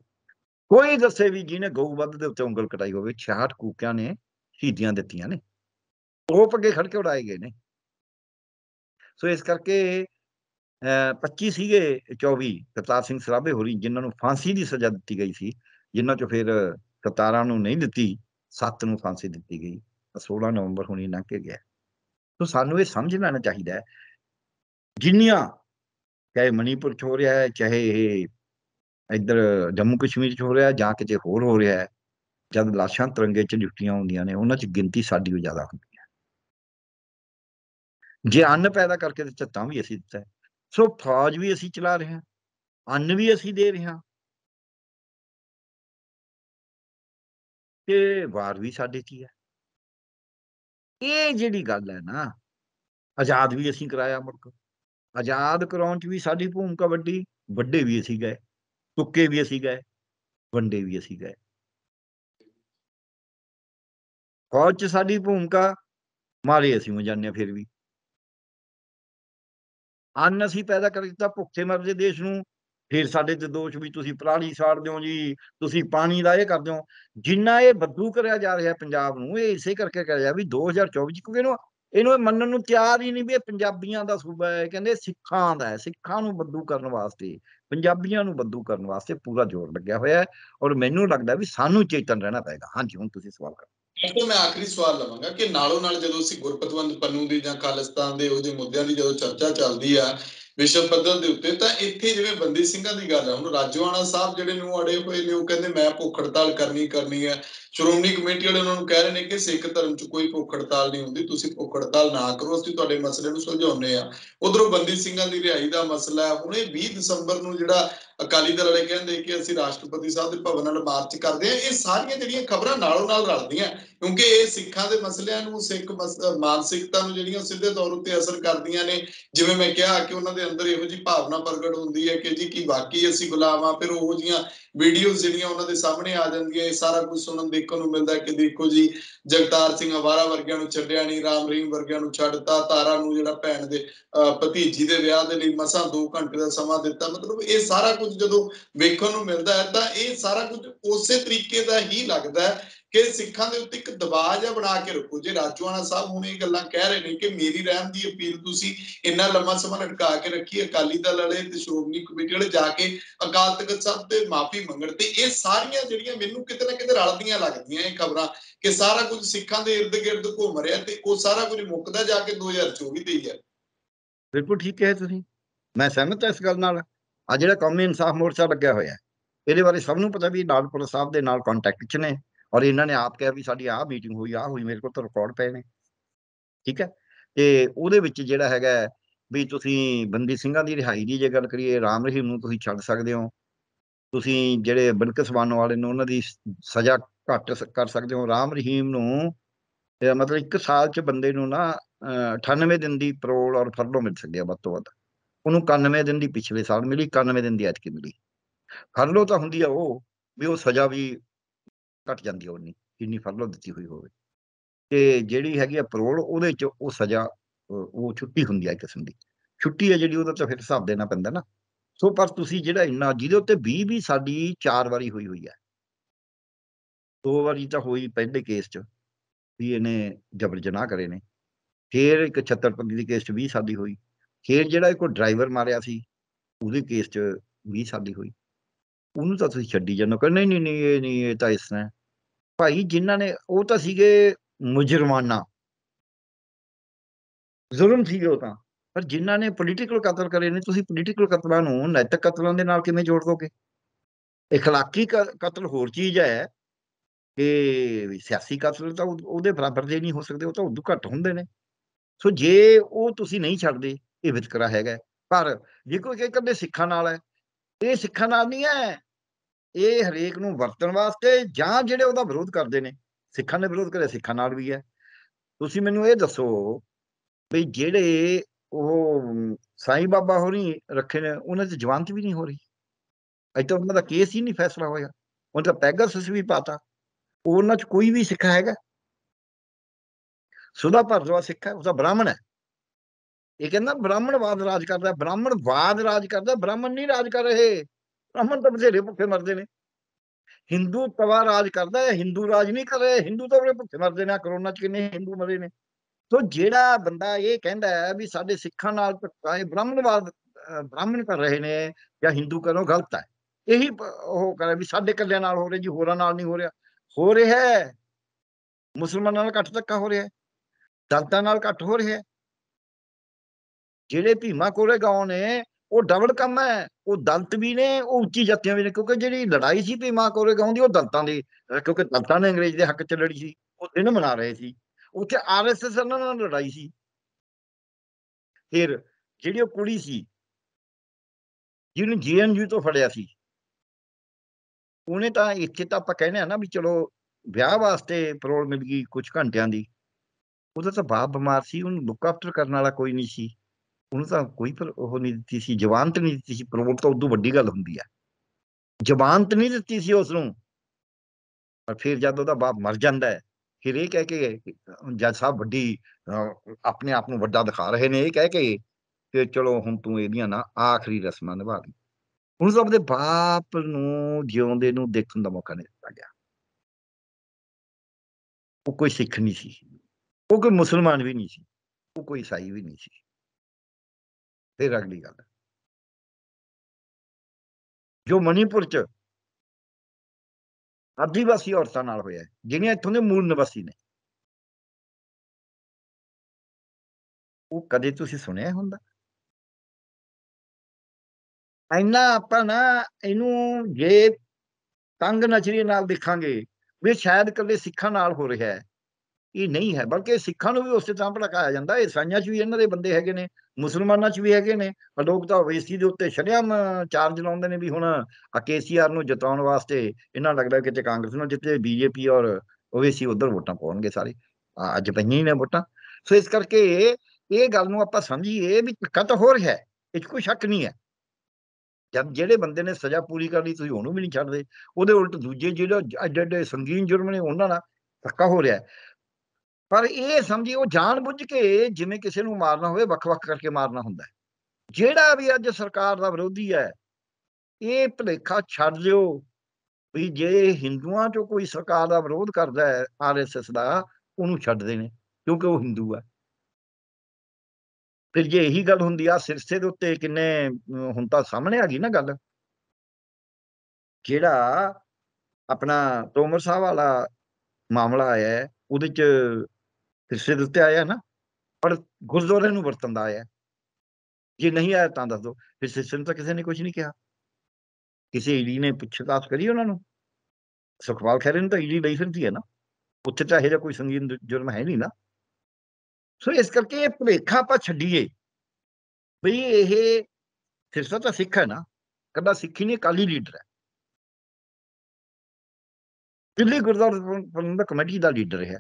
ਕੋਈ ਦੱਸੇ ਵੀ ਜਿਹਨੇ ਗਊ ਵੱਧ ਦੇ ਉੱਤੇ ਉਂਗਲ ਕਟਾਈ ਹੋਵੇ 66 ਕੂਕਿਆਂ ਨੇ ਸ਼ਹੀਦੀਆਂ ਦਿੱਤੀਆਂ ਨੇ ਉਹ ਪੱਗੇ ਖੜ ਕੇ ਉਡਾਏ ਗਏ ਨੇ ਸੋ ਇਸ ਕਰਕੇ 25 ਸੀਗੇ 24 ਕਰਤਾਰ ਸਿੰਘ ਸਰਾਭੇ ਹੋਰੀ ਜਿਨ੍ਹਾਂ ਨੂੰ ਫਾਂਸੀ ਦੀ ਸਜ਼ਾ ਦਿੱਤੀ ਗਈ ਸੀ ਜਿਨ੍ਹਾਂ ਚੋਂ ਫਿਰ ਕਰਤਾਰਾਂ ਨੂੰ ਨਹੀਂ ਦਿੱਤੀ 7 ਨੂੰ ਫਾਂਸੀ ਦਿੱਤੀ ਗਈ 16 ਨਵੰਬਰ ਹੁਣੀ ਲੰਘ ਕੇ ਗਿਆ ਸੋ ਸਾਨੂੰ ਇਹ ਸਮਝ ਲੈਣਾ ਚਾਹੀਦਾ ਹੈ ਜਿੰਨੀਆਂ ਚਾਹੇ ਮਨੀਪੁਰ ਚ ਹੋ ਰਿਹਾ ਹੈ ਚਾਹੇ ਇੱਧਰ ਜੰਮੂ ਕਸ਼ਮੀਰ ਚ ਹੋ ਰਿਹਾ ਜਾਂ ਕਿਤੇ ਹੋਰ ਹੋ ਰਿਹਾ ਹੈ ਜਦ ਲਾਸ਼ਾਂ ਤਰੰਗੇ ਚ ਡਿਫਟੀਆਂ ਹੁੰਦੀਆਂ ਨੇ ਉਹਨਾਂ ਚ ਗਿਣਤੀ ਸਾਡੀ ਉਹ ਜ਼ਿਆਦਾ ਹੁੰਦੀ ਜੇ ਅੰਨ ਪੈਦਾ ਕਰਕੇ ਤੇ ਝੱਤਾਂ ਵੀ ਅਸੀਂ ਦਿੱਤਾ ਸੋ ਫੌਜ ਵੀ ਅਸੀਂ ਚਲਾ ਰਹੇ ਹਾਂ ਅੰਨ ਵੀ ਅਸੀਂ ਦੇ ਰਹੇ ਹਾਂ ਤੇ ਵਾਰ ਵੀ ਸਾਡੇ ਕੀ ਹੈ ਇਹ ਜਿਹੜੀ ਗੱਲ ਹੈ ਨਾ ਆਜ਼ਾਦ ਵੀ ਅਸੀਂ ਕਰਾਇਆ ਮੁਲਕ ਆਜ਼ਾਦ ਕਰਾਉਣ ਚ ਵੀ ਸਾਡੀ ਭੂਮਿਕਾ ਵੱਡੀ ਵੱਡੇ ਵੀ ਅਸੀਂ ਗਏ ਤੁੱਕੇ ਵੀ ਅਸੀਂ ਗਏ ਵੰਡੇ ਵੀ ਅਸੀਂ ਗਏ ਫੌਜ ਚ ਸਾਡੀ ਭੂਮਿਕਾ ਮਾਰੇ ਅਸੀਂ ਜਾਣਿਆ ਫਿਰ ਵੀ ਅੰਨ ਅਸੀਂ ਪੈਦਾ ਕਰ ਦਿੱਤਾ ਭੁੱਖੇ ਮਰਦੇ ਦੇਸ਼ ਨੂੰ ਫਿਰ ਸਾਡੇ ਤੇ ਦੋਸ਼ ਵੀ ਤੁਸੀਂ ਪਰਾਲੀ ਸਾੜਦੇ ਹੋ ਜੀ ਤੁਸੀਂ ਪਾਣੀ ਦਾ ਇਹ ਕਰਦੇ ਹੋ ਜਿੰਨਾ ਇਹ ਬੱਦੂ ਕਰਿਆ ਜਾ ਰਿਹਾ ਪੰਜਾਬ ਨੂੰ ਇਹ ਇਸੇ ਕਰਕੇ ਕਰਿਆ ਜਾ ਵੀ 2024 ਕਿਉਂਕਿ ਇਹਨੂੰ ਇਹਨੂੰ ਇਹ ਮੰਨਣ ਨੂੰ ਤਿਆਰ ਹੀ ਨਹੀਂ ਵੀ ਇਹ ਪੰਜਾਬੀਆਂ ਦਾ ਸੂਬਾ ਹੈ ਕਹਿੰਦੇ ਸਿੱਖਾਂ ਦਾ ਹੈ ਸਿੱਖਾਂ ਨੂੰ ਬੱਦੂ ਕਰਨ ਵਾਸਤੇ ਪੰਜਾਬੀਆਂ ਨੂੰ ਬੱਦੂ ਕਰਨ ਵਾਸਤੇ ਪੂਰਾ ਜ਼ੋਰ ਲੱਗਿਆ ਹੋਇਆ ਹੈ ਔਰ ਮੈਨੂੰ ਲੱਗਦਾ ਵੀ ਸਾਨੂੰ ਚੇਤਨ ਰਹਿਣਾ ਪਏਗਾ ਹਾਂਜੀ ਹੁਣ ਤੁਸੀਂ ਸਵਾਲ ਕਰੋ ਇਸ ਤੋਂ ਮੈਂ ਆਖਰੀ ਸਵਾਲ ਲਵਾਂਗਾ ਕਿ ਨਾਲੋਂ ਨਾਲ ਜਦੋਂ ਅਸੀਂ ਗੁਰਪਤਵੰਦ ਪੰਨੂ ਦੀ ਜਾਂ ਖਾਲਸਤਾਨ ਦੇ ਉਹਦੇ ਮੁੱਦਿਆਂ ਦੀ ਜਦੋਂ ਚਰਚਾ ਚੱਲਦੀ ਆ ਵਿਸ਼ਵ ਪੱਧਰ ਦੇ ਉੱਤੇ ਤਾਂ ਇੱਥੇ ਜਿਵੇਂ ਬੰਦੀ ਸਿੰਘਾਂ ਦੀ ਗੱਲ ਆ ਹੁਣ ਰਾਜੋਆਣਾ ਸਾਹਿਬ ਜਿਹੜੇ ਨੂੰ ਅੜੇ ਹੋਏ ਨੇ ਉਹ ਕਹਿੰਦੇ ਮੈਂ ਭੁੱਖ ਹੜਤਾਲ ਕਰਨੀ ਕਰਨੀ ਹੈ ਸ਼੍ਰੋਮਣੀ ਕਮੇਟੀ ਵਾਲੇ ਉਹਨਾਂ ਨੂੰ ਕਹਿ ਰਹੇ ਨੇ ਕਿ ਸਿੱਖ ਧਰਮ 'ਚ ਕੋਈ ਭੁੱਖ ਹੜਤਾਲ ਨਹੀਂ ਹੁੰਦੀ ਤੁਸੀਂ ਭੁੱਖ ਹੜਤਾਲ ਨਾ ਕਰੋ ਅਸੀਂ ਤੁਹਾਡੇ ਮਸਲੇ ਨੂੰ ਸੁਲਝਾਉਂਦੇ ਆ ਉਧਰੋਂ ਬੰਦੀ ਸਿੰਘਾਂ ਦੀ ਰਿਹਾਈ ਦਾ ਮਸਲਾ ਹੈ ਹੁਣੇ 20 ਦਸੰਬਰ ਨੂੰ ਜਿਹੜਾ ਅਕਾਲੀ ਦਲ ਵਾਲੇ ਕਹਿੰਦੇ ਕਿ ਅਸੀਂ ਰਾਸ਼ਟਰਪਤੀ ਸਾਹਿਬ ਦੇ ਭਵਨ ਨਾਲ ਮਾਰਚ ਕਰਦੇ ਆ ਇਹ ਸਾਰੀਆਂ ਜਿਹੜੀਆਂ ਖਬਰਾਂ ਨਾਲੋਂ ਨਾਲ ਰਲਦੀਆਂ ਕਿਉਂਕਿ ਇਹ ਸਿੱਖਾਂ ਦੇ ਮਸਲਿਆਂ ਨੂੰ ਸਿੱਖ ਮਾਨਸਿਕਤਾ ਨੂੰ ਜਿਹੜੀਆਂ ਸਿੱਧੇ ਤੌਰ ਉੱਤੇ ਅਸਰ ਕਰਦੀਆਂ ਨੇ ਜਿਵੇਂ ਮੈਂ ਕਿਹਾ ਕਿ ਉਹਨਾਂ ਦੇ ਅੰਦਰ ਇਹੋ ਜੀ ਭਾਵਨਾ ਪ੍ਰਗਟ ਹੁੰਦੀ ਹੈ ਕਿ ਜੀ ਕੀ ਵਾਕਈ ਅਸੀਂ ਗੁਲਾਮ ਆ ਫਿਰ ਉਹ ਜੀਆਂ ਵੀਡੀਓਜ਼ ਜਿਹੜੀਆਂ ਉਹਨਾਂ ਦੇ ਸਾਹਮਣੇ ਆ ਜਾਂਦੀਆਂ ਇਹ ਸਾਰਾ ਕੁਝ ਸੁਣਨ ਦੇਖਣ ਨੂੰ ਮਿਲਦਾ ਕਿ ਦੇਖੋ ਜੀ ਜਗਤਾਰ ਸਿੰਘ ਅਵਾਰਾ ਵਰਗਿਆਂ ਨੂੰ ਛੱਡਿਆ ਨਹੀਂ ਰਾਮ ਰੀਮ ਵਰਗਿਆਂ ਨੂੰ ਛੱਡਤਾ ਤਾਰਾ ਨੂੰ ਜਿਹੜਾ ਭੈਣ ਦੇ ਭਤੀਜੀ ਦੇ ਵਿਆਹ ਦੇ ਲਈ ਮਸਾਂ 2 ਘੰਟੇ ਦਾ ਸਮਾਂ ਦਿੱਤਾ ਮਤਲਬ ਇਹ ਸਾਰਾ ਕੁਝ ਜਦੋਂ ਵੇਖਣ ਨੂੰ ਮਿਲਦਾ ਹੈ ਤਾਂ ਇਹ ਸਾਰਾ ਕੁਝ ਉਸੇ ਤਰੀਕੇ ਦਾ ਹੀ ਲੱਗਦਾ ਹੈ ਕਿ ਸਿੱਖਾਂ ਦੇ ਉੱਤੇ ਇੱਕ ਦਬਾਅ ਜਿਹਾ ਬਣਾ ਕੇ ਰੱਖੋ ਜੇ ਰਾਜੂਆਣਾ ਸਾਹਿਬ ਹੁਣ ਇਹ ਗੱਲਾਂ ਕਹਿ ਰਹੇ ਨੇ ਕਿ ਮੇਰੀ ਰਹਿਮ ਦੀ ਅਪੀਲ ਤੁਸੀਂ ਇੰਨਾ ਲੰਮਾ ਸਮਾਂ ਲਟਕਾ ਕੇ ਰੱਖੀ ਅਕਾਲੀ ਦਲ ਵਾਲੇ ਤੇ ਸ਼੍ਰੋਮਣੀ ਕਮੇਟੀ ਵਾਲੇ ਜਾ ਕੇ ਅਕਾਲ ਤਖਤ ਸਾਹਿਬ ਤੇ ਮਾਫੀ ਮੰਗਣ ਤੇ ਇਹ ਸਾਰੀਆਂ ਜਿਹੜੀਆਂ ਮੈਨੂੰ ਕਿਤੇ ਨਾ ਕਿਤੇ ਰਲਦੀਆਂ ਲੱਗਦੀਆਂ ਇਹ ਖਬਰਾਂ ਕਿ ਸਾਰਾ ਕੁਝ ਸਿੱਖਾਂ ਦੇ ird gird ਘੁੰਮ ਰਿਹਾ ਤੇ ਉਹ ਸਾਰਾ ਕੁਝ ਮੁੱਕਦਾ ਜਾ ਕੇ 2024 ਤੇ ਹੀ ਹੈ ਬਿਲਕੁਲ ਠੀਕ ਹੈ ਤੁਸੀਂ ਮੈਂ ਸਹਿਮਤ ਹਾਂ ਇਸ ਗੱਲ ਨਾਲ ਆ ਜਿਹੜਾ ਕੌਮੀ ਇਨਸਾਫ ਮੋਰਚਾ ਲੱਗਿਆ ਹੋਇਆ ਇਹਦੇ ਬਾਰੇ ਸਭ ਨੂੰ ਪਤਾ ਵੀ ਨਾਲਪੁਰ ਸਾਹਿਬ ਦੇ ਨਾਲ ਕੰਟੈਕਟ 'ਚ ਨੇ ਔਰ ਇਹਨਾਂ ਨੇ ਆਪ ਕਿਹਾ ਵੀ ਸਾਡੀ ਆਹ ਮੀਟਿੰਗ ਹੋਈ ਆ ਹੋਈ ਮੇਰੇ ਕੋਲ ਤਾਂ ਰਿਕਾਰਡ ਪਏ ਨੇ ਠੀਕ ਹੈ ਤੇ ਉਹਦੇ ਵਿੱਚ ਜਿਹੜਾ ਹੈਗਾ ਵੀ ਤੁਸੀਂ ਬੰਦੀ ਸਿੰਘਾਂ ਦੀ ਰਿਹਾਈ ਦੀ ਜੇ ਗੱਲ ਕਰੀਏ ਰਾਮ ਰਹੀਮ ਨੂੰ ਤੁਸੀਂ ਛੱਡ ਸਕਦੇ ਹੋ ਤੁਸੀਂ ਜਿਹੜੇ ਬਲਕਿਸ ਬਾਨੋ ਵਾਲੇ ਨੇ ਉਹਨਾਂ ਦੀ ਸਜ਼ਾ ਘੱਟ ਕਰ ਸਕਦੇ ਹੋ ਰਾਮ ਰਹੀਮ ਨੂੰ ਮਤਲਬ 1 ਸਾਲ ਚ ਬੰਦੇ ਨੂੰ ਨਾ 98 ਦਿਨ ਦੀ ਪਰੋਲ ਔਰ ਫਰਲੋ ਮਿਲ ਸਕਦੀ ਹੈ ਵੱਧ ਤੋਂ ਵੱਧ ਉਹਨੂੰ 91 ਦਿਨ ਦੀ ਪਿਛਲੇ ਸਾਲ ਮਿਲੀ 91 ਦਿਨ ਦੀ ਕਿ ਮਿਲੀ ਫਰਲੋ ਤਾਂ ਹੁੰਦੀ ਆ ਉਹ ਵੀ ਉਹ ਸਜ਼ਾ ਵੀ ਘਟ ਜਾਂਦੀ ਹੈ ਜਿੰਨੀ ਫਰਲੋ ਦਿੱਤੀ ਹੋਈ ਹੋਵੇ ਤੇ ਜਿਹੜੀ ਹੈਗੀ ਆ ਪਰੋਲ ਉਹਦੇ ਚ ਉਹ ਸਜ਼ਾ ਉਹ ਛੁੱਟੀ ਹੁੰਦੀ ਹੈ ਕਿਸਮ ਦੀ ਛੁੱਟੀ ਹੈ ਜਿਹੜੀ ਉਹਦਾ ਤਾਂ ਫਿਰ ਹਿਸਾਬ ਦੇਣਾ ਪੈਂਦਾ ਨਾ ਸੋ ਪਰ ਤੁਸੀਂ ਜਿਹੜਾ ਇੰਨਾ ਜਿਹਦੇ ਉੱਤੇ 20 20 ਸਾਡੀ ਚਾਰ ਵਾਰੀ ਹੋਈ ਹੋਈ ਹੈ ਦੋ ਵਾਰੀ ਤਾਂ ਹੋਈ ਪਹਿਲੇ ਕੇਸ 'ਚ ਵੀ ਇਹਨੇ ਜਬਰ ਜਨਾਹ ਕਰੇ ਨੇ ਫਿਰ ਇੱਕ ਛੱਤਰਪੰਦੀ ਦੇ ਕੇਸ 'ਚ 20 ਸਾਡੀ ਹੋਈ ਫਿਰ ਜਿਹੜਾ ਇੱਕ ਡਰਾਈਵਰ ਮਾਰਿਆ ਸੀ ਉਹਦੇ ਕੇਸ 'ਚ 20 ਸਾਡੀ ਹੋਈ ਉਹਨੂੰ ਤਾਂ ਤੁਸੀਂ ਛੱਡੀ ਜਾਂਦੇ ਕਹਿੰਦੇ ਨਹੀਂ ਨਹੀਂ ਨਹੀਂ ਇਹ ਨਹੀਂ ਇਹ ਤਾਂ ਇਸ ਨੇ ਭਾਈ ਜਿਨ੍ਹਾਂ ਨੇ ਉਹ ਤਾਂ ਸੀਗੇ ਮੁਜਰਮਾਨਾ ਜ਼ੁਲਮ ਸੀ ਉਹ ਤਾਂ ਪਰ ਜਿਨ੍ਹਾਂ ਨੇ ਪੋਲੀਟੀਕਲ ਕਤਲ ਕਰੇ ਨੇ ਤੁਸੀਂ ਪੋਲੀਟੀਕਲ ਕਤਲਾਂ ਨੂੰ ਨੈਤਿਕ ਕਤਲਾਂ ਦੇ ਨਾਲ ਕਿਵੇਂ ਜੋੜ ਦੋਗੇ اخلاقی ਕਤਲ ਹੋਰ ਚੀਜ਼ ਹੈ ਕਿ ਸਿਆਸੀ ਕਤਲ ਤਾਂ ਉਹਦੇ ਬਰਾਬਰ ਦੇ ਨਹੀਂ ਹੋ ਸਕਦੇ ਉਹ ਤਾਂ ਉਦੋਂ ਘੱਟ ਹੁੰਦੇ ਨੇ ਸੋ ਜੇ ਉਹ ਤੁਸੀਂ ਨਹੀਂ ਛੱਡਦੇ ਇਹ ਵਿਤਕਰਾ ਹੈਗਾ ਪਰ ਜੇ ਕੋਈ ਕਹਿੰਦੇ ਸਿੱਖਾਂ ਨਾਲ ਹੈ ਇਹ ਸਿੱਖਾਂ ਨਾਲ ਨਹੀਂ ਹੈ ਇਹ ਹਰੇਕ ਨੂੰ ਵਰਤਣ ਵਾਸਤੇ ਜਾਂ ਜਿਹੜੇ ਉਹਦਾ ਵਿਰੋਧ ਕਰਦੇ ਨੇ ਸਿੱਖਾਂ ਨੇ ਵਿਰੋਧ ਕਰਿਆ ਸਿੱਖਾਂ ਨਾਲ ਵੀ ਹੈ ਤੁਸੀਂ ਮੈਨੂੰ ਇਹ ਦੱਸੋ ਵੀ ਜਿਹੜੇ ਉਹ ਸਾਈ ਬਾਬਾ ਹੋਣੀ ਰੱਖੇ ਨੇ ਉਹਨਾਂ 'ਚ ਜਵਾਨਤ ਵੀ ਨਹੀਂ ਹੋ ਰਹੀ ਅਜੇ ਉਹਨਾਂ ਦਾ ਕੇਸ ਹੀ ਨਹੀਂ ਫੈਸਲਾ ਹੋਇਆ ਉਹਨਾਂ ਦਾ ਪੈਗਾਸਸ ਵੀ ਪਾਤਾ ਉਹਨਾਂ 'ਚ ਕੋਈ ਵੀ ਸਿੱਖਾ ਹੈਗਾ ਸੁਦਾ ਭਰਦਵਾ ਸਿੱਖਾ ਉਹਦਾ ਬ੍ਰਾਹਮਣ ਹੈ ਇਹ ਕਹਿੰਦਾ ਬ੍ਰਾਹਮਣਵਾਦ ਰਾਜ ਕਰਦਾ ਬ੍ਰਾਹਮਣਵਾਦ ਰਾਜ ਕਰਦਾ ਬ੍ਰਾਹਮਣ ਨਹੀਂ ਰਾਜ ਕਰ ਰਹੇ ਬ੍ਰਾਹਮਣ ਤਾਂ ਬਥੇਰੇ ਭੁੱਖੇ ਮਰਦੇ ਨੇ Hindu ਤਵਾ ਰਾਜ ਕਰਦਾ ਹੈ Hindu ਰਾਜ ਨਹੀਂ ਕਰ ਰਿਹਾ Hindu ਤਾਂ ਬੜੇ ਭੁੱਖੇ ਮਰਦੇ ਨੇ ਕਰੋਨਾ ਚ ਕਿੰਨੇ Hindu ਮਰੇ ਨੇ ਸੋ ਜਿਹੜਾ ਬੰਦਾ ਇਹ ਕਹਿੰਦਾ ਹੈ ਵੀ ਸਾਡੇ ਸਿੱਖਾਂ ਨਾਲ ਧੱਕਾ ਇਹ ਬ੍ਰਾਹਮਣਵਾਦ ਬ੍ਰਾਹਮਣ ਕਰ ਰਹੇ ਨੇ ਜਾਂ Hindu ਕਰੋ ਗਲਤ ਹੈ ਇਹੀ ਉਹ ਕਰੇ ਵੀ ਸਾਡੇ ਕੱਲਿਆਂ ਨਾਲ ਹੋ ਰਿਹਾ ਜੀ ਹੋਰਾਂ ਨਾਲ ਨਹੀਂ ਹੋ ਰਿਹਾ ਹੋ ਰਿਹਾ ਹੈ ਮੁਸਲਮਾਨਾਂ ਨਾਲ ਘੱਟ ਧੱਕਾ ਹੋ ਰਿਹਾ ਹੈ ਦਲਤਾਂ ਨਾਲ ਘੱਟ ਹੋ ਰਿਹਾ ਹੈ ਜਿਹੜੇ ਭੀਮਾ ਕੋਲੇ ਗਾਉਂ ਨੇ ਉਹ ਡਬਲ ਕੰਮ ਹੈ ਉਹ ਦੰਤ ਵੀ ਨੇ ਉਹ ਉੱਚੀ ਜਾਤੀਆਂ ਵੀ ਨੇ ਕਿਉਂਕਿ ਜਿਹੜੀ ਲੜਾਈ ਸੀ ਭੀਮਾ ਕੋਲੇ ਗਾਉਂ ਦੀ ਉਹ ਦੰਤਾਂ ਦੀ ਕਿਉਂਕਿ ਦੰਤਾਂ ਨੇ ਅੰਗਰੇਜ਼ ਦੇ ਹੱਕ 'ਚ ਲੜੀ ਸੀ ਉਹ ਦਿਨ ਮਨਾ ਰਹੇ ਸੀ ਉੱਥੇ ਆਰਐਸਐਸ ਨਾਲ ਲੜਾਈ ਸੀ ਫਿਰ ਜਿਹੜੀ ਉਹ ਕੁੜੀ ਸੀ ਜਿਹਨੂੰ ਜੀਐਨਯੂ ਤੋਂ ਫੜਿਆ ਸੀ ਉਹਨੇ ਤਾਂ ਇੱਥੇ ਤਾਂ ਆਪਾਂ ਕਹਿੰਦੇ ਆ ਨਾ ਵੀ ਚਲੋ ਵਿਆਹ ਵਾਸਤੇ ਪਰੋਲ ਮਿਲ ਗਈ ਕੁਝ ਘੰਟਿਆਂ ਦੀ ਉਹਦਾ ਤਾਂ ਬਾਪ ਬਿਮਾਰ ਸੀ ਉਹਨੂੰ ਲੁੱਕ ਆਫਟਰ ਕਰਨ ਵਾਲਾ ਕੋਈ ਨਹੀਂ ਸੀ ਉਹਨੂੰ ਤਾਂ ਕੋਈ ਪਰ ਉਹ ਨਹੀਂ ਦਿੱਤੀ ਸੀ ਜਵਾਨਤ ਨਹੀਂ ਦਿੱਤੀ ਸੀ ਪ੍ਰਮੋਟ ਤਾਂ ਉਦੋਂ ਵੱਡੀ ਗੱਲ ਹੁੰਦੀ ਆ ਜਵਾਨਤ ਨਹੀਂ ਦਿੱਤੀ ਸੀ ਉਸ ਨੂੰ ਪਰ ਫਿਰ ਜਦ ਉਹਦਾ ਬਾਪ ਮਰ ਜਾਂਦਾ ਹੈ ਫਿਰ ਇਹ ਕਹਿ ਕੇ ਜੱਜ ਸਾਹਿਬ ਵੱਡੀ ਆਪਣੇ ਆਪ ਨੂੰ ਵੱਡਾ ਦਿਖਾ ਰਹੇ ਨੇ ਇਹ ਕਹਿ ਕੇ ਕਿ ਚਲੋ ਹੁਣ ਤੂੰ ਇਹਦੀਆਂ ਨਾ ਆਖਰੀ ਰਸਮਾਂ ਨਿਭਾ ਲਈ ਹੁਣ ਸਭ ਦੇ ਬਾਪ ਨੂੰ ਜਿਉਂਦੇ ਨੂੰ ਦੇਖਣ ਦਾ ਮੌਕਾ ਨਹੀਂ ਦਿੱਤਾ ਗਿਆ ਉਹ ਕੋਈ ਸਿੱਖ ਨਹੀਂ ਸੀ ਉਹ ਕੋਈ ਮੁਸਲਮਾਨ ਵੀ ਨਹੀਂ ਸੀ ਉਹ ਕੋਈ ਈਸਾਈ ਵੀ ਨਹੀਂ ਸੀ ਫਿਰ ਅਗਲੀ ਗੱਲ ਜੋ ਮਨੀਪੁਰ ਚ ਆਦੀਵਾਸੀ ਔਰਤਾਂ ਨਾਲ ਹੋਇਆ ਜਿਹੜੀਆਂ ਇੱਥੋਂ ਦੇ ਮੂਲ ਨਿਵਾਸੀ ਨੇ ਉਹ ਕਦੇ ਤੁਸੀਂ ਸੁਣਿਆ ਹੁੰਦਾ ਐਨਾ ਆਪਾਂ ਨਾ ਇਹਨੂੰ ਜੇ ਤੰਗ ਨਜ਼ਰੀ ਨਾਲ ਦੇਖਾਂਗੇ ਵੀ ਸ਼ਾਇਦ ਕੱਲੇ ਸਿੱਖਾਂ ਨਾਲ ਹੋ ਰਿਹਾ ਹੈ ਇਹ ਨਹੀਂ ਹੈ ਬਲਕਿ ਸਿੱਖਾਂ ਨੂੰ ਵੀ ਉਸੇ ਤਰ੍ਹਾਂ ਭੜਕਾਇਆ ਜਾਂਦਾ ਹੈ ਈਸਾਈਆਂ 'ਚ ਵੀ ਇਹਨਾਂ ਦੇ ਬੰਦੇ ਹੈਗੇ ਨੇ ਮੁਸਲਮਾਨਾਂ 'ਚ ਵੀ ਹੈਗੇ ਨੇ ਲੋਕ ਤਾਂ ਵੇਸੀ ਦੇ ਉੱਤੇ ਸ਼ਰਿਆਮ ਚਾਰਜ ਲਾਉਂਦੇ ਨੇ ਵੀ ਹੁਣ ਕੇਸੀਆਰ ਨੂੰ ਜਿਤਾਉਣ ਵਾਸਤੇ ਇਹਨਾਂ ਲੱਗਦਾ ਕਿਤੇ ਕਾਂਗਰਸ ਨੂੰ ਜਿੱਤੇ ਬੀਜੇਪੀ ਔਰ ਓਵੇਸੀ ਉਧਰ ਵੋਟਾਂ ਪਾਉਣਗੇ ਸਾਰੇ ਅੱਜ ਪਈਆਂ ਨੇ ਵੋਟਾਂ ਸੋ ਇਸ ਕਰਕੇ ਇਹ ਗੱਲ ਨੂੰ ਆਪਾਂ ਸਮਝੀਏ ਵੀ ਕਤ ਹੋ ਰਿਹਾ ਹੈ ਇਹ ਕੋਈ ਸ਼ੱਕ ਨਹੀਂ ਹੈ ਜਦ ਜਿਹੜੇ ਬੰਦੇ ਨੇ ਸਜ਼ਾ ਪੂਰੀ ਕਰ ਲਈ ਤੁਸੀਂ ਉਹਨੂੰ ਵੀ ਨਹੀਂ ਛੱਡਦੇ ਉਹਦੇ ਉਲਟ ਦੂਜੇ ਜਿਹੜੇ ਐਡੇ ਐਡੇ ਸੰਗੀਨ ਜੁਰਮ ਨੇ ਉਹਨਾਂ ਨਾਲ ਧੱਕਾ ਹੋ ਰਿਹਾ ਪਰ ਇਹ ਸਮਝੀ ਉਹ ਜਾਣ ਬੁੱਝ ਕੇ ਜਿਵੇਂ ਕਿਸੇ ਨੂੰ ਮਾਰਨਾ ਹੋਵੇ ਵੱਖ-ਵੱਖ ਕਰਕੇ ਮਾਰਨਾ ਹੁੰਦਾ ਜਿਹੜਾ ਵੀ ਅੱਜ ਸਰਕਾਰ ਦਾ ਵਿਰੋਧੀ ਹੈ ਇਹ ਭਲੇਖਾ ਛੱਡ ਦਿਓ ਵੀ ਜੇ ਹਿੰਦੂਆਂ ਚੋਂ ਕੋਈ ਸਰਕਾਰ ਦਾ ਵਿਰੋਧ ਕਰਦਾ ਹੈ ਆਰਐਸਐਸ ਦਾ ਉਹਨੂੰ ਛੱਡ ਦੇਣੇ ਕਿਉਂਕਿ ਉਹ ਹਿੰਦੂ ਹੈ ਫਿਰ ਜੇ ਇਹੀ ਗੱਲ ਹੁੰਦੀ ਆ ਸਿਰਸੇ ਦੇ ਉੱਤੇ ਕਿੰਨੇ ਹੁਣ ਤਾਂ ਸਾਹਮਣੇ ਆ ਗਈ ਨਾ ਗੱਲ ਜਿਹੜਾ ਆਪਣਾ ਤੋਮਰ ਸਾਹਿਬ ਵਾਲਾ ਮਾਮਲਾ ਆਇਆ ਉਹਦੇ ਚ ਦੇ ਉੱਤੇ ਆਇਆ ਨਾ ਪਰ ਗੁਰਦੁਆਰੇ ਨੂੰ ਵਰਤਨ ਦਾ ਆਇਆ ਜੇ ਨਹੀਂ ਆਇਆ ਤਾਂ ਦੱਸ ਦਿਓ ਫਿਰ ਸਿਸਟਮ ਤਾਂ ਕਿਸੇ ਨੇ ਕੁਝ ਨਹੀਂ ਕਿਹਾ ਕਿਸੇ ਈਡੀ ਨੇ ਪੁੱਛਤਾਸ ਕਰੀ ਉਹਨਾਂ ਨੂੰ ਸੁਖਵਾਲ ਖੈਰੇ ਨੂੰ ਤਾਂ ਈਡੀ ਲਈ ਫਿਰਦੀ ਹੈ ਨਾ ਉੱਥੇ ਤਾਂ ਜਿਹਾ ਕੋਈ ਸੰਗੀਨ ਜੁਰਮ ਹੈ ਨਹੀਂ ਨਾ ਸੋ ਇਸ ਕਰਕੇ ਇਹ ਭਲੇਖਾ ਆਪਾਂ ਛੱਡੀਏ ਵੀ ਇਹ ਸਿਰਸਾ ਤਾਂ ਸਿੱਖ ਹੈ ਨਾ ਕੱਲਾ ਸਿੱਖੀ ਨਹੀਂ ਕਾਲੀ ਲੀਡਰ ਹੈ ਦਿੱਲੀ ਗੁਰਦੁਆਰਾ ਪ੍ਰਬੰਧਕ ਕਮੇਟੀ ਦਾ ਲੀਡਰ ਹੈ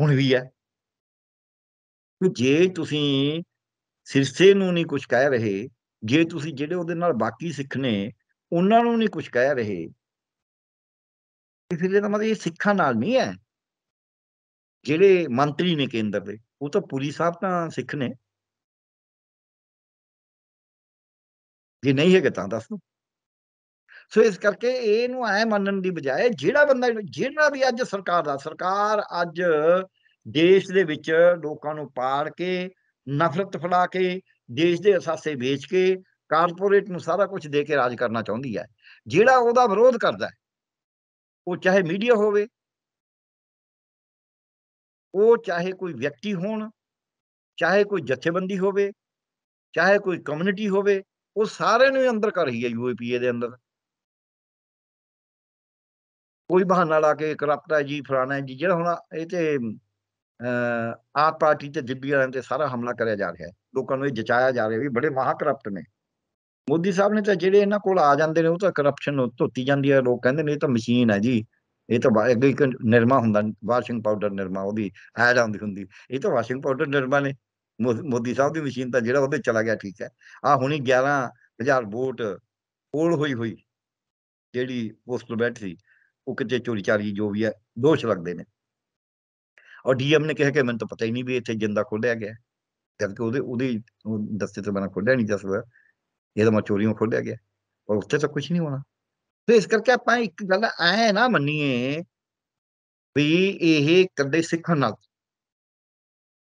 ਹੁਣ ਵੀ ਹੈ ਜੇ ਤੁਸੀਂ ਸਿਰਸੇ ਨੂੰ ਨਹੀਂ ਕੁਝ ਕਹਿ ਰਹੇ ਜੇ ਤੁਸੀਂ ਜਿਹੜੇ ਉਹਦੇ ਨਾਲ ਬਾਕੀ ਸਿੱਖ ਨੇ ਉਹਨਾਂ ਨੂੰ ਨਹੀਂ ਕੁਝ ਕਹਿ ਰਹੇ ਫਿਰ ਇਹਦਾ ਮਤਲਬ ਇਹ ਸਿੱਖਾਂ ਨਾਲ ਨਹੀਂ ਹੈ ਜਿਹੜੇ ਮੰਤਰੀ ਨੇ ਕੇਂਦਰ ਦੇ ਉਹ ਤਾਂ ਪੁਲਿਸ ਸਾਹਿਬ ਤਾਂ ਸਿੱਖ ਨੇ ਜੇ ਨਹੀਂ ਹੈਗਾ ਤਾਂ ਦੱਸੋ ਸੋ ਇਸ ਕਰਕੇ ਇਹਨੂੰ ਐ ਮੰਨਣ ਦੀ ਬਜਾਏ ਜਿਹੜਾ ਬੰਦਾ ਜਿਹੜਾ ਵੀ ਅੱਜ ਸਰਕਾਰ ਦਾ ਸਰਕਾਰ ਅੱਜ ਦੇਸ਼ ਦੇ ਵਿੱਚ ਲੋਕਾਂ ਨੂੰ ਪਾੜ ਕੇ ਨਫ਼ਰਤ ਫੜਾ ਕੇ ਦੇਸ਼ ਦੇ ਅਸਾਸੇ ਵੇਚ ਕੇ ਕਾਰਪੋਰੇਟ ਨੂੰ ਸਾਰਾ ਕੁਝ ਦੇ ਕੇ ਰਾਜ ਕਰਨਾ ਚਾਹੁੰਦੀ ਹੈ ਜਿਹੜਾ ਉਹਦਾ ਵਿਰੋਧ ਕਰਦਾ ਹੈ ਉਹ ਚਾਹੇ ਮੀਡੀਆ ਹੋਵੇ ਉਹ ਚਾਹੇ ਕੋਈ ਵਿਅਕਤੀ ਹੋਣ ਚਾਹੇ ਕੋਈ ਜਥੇਬੰਦੀ ਹੋਵੇ ਚਾਹੇ ਕੋਈ ਕਮਿਊਨਿਟੀ ਹੋਵੇ ਉਹ ਸਾਰੇ ਨੂੰ ਅੰਦਰ ਕਰ ਰਹੀ ਹੈ ਯੂਪੀਏ ਦੇ ਅੰਦਰ ਕੋਈ ਬਹਾਨਾ ਲਾ ਕੇ ਕਰਪਟ ਹੈ ਜੀ ਫਰਾਨਾ ਹੈ ਜੀ ਜਿਹੜਾ ਹੁਣ ਇਹ ਤੇ ਆਪ ਪਾਰਟੀ ਤੇ ਦਿੱਬੀ ਵਾਲਿਆਂ ਤੇ ਸਾਰਾ ਹਮਲਾ ਕਰਿਆ ਜਾ ਰਿਹਾ ਹੈ ਲੋਕਾਂ ਨੂੰ ਇਹ ਜਚਾਇਆ ਜਾ ਰਿਹਾ ਵੀ ਬੜੇ ਮਹਾ ਕਰਪਟ ਨੇ ਮੋਦੀ ਸਾਹਿਬ ਨੇ ਤਾਂ ਜਿਹੜੇ ਇਹਨਾਂ ਕੋਲ ਆ ਜਾਂਦੇ ਨੇ ਉਹ ਤਾਂ ਕਰਪਸ਼ਨ ਧੋਤੀ ਜਾਂਦੀ ਹੈ ਲੋਕ ਕਹਿੰਦੇ ਨੇ ਇਹ ਤਾਂ ਮਸ਼ੀਨ ਹੈ ਜੀ ਇਹ ਤਾਂ ਅੱਗੇ ਇੱਕ ਨਿਰਮਾ ਹੁੰਦਾ ਵਾਸ਼ਿੰਗ ਪਾਊਡਰ ਨਿਰਮਾ ਉਹਦੀ ਐਡ ਆਉਂਦੀ ਹੁੰਦੀ ਇਹ ਤਾਂ ਵਾਸ਼ਿੰਗ ਪਾਊਡਰ ਨਿਰਮਾ ਨੇ ਮੋਦੀ ਸਾਹਿਬ ਦੀ ਮਸ਼ੀਨ ਤਾਂ ਜਿਹੜਾ ਉਹਦੇ ਚਲਾ ਗਿਆ ਠੀਕ ਹੈ ਆ ਹੁਣੀ 11000 ਵੋਟ ਕੋਲ ਹੋਈ ਹੋਈ ਜਿਹੜੀ ਪੋਸਟਲ ਬੈਠੀ ਸੀ ਉਹ ਕਿਤੇ ਚੋਰੀ ਚਾਰੀ ਜੋ ਵੀ ਹੈ ਦੋਸ਼ ਲੱਗਦੇ ਨੇ ਔਰ ਡੀਐਮ ਨੇ ਕਿਹਾ ਕਿ ਮੈਨੂੰ ਤਾਂ ਪਤਾ ਹੀ ਨਹੀਂ ਵੀ ਇੱਥੇ ਜਿੰਦਾ ਖੋਲਿਆ ਗਿਆ ਜਦ ਕਿ ਉਹਦੇ ਉਹਦੇ ਦਸਤੇ ਤੋਂ ਬਣਾ ਖੋਲਿਆ ਨਹੀਂ ਦੱਸਦਾ ਇਹ ਤਾਂ ਚੋਰੀਆਂ ਖੋਲਿਆ ਗਿਆ ਪਰ ਉੱਥੇ ਤਾਂ ਕੁਝ ਨਹੀਂ ਹੋਣਾ ਤੇ ਇਸ ਕਰਕੇ ਆਪਾਂ ਇੱਕ ਗੱਲ ਐ ਨਾ ਮੰਨੀਏ ਵੀ ਇਹ ਕਦੇ ਸਿੱਖਣ ਨਾਲ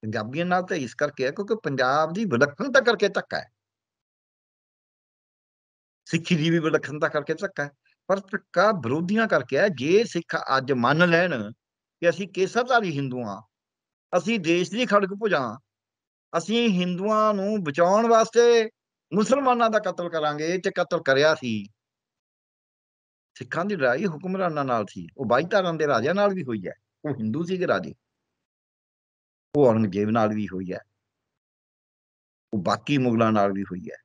ਪੰਜਾਬੀਆਂ ਨਾਲ ਤਾਂ ਇਸ ਕਰਕੇ ਹੈ ਕਿਉਂਕਿ ਪੰਜਾਬ ਦੀ ਵਿਲੱਖਣਤਾ ਕਰਕੇ ਧੱਕਾ ਹੈ ਸਿੱਖੀ ਦੀ ਵੀ ਵਿਲੱਖਣਤਾ ਕਰਕੇ ਧੱਕਾ ਹੈ ਪਰ ਧੱਕਾ ਵਿਰੋਧੀਆਂ ਕਰਕੇ ਹੈ ਜੇ ਸਿੱਖ ਅੱਜ ਮੰਨ ਲੈਣ ਕਿ ਅਸੀਂ ਕੇਸਰਧਾਰੀ ਹਿੰਦੂ ਆ ਅਸੀਂ ਦੇਸ਼ ਦੀ ਖੜਕ ਭੁਜਾਂ ਅਸੀਂ ਹਿੰਦੂਆਂ ਨੂੰ ਬਚਾਉਣ ਵਾਸਤੇ ਮੁਸਲਮਾਨਾਂ ਦਾ ਕਤਲ ਕਰਾਂਗੇ ਤੇ ਕਤਲ ਕਰਿਆ ਸੀ ਸਿੱਖਾਂ ਦੀ ਲੜਾਈ ਹੁਕਮਰਾਨਾਂ ਨਾਲ ਸੀ ਉਹ ਬਾਈਤਾਰਾਂ ਦੇ ਰਾਜਿਆਂ ਨਾਲ ਵੀ ਹੋਈ ਹੈ ਉਹ ਹਿੰਦੂ ਸੀ ਕਿ ਰਾਜੇ ਉਹ ਔਰੰਗਜ਼ੇਬ ਨਾਲ ਵੀ ਹੋਈ ਹੈ ਉਹ ਬਾਕੀ ਮੁਗਲਾਂ ਨਾਲ ਵੀ ਹੋਈ ਹੈ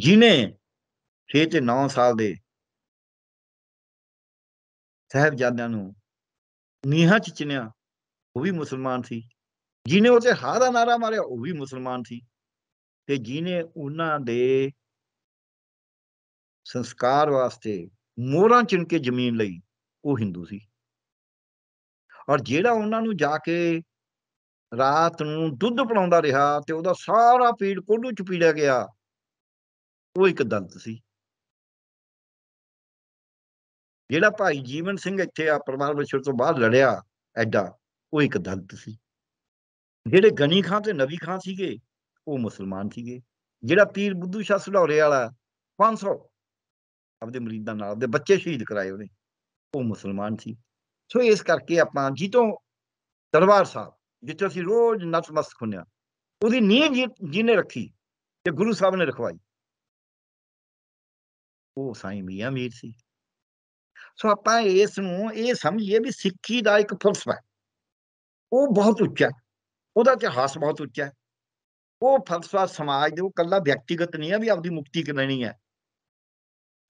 ਜਿਨੇ 6 ਤੇ 9 ਸਾਲ ਦੇ ਸਹਿਬਜ਼ਾਦਿਆਂ ਨੂੰ ਨੀਹਾਂ ਚ ਚਿਣਿਆ ਉਹ ਵੀ ਮੁਸਲਮਾਨ ਸੀ ਜਿਨੇ ਉਹ ਤੇ ਹਾ ਦਾ ਨਾਰਾ ਮਾਰਿਆ ਉਹ ਵੀ ਮੁਸਲਮਾਨ ਸੀ ਤੇ ਜਿਨੇ ਉਹਨਾਂ ਦੇ ਸੰਸਕਾਰ ਵਾਸਤੇ ਮੋਹਰਾਂ ਚਿਣ ਕੇ ਜ਼ਮੀਨ ਲਈ ਉਹ ਹਿੰਦੂ ਸੀ ਔਰ ਜਿਹੜਾ ਉਹਨਾਂ ਨੂੰ ਜਾ ਕੇ ਰਾਤ ਨੂੰ ਦੁੱਧ ਪਿਲਾਉਂਦਾ ਰਿਹਾ ਤੇ ਉਹਦਾ ਸਾਰਾ ਪੀੜ ਕੋਡੂ ਚ ਪੀੜਿਆ ਗਿਆ ਉਹ ਇੱਕ ਦੰਤ ਸੀ ਜਿਹੜਾ ਭਾਈ ਜੀਵਨ ਸਿੰਘ ਇੱਥੇ ਆ ਪਰਮਾਤਮਾ ਤੋਂ ਬਾਹਰ ਲੜਿਆ ਐਡਾ ਉਹ ਇੱਕ ਦੰਤ ਸੀ ਜਿਹੜੇ ਗਣੀ ਖਾਂ ਤੇ ਨਵੀ ਖਾਂ ਸੀਗੇ ਉਹ ਮੁਸਲਮਾਨ ਸੀਗੇ ਜਿਹੜਾ ਪੀਰ ਬੁੱਧੂ ਸ਼ਾਹ ਸੁਢੌਰੇ ਵਾਲਾ 500 ਆਪਦੇ ਮਰੀਦਾਂ ਨਾਲ ਦੇ ਬੱਚੇ ਸ਼ਹੀਦ ਕਰਾਏ ਉਹਨੇ ਉਹ ਮੁਸਲਮਾਨ ਸੀ ਸੋ ਇਸ ਕਰਕੇ ਆਪਾਂ ਜਿੱਤੋਂ ਦਰਬਾਰ ਸਾਹਿਬ ਜਿੱਥੇ ਅਸੀਂ ਰੋਜ਼ ਨਤਮਸਤ ਖੁੰਨਿਆ ਉਹਦੀ ਨੀਂਹ ਜਿਹਨੇ ਰੱਖੀ ਤੇ ਗੁਰੂ ਸਾਹਿਬ ਨੇ ਰਖਵਾਈ ਉਹ ਸਾਈਂ ਮੀਆਂ ਮੀਰ ਸੀ ਸੋ ਆਪਾਂ ਇਸ ਨੂੰ ਇਹ ਸਮਝੀਏ ਵੀ ਸਿੱਖੀ ਦਾ ਇੱਕ ਫਲਸਫਾ ਉਹ ਬਹੁਤ ਉੱਚਾ ਹੈ ਉਹਦਾ ਇਤਿਹਾਸ ਬਹੁਤ ਉੱਚਾ ਹੈ ਉਹ ਫਲਸਫਾ ਸਮਾਜ ਦੇ ਉਹ ਕੱਲਾ ਵਿਅਕਤੀਗਤ ਨਹੀਂ ਆ ਵੀ ਆਪਦੀ ਮੁਕਤੀ ਕਿਦਣੀ ਹੈ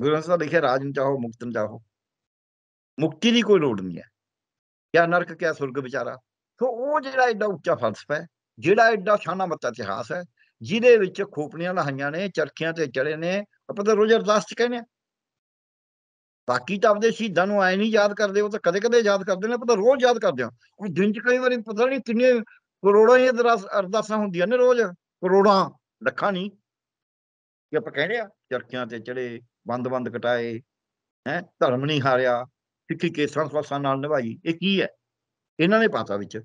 ਗੁਰੂ ਸਾਹਿਬ ਲਿਖਿਆ ਰਾਜ ਨੂੰ ਚਾਹੋ ਮੁਕਤ ਨੂੰ ਚਾਹੋ ਮੁਕਤੀ ਦੀ ਕੋਈ ਲੋੜ ਨਹੀਂ ਹੈ ਕਿਆ ਨਰਕ ਕਿਆ ਸੁਰਗ ਵਿਚਾਰਾ ਸੋ ਉਹ ਜਿਹੜਾ ਐਡਾ ਉੱਚਾ ਫਲਸਫਾ ਹੈ ਜਿਹੜਾ ਐਡਾ ਸ਼ਾਨਾ ਮੱਤਾ ਇਤਿਹਾਸ ਹੈ ਜਿਹਦੇ ਵਿੱਚ ਖੋਪਣੀਆਂ ਲਹਾਈਆਂ ਨੇ ਚਰਖੀਆਂ ਤੇ ਚੜੇ ਨੇ ਆਪਾਂ ਤਾਂ ਰੋਜ਼ ਅਰਦਾਸ ਚ ਕਹਿੰਦੇ ਆ ਬਾਕੀ ਤਾਂ ਆਪਦੇ ਸ਼ਹੀਦਾਂ ਨੂੰ ਆਏ ਨਹੀਂ ਯਾਦ ਕਰਦੇ ਉਹ ਤਾਂ ਕਦੇ ਕਦੇ ਯਾਦ ਕਰਦੇ ਨੇ ਤਾਂ ਰੋਜ਼ ਯਾਦ ਕਰਦੇ ਆ ਉਹ ਦਿਨ ਚ ਕਈ ਵਾਰੀ ਪਤਾ ਨਹੀਂ ਕਿੰਨੇ ਕਰੋੜਾਂ ਹੀ ਅਰਦਾਸਾਂ ਹੁੰਦੀਆਂ ਨੇ ਰੋਜ਼ ਕਰੋੜਾਂ ਲੱਖਾਂ ਨਹੀਂ ਕਿ ਆਪਾਂ ਕਹਿੰਦੇ ਆ ਚਰਖਿਆਂ ਤੇ ਚੜੇ ਬੰਦ-ਬੰਦ ਕਟਾਏ ਹੈ ਧਰਮ ਨਹੀਂ ਹਾਰਿਆ ਸਿੱਖੀ ਕੇਸਾਂ ਸਵਾਸਾਂ ਨਾਲ ਨਿਭਾਈ ਇਹ ਕੀ ਹੈ ਇਹਨਾਂ ਨੇ ਪਾਤਾ ਵਿੱਚ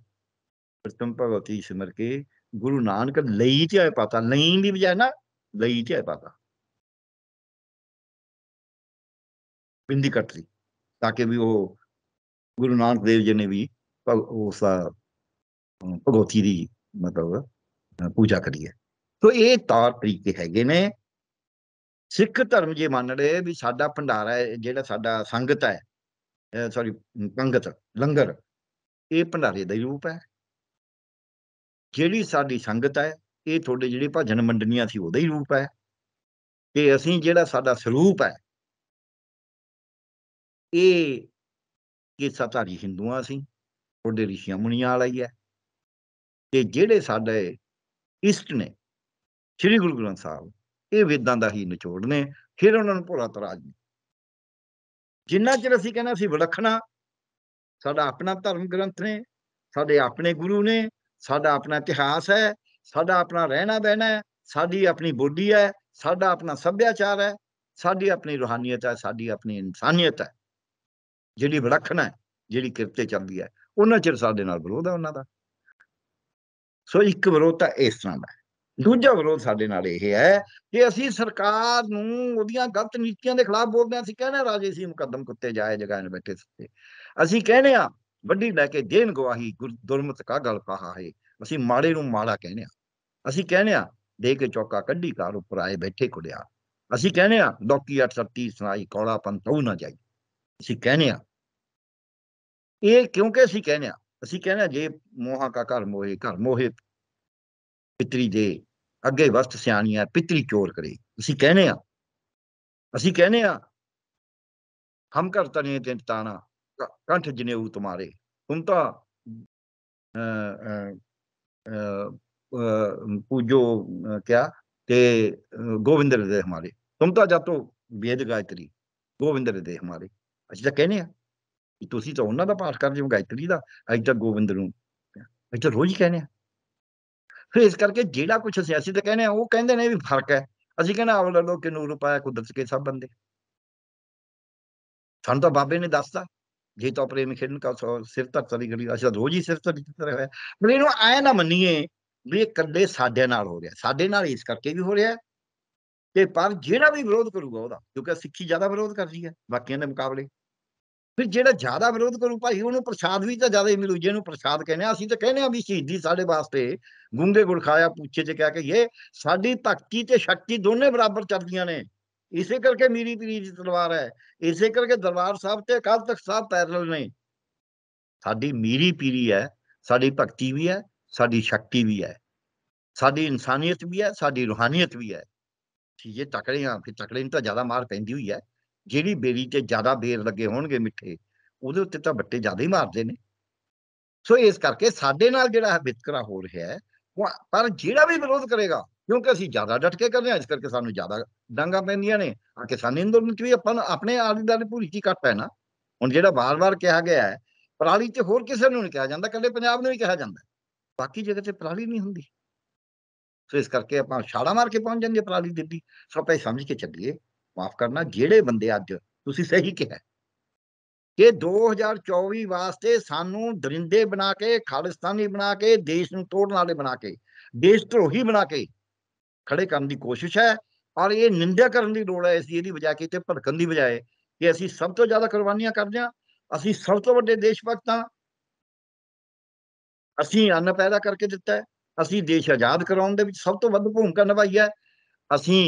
ਪ੍ਰਤਮ ਭਗਵਤੀ ਸਿਮਰ ਕੇ ਗੁਰੂ ਨਾਨਕ ਲਈ ਤੇ ਆਏ ਪਾਤਾ ਨਹੀਂ ਦੀ ਬਜਾਏ ਨਾ ਲਈ ਤੇ ਆਏ ਪਾਤਾ ਬਿੰਦੀ ਕੱਟ ਲਈ ਤਾਂ ਕਿ ਵੀ ਉਹ ਗੁਰੂ ਨਾਨਕ ਦੇਵ ਜੀ ਨੇ ਵੀ ਉਸ ਦਾ ਭਗਵਤੀ ਦੀ ਮਤਲਬ ਪੂਜਾ ਕਰੀ ਹੈ ਸੋ ਇਹ ਤਾਰ ਤਰੀਕੇ ਹੈਗੇ ਨੇ ਸਿੱਖ ਧਰਮ ਜੇ ਮੰਨ ਲਏ ਵੀ ਸਾਡਾ ਭੰਡਾਰਾ ਜਿਹੜਾ ਸਾਡਾ ਸੰਗਤ ਹੈ ਸੌਰੀ ਪੰਗਤ ਲੰਗਰ ਇਹ ਭੰਡਾਰੇ ਦਾ ਰੂਪ ਹੈ ਜਿਹੜੀ ਸਾਡੀ ਸੰਗਤ ਹੈ ਇਹ ਤੁਹਾਡੇ ਜਿਹੜੇ ਭਜਨ ਮੰਡਨੀਆਂ ਸੀ ਉਹਦਾ ਹੀ ਰੂਪ ਹੈ ਤੇ ਅਸੀਂ ਜਿਹੜਾ ਸਾਡਾ ਸਰੂਪ ਹੈ ਇਹ ਸਤਾਰੀ ਹਿੰਦੂਆਂ ਸੀ ਉਹਦੇ ਰਿਸ਼ੀਆਂ ਮੁਨੀਆਂ ਵਾਲਾ ਹੀ ਹੈ ਤੇ ਜਿਹੜੇ ਸਾਡੇ ਇਸ਼ਟ ਨੇ ਸ੍ਰੀ ਗੁਰੂ ਗ੍ਰੰਥ ਸਾਹਿਬ ਇਹ ਵੇਦਾਂ ਦਾ ਹੀ ਨਿਚੋੜ ਨੇ ਫਿਰ ਉਹਨਾਂ ਨੂੰ ਭੋਲਾ ਤਰਾਜ ਜਿੰਨਾ ਚਿਰ ਅਸੀਂ ਕਹਿੰਦੇ ਅਸੀਂ ਵਿਲੱਖਣਾ ਸਾਡਾ ਆਪਣਾ ਧਰਮ ਗ੍ਰੰਥ ਨੇ ਸਾਡੇ ਆਪਣੇ ਗੁਰੂ ਨੇ ਸਾਡਾ ਆਪਣਾ ਇਤਿਹਾਸ ਹੈ ਸਾਡਾ ਆਪਣਾ ਰਹਿਣਾ ਬਹਿਣਾ ਹੈ ਸਾਡੀ ਆਪਣੀ ਬੋਲੀ ਹੈ ਸਾਡਾ ਆਪਣਾ ਸੱਭਿਆਚਾਰ ਹੈ ਸਾਡੀ ਆਪਣੀ ਰੋਹਾਨੀਅਤ ਹੈ ਸਾਡੀ ਆਪਣੀ ਇਨਸਾਨੀਅਤ ਹੈ ਜਿਹੜੀ ਵਿਲੱਖਣਾ ਜਿਹੜੀ ਕਿਰਤੇ ਚੱਲਦੀ ਹੈ ਉਹਨਾਂ ਚਿਰ ਸਾਡੇ ਨਾਲ ਵਿਰੋਧ ਹੈ ਉਹਨਾਂ ਦਾ ਸੋ ਇੱਕ ਵਿਰੋਧ ਤਾਂ ਇਸ ਤਰ੍ਹਾਂ ਦਾ ਦੂਜਾ ਵਿਰੋਧ ਸਾਡੇ ਨਾਲ ਇਹ ਹੈ ਕਿ ਅਸੀਂ ਸਰਕਾਰ ਨੂੰ ਉਹਦੀਆਂ ਗਲਤ ਨੀਤੀਆਂ ਦੇ ਖਿਲਾਫ ਬੋਲਦੇ ਆਂ ਅਸੀਂ ਕਹਿੰਦੇ ਰਾਜੇ ਸੀ ਮੁਕੱਦਮ ਕੁੱਤੇ ਜਾਏ ਜਗ੍ਹਾ ਨੇ ਬੈਠੇ ਸੱਤੇ ਅਸੀਂ ਕਹਿੰਦੇ ਆ ਵੱਡੀ ਲੈ ਕੇ ਦੇਣ ਗਵਾਹੀ ਦੁਰਮਤ ਕਾ ਗਲ ਪਾਹਾ ਹੈ ਅਸੀਂ ਮਾੜੇ ਨੂੰ ਮਾੜਾ ਕਹਿੰਦੇ ਆ ਅਸੀਂ ਕਹਿੰਦੇ ਆ ਦੇ ਕੇ ਚੌਕਾ ਕੱਢੀ ਕਾਰ ਉੱਪਰ ਆਏ ਬੈਠੇ ਕੁੜਿਆ ਅਸੀਂ ਕਹਿੰਦੇ ਆ ਲੋਕੀ 830 ਸੁਣਾਈ ਕੋਲਾ ਪੰਤਉ ਨਾ ਜਾਈ ਅਸੀਂ ਕਹਿੰਦੇ ਆ ਇਹ ਕਿਉਂਕਿ ਅਸੀਂ ਕਹਿੰਦੇ ਆ ਅਸੀਂ ਕਹਿੰਦੇ ਆ ਜੇ ਮੋਹਾ ਕਾ ਘਰ ਮੋਹੇ ਘਰ ਮੋਹੇ ਪਿਤਰੀ ਦੇ ਅੱਗੇ ਵਸਤ ਸਿਆਣੀਆਂ ਪਿਤਰੀ ਚੋਰ ਕਰੇ ਅਸੀਂ ਕਹਿੰਦੇ ਆ ਅਸੀਂ ਕਹਿੰਦੇ ਆ ਹਮ ਕਰ ਤਨੇ ਤੇ ਤਾਣਾ ਕੰਠ ਉਹ ਤੁਮਾਰੇ ਹੁਣ ਤਾਂ ਪੂਜੋ ਕਿਆ ਤੇ ਗੋਵਿੰਦਰ ਦੇ ਹਮਾਰੇ ਤੁਮ ਤਾਂ ਜਾਤੋ ਵੇਦ ਗਾਇਤਰੀ ਗੋਬਿੰਦ ਦੇ ਹਮਾਰੇ ਅਸੀਂ ਤਾਂ ਕਹਿੰਦੇ ਆ ਤੁਸੀਂ ਤਾਂ ਉਹਨਾਂ ਦਾ ਪਾਠ ਕਰਦੇ ਹੋ ਗਾਇਤਰੀ ਦਾ ਅੱਜ ਤਾਂ ਗੋਬਿੰਦ ਨੂੰ ਅੱਜ ਤਾਂ ਰੋਜ਼ ਕਹਿੰਦੇ ਆ ਫਿਰ ਇਸ ਕਰਕੇ ਜਿਹੜਾ ਕੁਝ ਸਿਆਸੀ ਤੇ ਕਹਿੰਦੇ ਆ ਉਹ ਕਹਿੰਦੇ ਨੇ ਵੀ ਫਰਕ ਹੈ ਅਸੀਂ ਕਹਿੰਦੇ ਆਵਲ ਲੋ ਕਿ ਨੂਰ ਪਾਇਆ ਕੁਦਰਤ ਕੇ ਸਭ ਬੰਦੇ ਸਾਨੂੰ ਤਾਂ ਬਾਬੇ ਨੇ ਦੱਸਤਾ ਜੇ ਤਾਂ ਪ੍ਰੇਮ ਖੇਡਣ ਕਾ ਸਿਰ ਤੱਕ ਚਲੀ ਗਲੀ ਅਸੀਂ ਤਾਂ ਰੋਜ਼ ਹੀ ਸਿਰ ਧਰਤ ਤਰ ਹੋਇਆ ਪਰ ਇਹਨੂੰ ਐ ਨਾ ਮੰਨੀਏ ਵੀ ਇਹ ਕੱਲੇ ਸਾਡੇ ਨਾਲ ਹੋ ਰਿਹਾ ਸਾਡੇ ਨਾਲ ਇਸ ਕਰਕੇ ਵੀ ਹੋ ਰਿਹਾ ਤੇ ਪਰ ਜਿਹੜਾ ਵੀ ਵਿਰੋਧ ਕਰੂਗਾ ਉਹਦਾ ਕਿਉਂਕਿ ਸਿੱਖੀ ਜ਼ਿਆਦਾ ਵਿਰੋਧ ਕਰਦੀ ਹੈ ਬਾਕੀਆਂ ਦੇ ਮੁਕਾਬਲੇ ਫਿਰ ਜਿਹੜਾ ਜ਼ਿਆਦਾ ਵਿਰੋਧ ਕਰੂ ਭਾਈ ਉਹਨੂੰ ਪ੍ਰਸ਼ਾਦ ਵੀ ਤਾਂ ਜ਼ਿਆਦਾ ਹੀ ਮਿਲੂ ਜਿਹਨੂੰ ਪ੍ਰਸ਼ਾਦ ਕਹਿੰਦੇ ਅਸੀਂ ਤਾਂ ਕਹਿੰਦੇ ਆ ਵੀ ਸ਼ਹੀਦੀ ਸਾਡੇ ਵਾਸਤੇ ਗੁੰਗੇ ਗੁੜ ਖਾਇਆ ਪੁੱਛੇ ਤੇ ਕਹਿ ਕੇ ਇਹ ਸਾਡੀ ਤਖਤੀ ਤੇ ਸ਼ਕਤੀ ਦੋਨੇ ਬਰਾਬਰ ਚੱਲਦੀਆਂ ਨੇ ਇਸੇ ਕਰਕੇ ਮੀਰੀ ਪੀਰੀ ਦੀ ਤਲਵਾਰ ਹੈ ਇਸੇ ਕਰਕੇ ਦਰਬਾਰ ਸਾਹਿਬ ਤੇ ਅਕਾਲ ਤਖਤ ਸਾਹਿਬ ਪੈਰਲਲ ਨੇ ਸਾਡੀ ਮੀਰੀ ਪੀਰੀ ਹੈ ਸਾਡੀ ਭਗਤੀ ਵੀ ਹੈ ਸਾਡੀ ਸ਼ਕਤੀ ਵੀ ਹੈ ਸਾਡੀ ਇਨਸਾਨੀਅਤ ਵੀ ਹੈ ਸਾਡੀ ਰੂਹਾਨੀਅਤ ਵੀ ਹੈ ਜੇ ਤਕੜੇ ਆ ਫਿਰ ਤਕੜੇ ਨੂੰ ਤਾਂ ਜ਼ਿਆਦਾ ਮਾਰ ਪੈਂਦੀ ਹੋਈ ਹੈ ਜਿਹੜੀ ਬੇਰੀ ਤੇ ਜ਼ਿਆਦਾ ਬੇਰ ਲੱਗੇ ਹੋਣਗੇ ਮਿੱਠੇ ਉਹਦੇ ਉੱਤੇ ਤਾਂ ਬੱਟੇ ਜ਼ਿਆਦਾ ਹੀ ਮਾਰਦੇ ਨੇ ਸੋ ਇਸ ਕਰਕੇ ਸਾਡੇ ਨਾਲ ਜਿਹੜਾ ਵਿਤਕਰਾ ਹੋ ਰਿਹਾ ਹੈ ਪਰ ਜਿਹੜਾ ਵੀ ਵਿਰੋਧ ਕਰੇਗਾ ਕਿਉਂਕਿ ਅਸੀਂ ਜ਼ਿਆਦਾ ਡਟ ਕੇ ਕਰਦੇ ਹਾਂ ਇਸ ਕਰਕੇ ਸਾਨੂੰ ਜ਼ਿਆਦਾ ਡਾਂਗਾ ਪੈਂਦੀਆਂ ਨੇ ਆ ਕਿਸਾਨੀ ਅੰਦੋਲਨ ਚ ਵੀ ਆਪਾਂ ਆਪਣੇ ਆਦੀ ਦਾ ਪੂਰੀ ਚੀ ਕੱਟ ਹੈ ਨਾ ਹੁਣ ਜਿਹੜਾ ਵਾਰ-ਵਾਰ ਕਿਹਾ ਗਿਆ ਹੈ ਪ੍ਰਾਲੀ ਤੇ ਹੋਰ ਕਿਸੇ ਨੂੰ ਨਹੀਂ ਕਿਹਾ ਜਾਂਦਾ ਕੱਲੇ ਪੰਜਾਬ ਨੂੰ ਹੀ ਕਿਹਾ ਜਾਂਦਾ ਬਾਕੀ ਜਗ੍ਹਾ ਤੇ ਪ੍ਰਾਲੀ ਨਹੀਂ ਹੁੰਦੀ ਸੋ ਇਸ ਕਰਕੇ ਆਪਾਂ ਛਾੜਾ ਮਾਰ ਕੇ ਪਹੁੰਚ ਜਾਂਦੇ ਪ੍ਰਾਲੀ ਦਿੱਤੀ ਸੋ ਆਪਾਂ ਸਮਝ ਕੇ ਚੱਲੀਏ ਮਾਫ ਕਰਨਾ ਜਿਹੜੇ ਬੰਦੇ ਅੱਜ ਤੁਸੀਂ ਸਹੀ ਕਿਹਾ ਕਿ 2024 ਵਾਸਤੇ ਸਾਨੂੰ ਦਰਿੰਦੇ ਬਣਾ ਕੇ ਖਾਲਿਸਤਾਨੀ ਬਣਾ ਕੇ ਦੇਸ਼ ਨੂੰ ਤੋੜਨ ਵਾਲੇ ਬਣਾ ਕੇ ਦੇਸ਼ ਧਰੋਹੀ ਬਣਾ ਕੇ ਖੜੇ ਕਰਨ ਦੀ ਕੋਸ਼ਿਸ਼ ਹੈ ਔਰ ਇਹ ਨਿੰਦਿਆ ਕਰਨ ਦੀ ਲੋੜ ਹੈ ਅਸੀਂ ਇਹਦੀ ਬਜਾਏ ਤੇ ਭੜਕਣ ਦੀ ਬਜਾਏ ਕਿ ਅਸੀਂ ਸਭ ਤੋਂ ਜ਼ਿਆਦਾ ਕੁਰਬਾਨੀਆਂ ਕਰਦੇ ਹਾਂ ਅਸੀਂ ਸਭ ਤੋਂ ਵੱਡੇ ਦੇਸ਼ ਭਗਤਾਂ ਅਸੀਂ ਅੰਨ ਪੈਦਾ ਕਰਕੇ ਦਿੱਤਾ ਹੈ ਅਸੀਂ ਦੇਸ਼ ਆਜ਼ਾਦ ਕਰਾਉਣ ਦੇ ਵਿੱਚ ਸਭ ਤੋਂ ਵੱਧ ਭੂਮਿਕਾ ਨਿਭਾਈ ਹੈ ਅਸੀਂ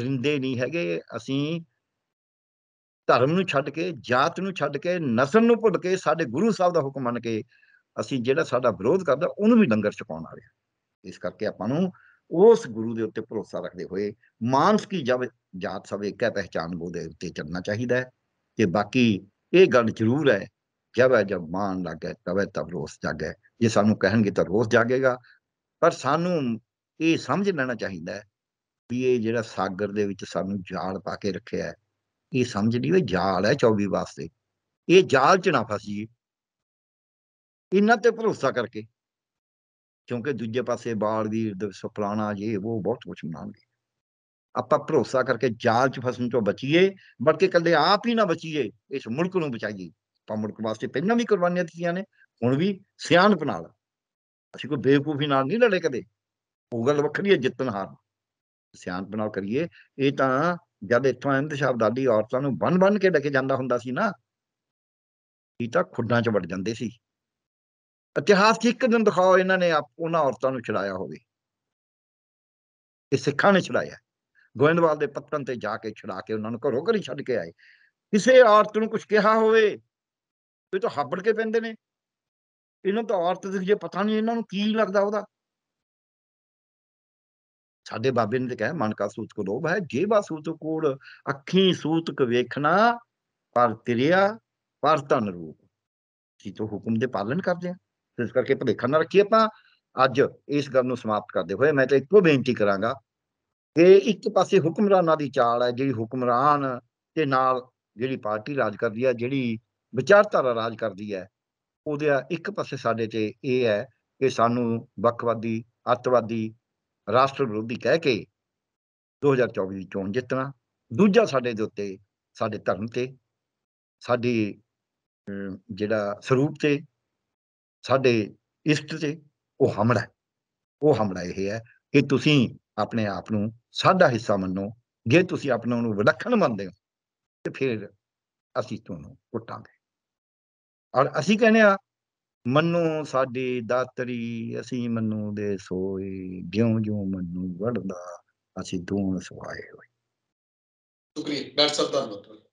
ਰਿੰਦੇ ਨਹੀਂ ਹੈਗੇ ਅਸੀਂ ਧਰਮ ਨੂੰ ਛੱਡ ਕੇ ਜਾਤ ਨੂੰ ਛੱਡ ਕੇ ਨਸਲ ਨੂੰ ਭੁੱਲ ਕੇ ਸਾਡੇ ਗੁਰੂ ਸਾਹਿਬ ਦਾ ਹੁਕਮ ਮੰਨ ਕੇ ਅਸੀਂ ਜਿਹੜਾ ਸਾਡਾ ਵਿਰੋਧ ਕਰਦਾ ਉਹਨੂੰ ਵੀ ਲੰਗਰ ਛਕਾਉਣ ਰਿਹਾ ਇਸ ਕਰਕੇ ਆਪਾਂ ਨੂੰ ਉਸ ਗੁਰੂ ਦੇ ਉੱਤੇ ਭਰੋਸਾ ਰੱਖਦੇ ਹੋਏ ਮਾਨਸ ਕੀ ਜਬ ਜਾਤ ਸਭ ਇੱਕ ਹੈ ਪਹਿਚਾਨ ਦੇ ਉੱਤੇ ਚੱਲਣਾ ਚਾਹੀਦਾ ਹੈ ਤੇ ਬਾਕੀ ਇਹ ਗੱਲ ਜ਼ਰੂਰ ਹੈ ਜਬ ਹੈ ਜਬ ਮਾਨ ਲੱਗੇ ਤਵੇ ਤਵ ਰੋਸ ਜਾਗੇ ਜੇ ਸਾਨੂੰ ਕਹਿਣਗੇ ਤਾਂ ਰੋਸ ਜਾਗੇਗਾ ਪਰ ਸਾਨੂੰ ਇਹ ਸਮਝ ਲੈਣਾ ਚਾਹੀਦਾ ਹੈ ਵੀ ਇਹ ਜਿਹੜਾ ਸਾਗਰ ਦੇ ਵਿੱਚ ਸਾਨੂੰ ਜਾਲ ਪਾ ਕੇ ਰੱਖਿਆ ਹੈ ਇਹ ਸਮਝ ਲਈ ਵੀ ਜਾਲ ਹੈ 24 ਵਾਸਤੇ ਇਹ ਜਾਲ ਚ ਨਾ ਫਸ ਜੀ ਇਹਨਾਂ ਤੇ ਭਰੋਸਾ ਕਰਕੇ ਕਿਉਂਕਿ ਦੂਜੇ ਪਾਸੇ ਬਾੜ ਦੇ ਸੁਪਲਾਣਾ ਜੀ ਉਹ ਬਹੁਤ ਕੁਝ ਮਨਾਉਣਗੇ ਆਪਾਂ ਭਰੋਸਾ ਕਰਕੇ ਜਾਲ ਚ ਫਸਣ ਤੋਂ ਬਚੀਏ ਬਲਕਿ ਕੱਲੇ ਆਪ ਹੀ ਨਾ ਬਚੀਏ ਇਸ ਮੁਲਕ ਨੂੰ ਬਚਾਈਏ ਆਪਾਂ ਮੁਲਕ ਵਾਸਤੇ ਪਹਿਲਾਂ ਵੀ ਕੁਰਬਾਨੀਆਂ ਦਿੱਤੀਆਂ ਨੇ ਹੁਣ ਵੀ ਸਿਆਣਪ ਨਾਲ ਅਸੀਂ ਕੋਈ ਬੇਵਕੂਫੀ ਨਾਲ ਨਹੀਂ ਲੜੇ ਕਦੇ ਉਹ ਗੱਲ ਵੱਖਰੀ ਹੈ ਜਿੱਤਨ ਹਾਰ ਸਿਆਣਪ ਨਾਲ ਕਰੀਏ ਇਹ ਤਾਂ ਜਦ ਇਥੋਂ ਸ਼ਬਦ ਆਦੀ ਔਰਤਾਂ ਨੂੰ ਬੰਨ-ਬੰਨ ਕੇ ਡਕੇ ਜਾਂਦਾ ਹੁੰਦਾ ਸੀ ਨਾ ਇਹ ਤਾਂ ਖੁੱਡਾਂ 'ਚ ਵੜ ਜਾਂਦੇ ਸੀ ਇਤਿਹਾਸ 'ਚ ਇੱਕ ਦਿਨ ਦਿਖਾਓ ਇਹਨਾਂ ਨੇ ਉਹਨਾਂ ਔਰਤਾਂ ਨੂੰ ਛੁਡਾਇਆ ਹੋਵੇ ਇਹ ਸਿੱਖਾਂ ਨੇ ਛਡਾਇਆ ਗੋਇੰਦਵਾਲ ਦੇ ਪੱਤਨ ਤੇ ਜਾ ਕੇ ਛੁਡਾ ਕੇ ਉਹਨਾਂ ਨੂੰ ਘਰੋਂ ਘਰੀ ਛੱਡ ਕੇ ਆਏ ਕਿਸੇ ਔਰਤ ਨੂੰ ਕੁਝ ਕਿਹਾ ਹੋਵੇ ਇਹ ਤਾਂ ਹੱਬੜ ਕੇ ਪੈਂਦੇ ਨੇ ਇਹਨਾਂ ਤਾਂ ਔਰਤ ਦੇ ਜੇ ਪਤਾ ਨਹੀਂ ਇਹਨਾਂ ਨੂੰ ਕੀ ਲੱਗਦਾ ਉਹਦਾ ਸਾਡੇ ਬਾਬੇ ਨੇ ਤੇ ਕਹਿਆ ਮਨ ਕਾ ਸੂਤ ਕੋ ਲੋਭ ਹੈ ਜੇਵਾ ਸੂਤ ਕੋੜ ਅੱਖੀ ਸੂਤਕ ਵੇਖਣਾ ਪਰ ਤਿਰਿਆ ਪਰ ਤਨ ਰੂਪ ਜੀ ਤੋਂ ਹੁਕਮ ਦੇ ਪਾਲਣ ਕਰਦੇ ਆ ਇਸ ਕਰਕੇ ਭਲੇਖਾ ਨਾ ਰੱਖੀ ਆਪਾਂ ਅੱਜ ਇਸ ਗੱਲ ਨੂੰ ਸਮਾਪਤ ਕਰਦੇ ਹੋਏ ਮੈਂ ਤਾਂ ਇੱਕੋ ਬੇਨਤੀ ਕਰਾਂਗਾ ਕਿ ਇੱਕ ਪਾਸੇ ਹੁਕਮਰਾਨਾਂ ਦੀ ਚਾਲ ਹੈ ਜਿਹੜੀ ਹੁਕਮਰਾਨ ਤੇ ਨਾਲ ਜਿਹੜੀ ਪਾਰਟੀ ਰਾਜ ਕਰਦੀ ਹੈ ਜਿਹੜੀ ਵਿਚਾਰਧਾਰਾ ਰਾਜ ਕਰਦੀ ਹੈ ਉਹਦੇ ਇੱਕ ਪਾਸੇ ਸਾਡੇ ਤੇ ਇਹ ਹੈ ਕਿ ਸਾਨੂੰ ਵਕਵਾਦੀ ਅੱਤਵਾਦੀ ਰਾਸ਼ਟਰ ਵਿਰੋਧੀ ਕਹਿ ਕੇ 2024 ਦੀ ਚੋਣ ਜਿੱਤਣਾ ਦੂਜਾ ਸਾਡੇ ਦੇ ਉੱਤੇ ਸਾਡੇ ਧਰਮ ਤੇ ਸਾਡੀ ਜਿਹੜਾ ਸਰੂਪ ਤੇ ਸਾਡੇ ਇਸ਼ਟ ਤੇ ਉਹ ਹਮਲਾ ਉਹ ਹਮਲਾ ਇਹ ਹੈ ਕਿ ਤੁਸੀਂ ਆਪਣੇ ਆਪ ਨੂੰ ਸਾਡਾ ਹਿੱਸਾ ਮੰਨੋ ਜੇ ਤੁਸੀਂ ਆਪਣੇ ਨੂੰ ਵਿਲੱਖਣ ਮੰਨਦੇ ਹੋ ਤੇ ਫਿਰ ਅਸੀਂ ਤੁਹਾਨੂੰ ਕੁੱਟਾਂਗੇ ਔਰ ਅਸੀਂ ਕਹਿੰਦੇ ਆ ਮੰਨੂ ਸਾਡੀ ਦਾਤਰੀ ਅਸੀਂ ਮੰਨੂ ਦੇ ਸੋਈ ਜਿਉ ਜਿਉ ਮੰਨੂ ਵੜਦਾ ਅਸੀਂ ਦੂਣ ਸੁਆਏ ਹੋਏ ਸ਼ੁਕਰੀਆ ਡਾਕਟਰ ਸਾਹਿਬ ਦਾ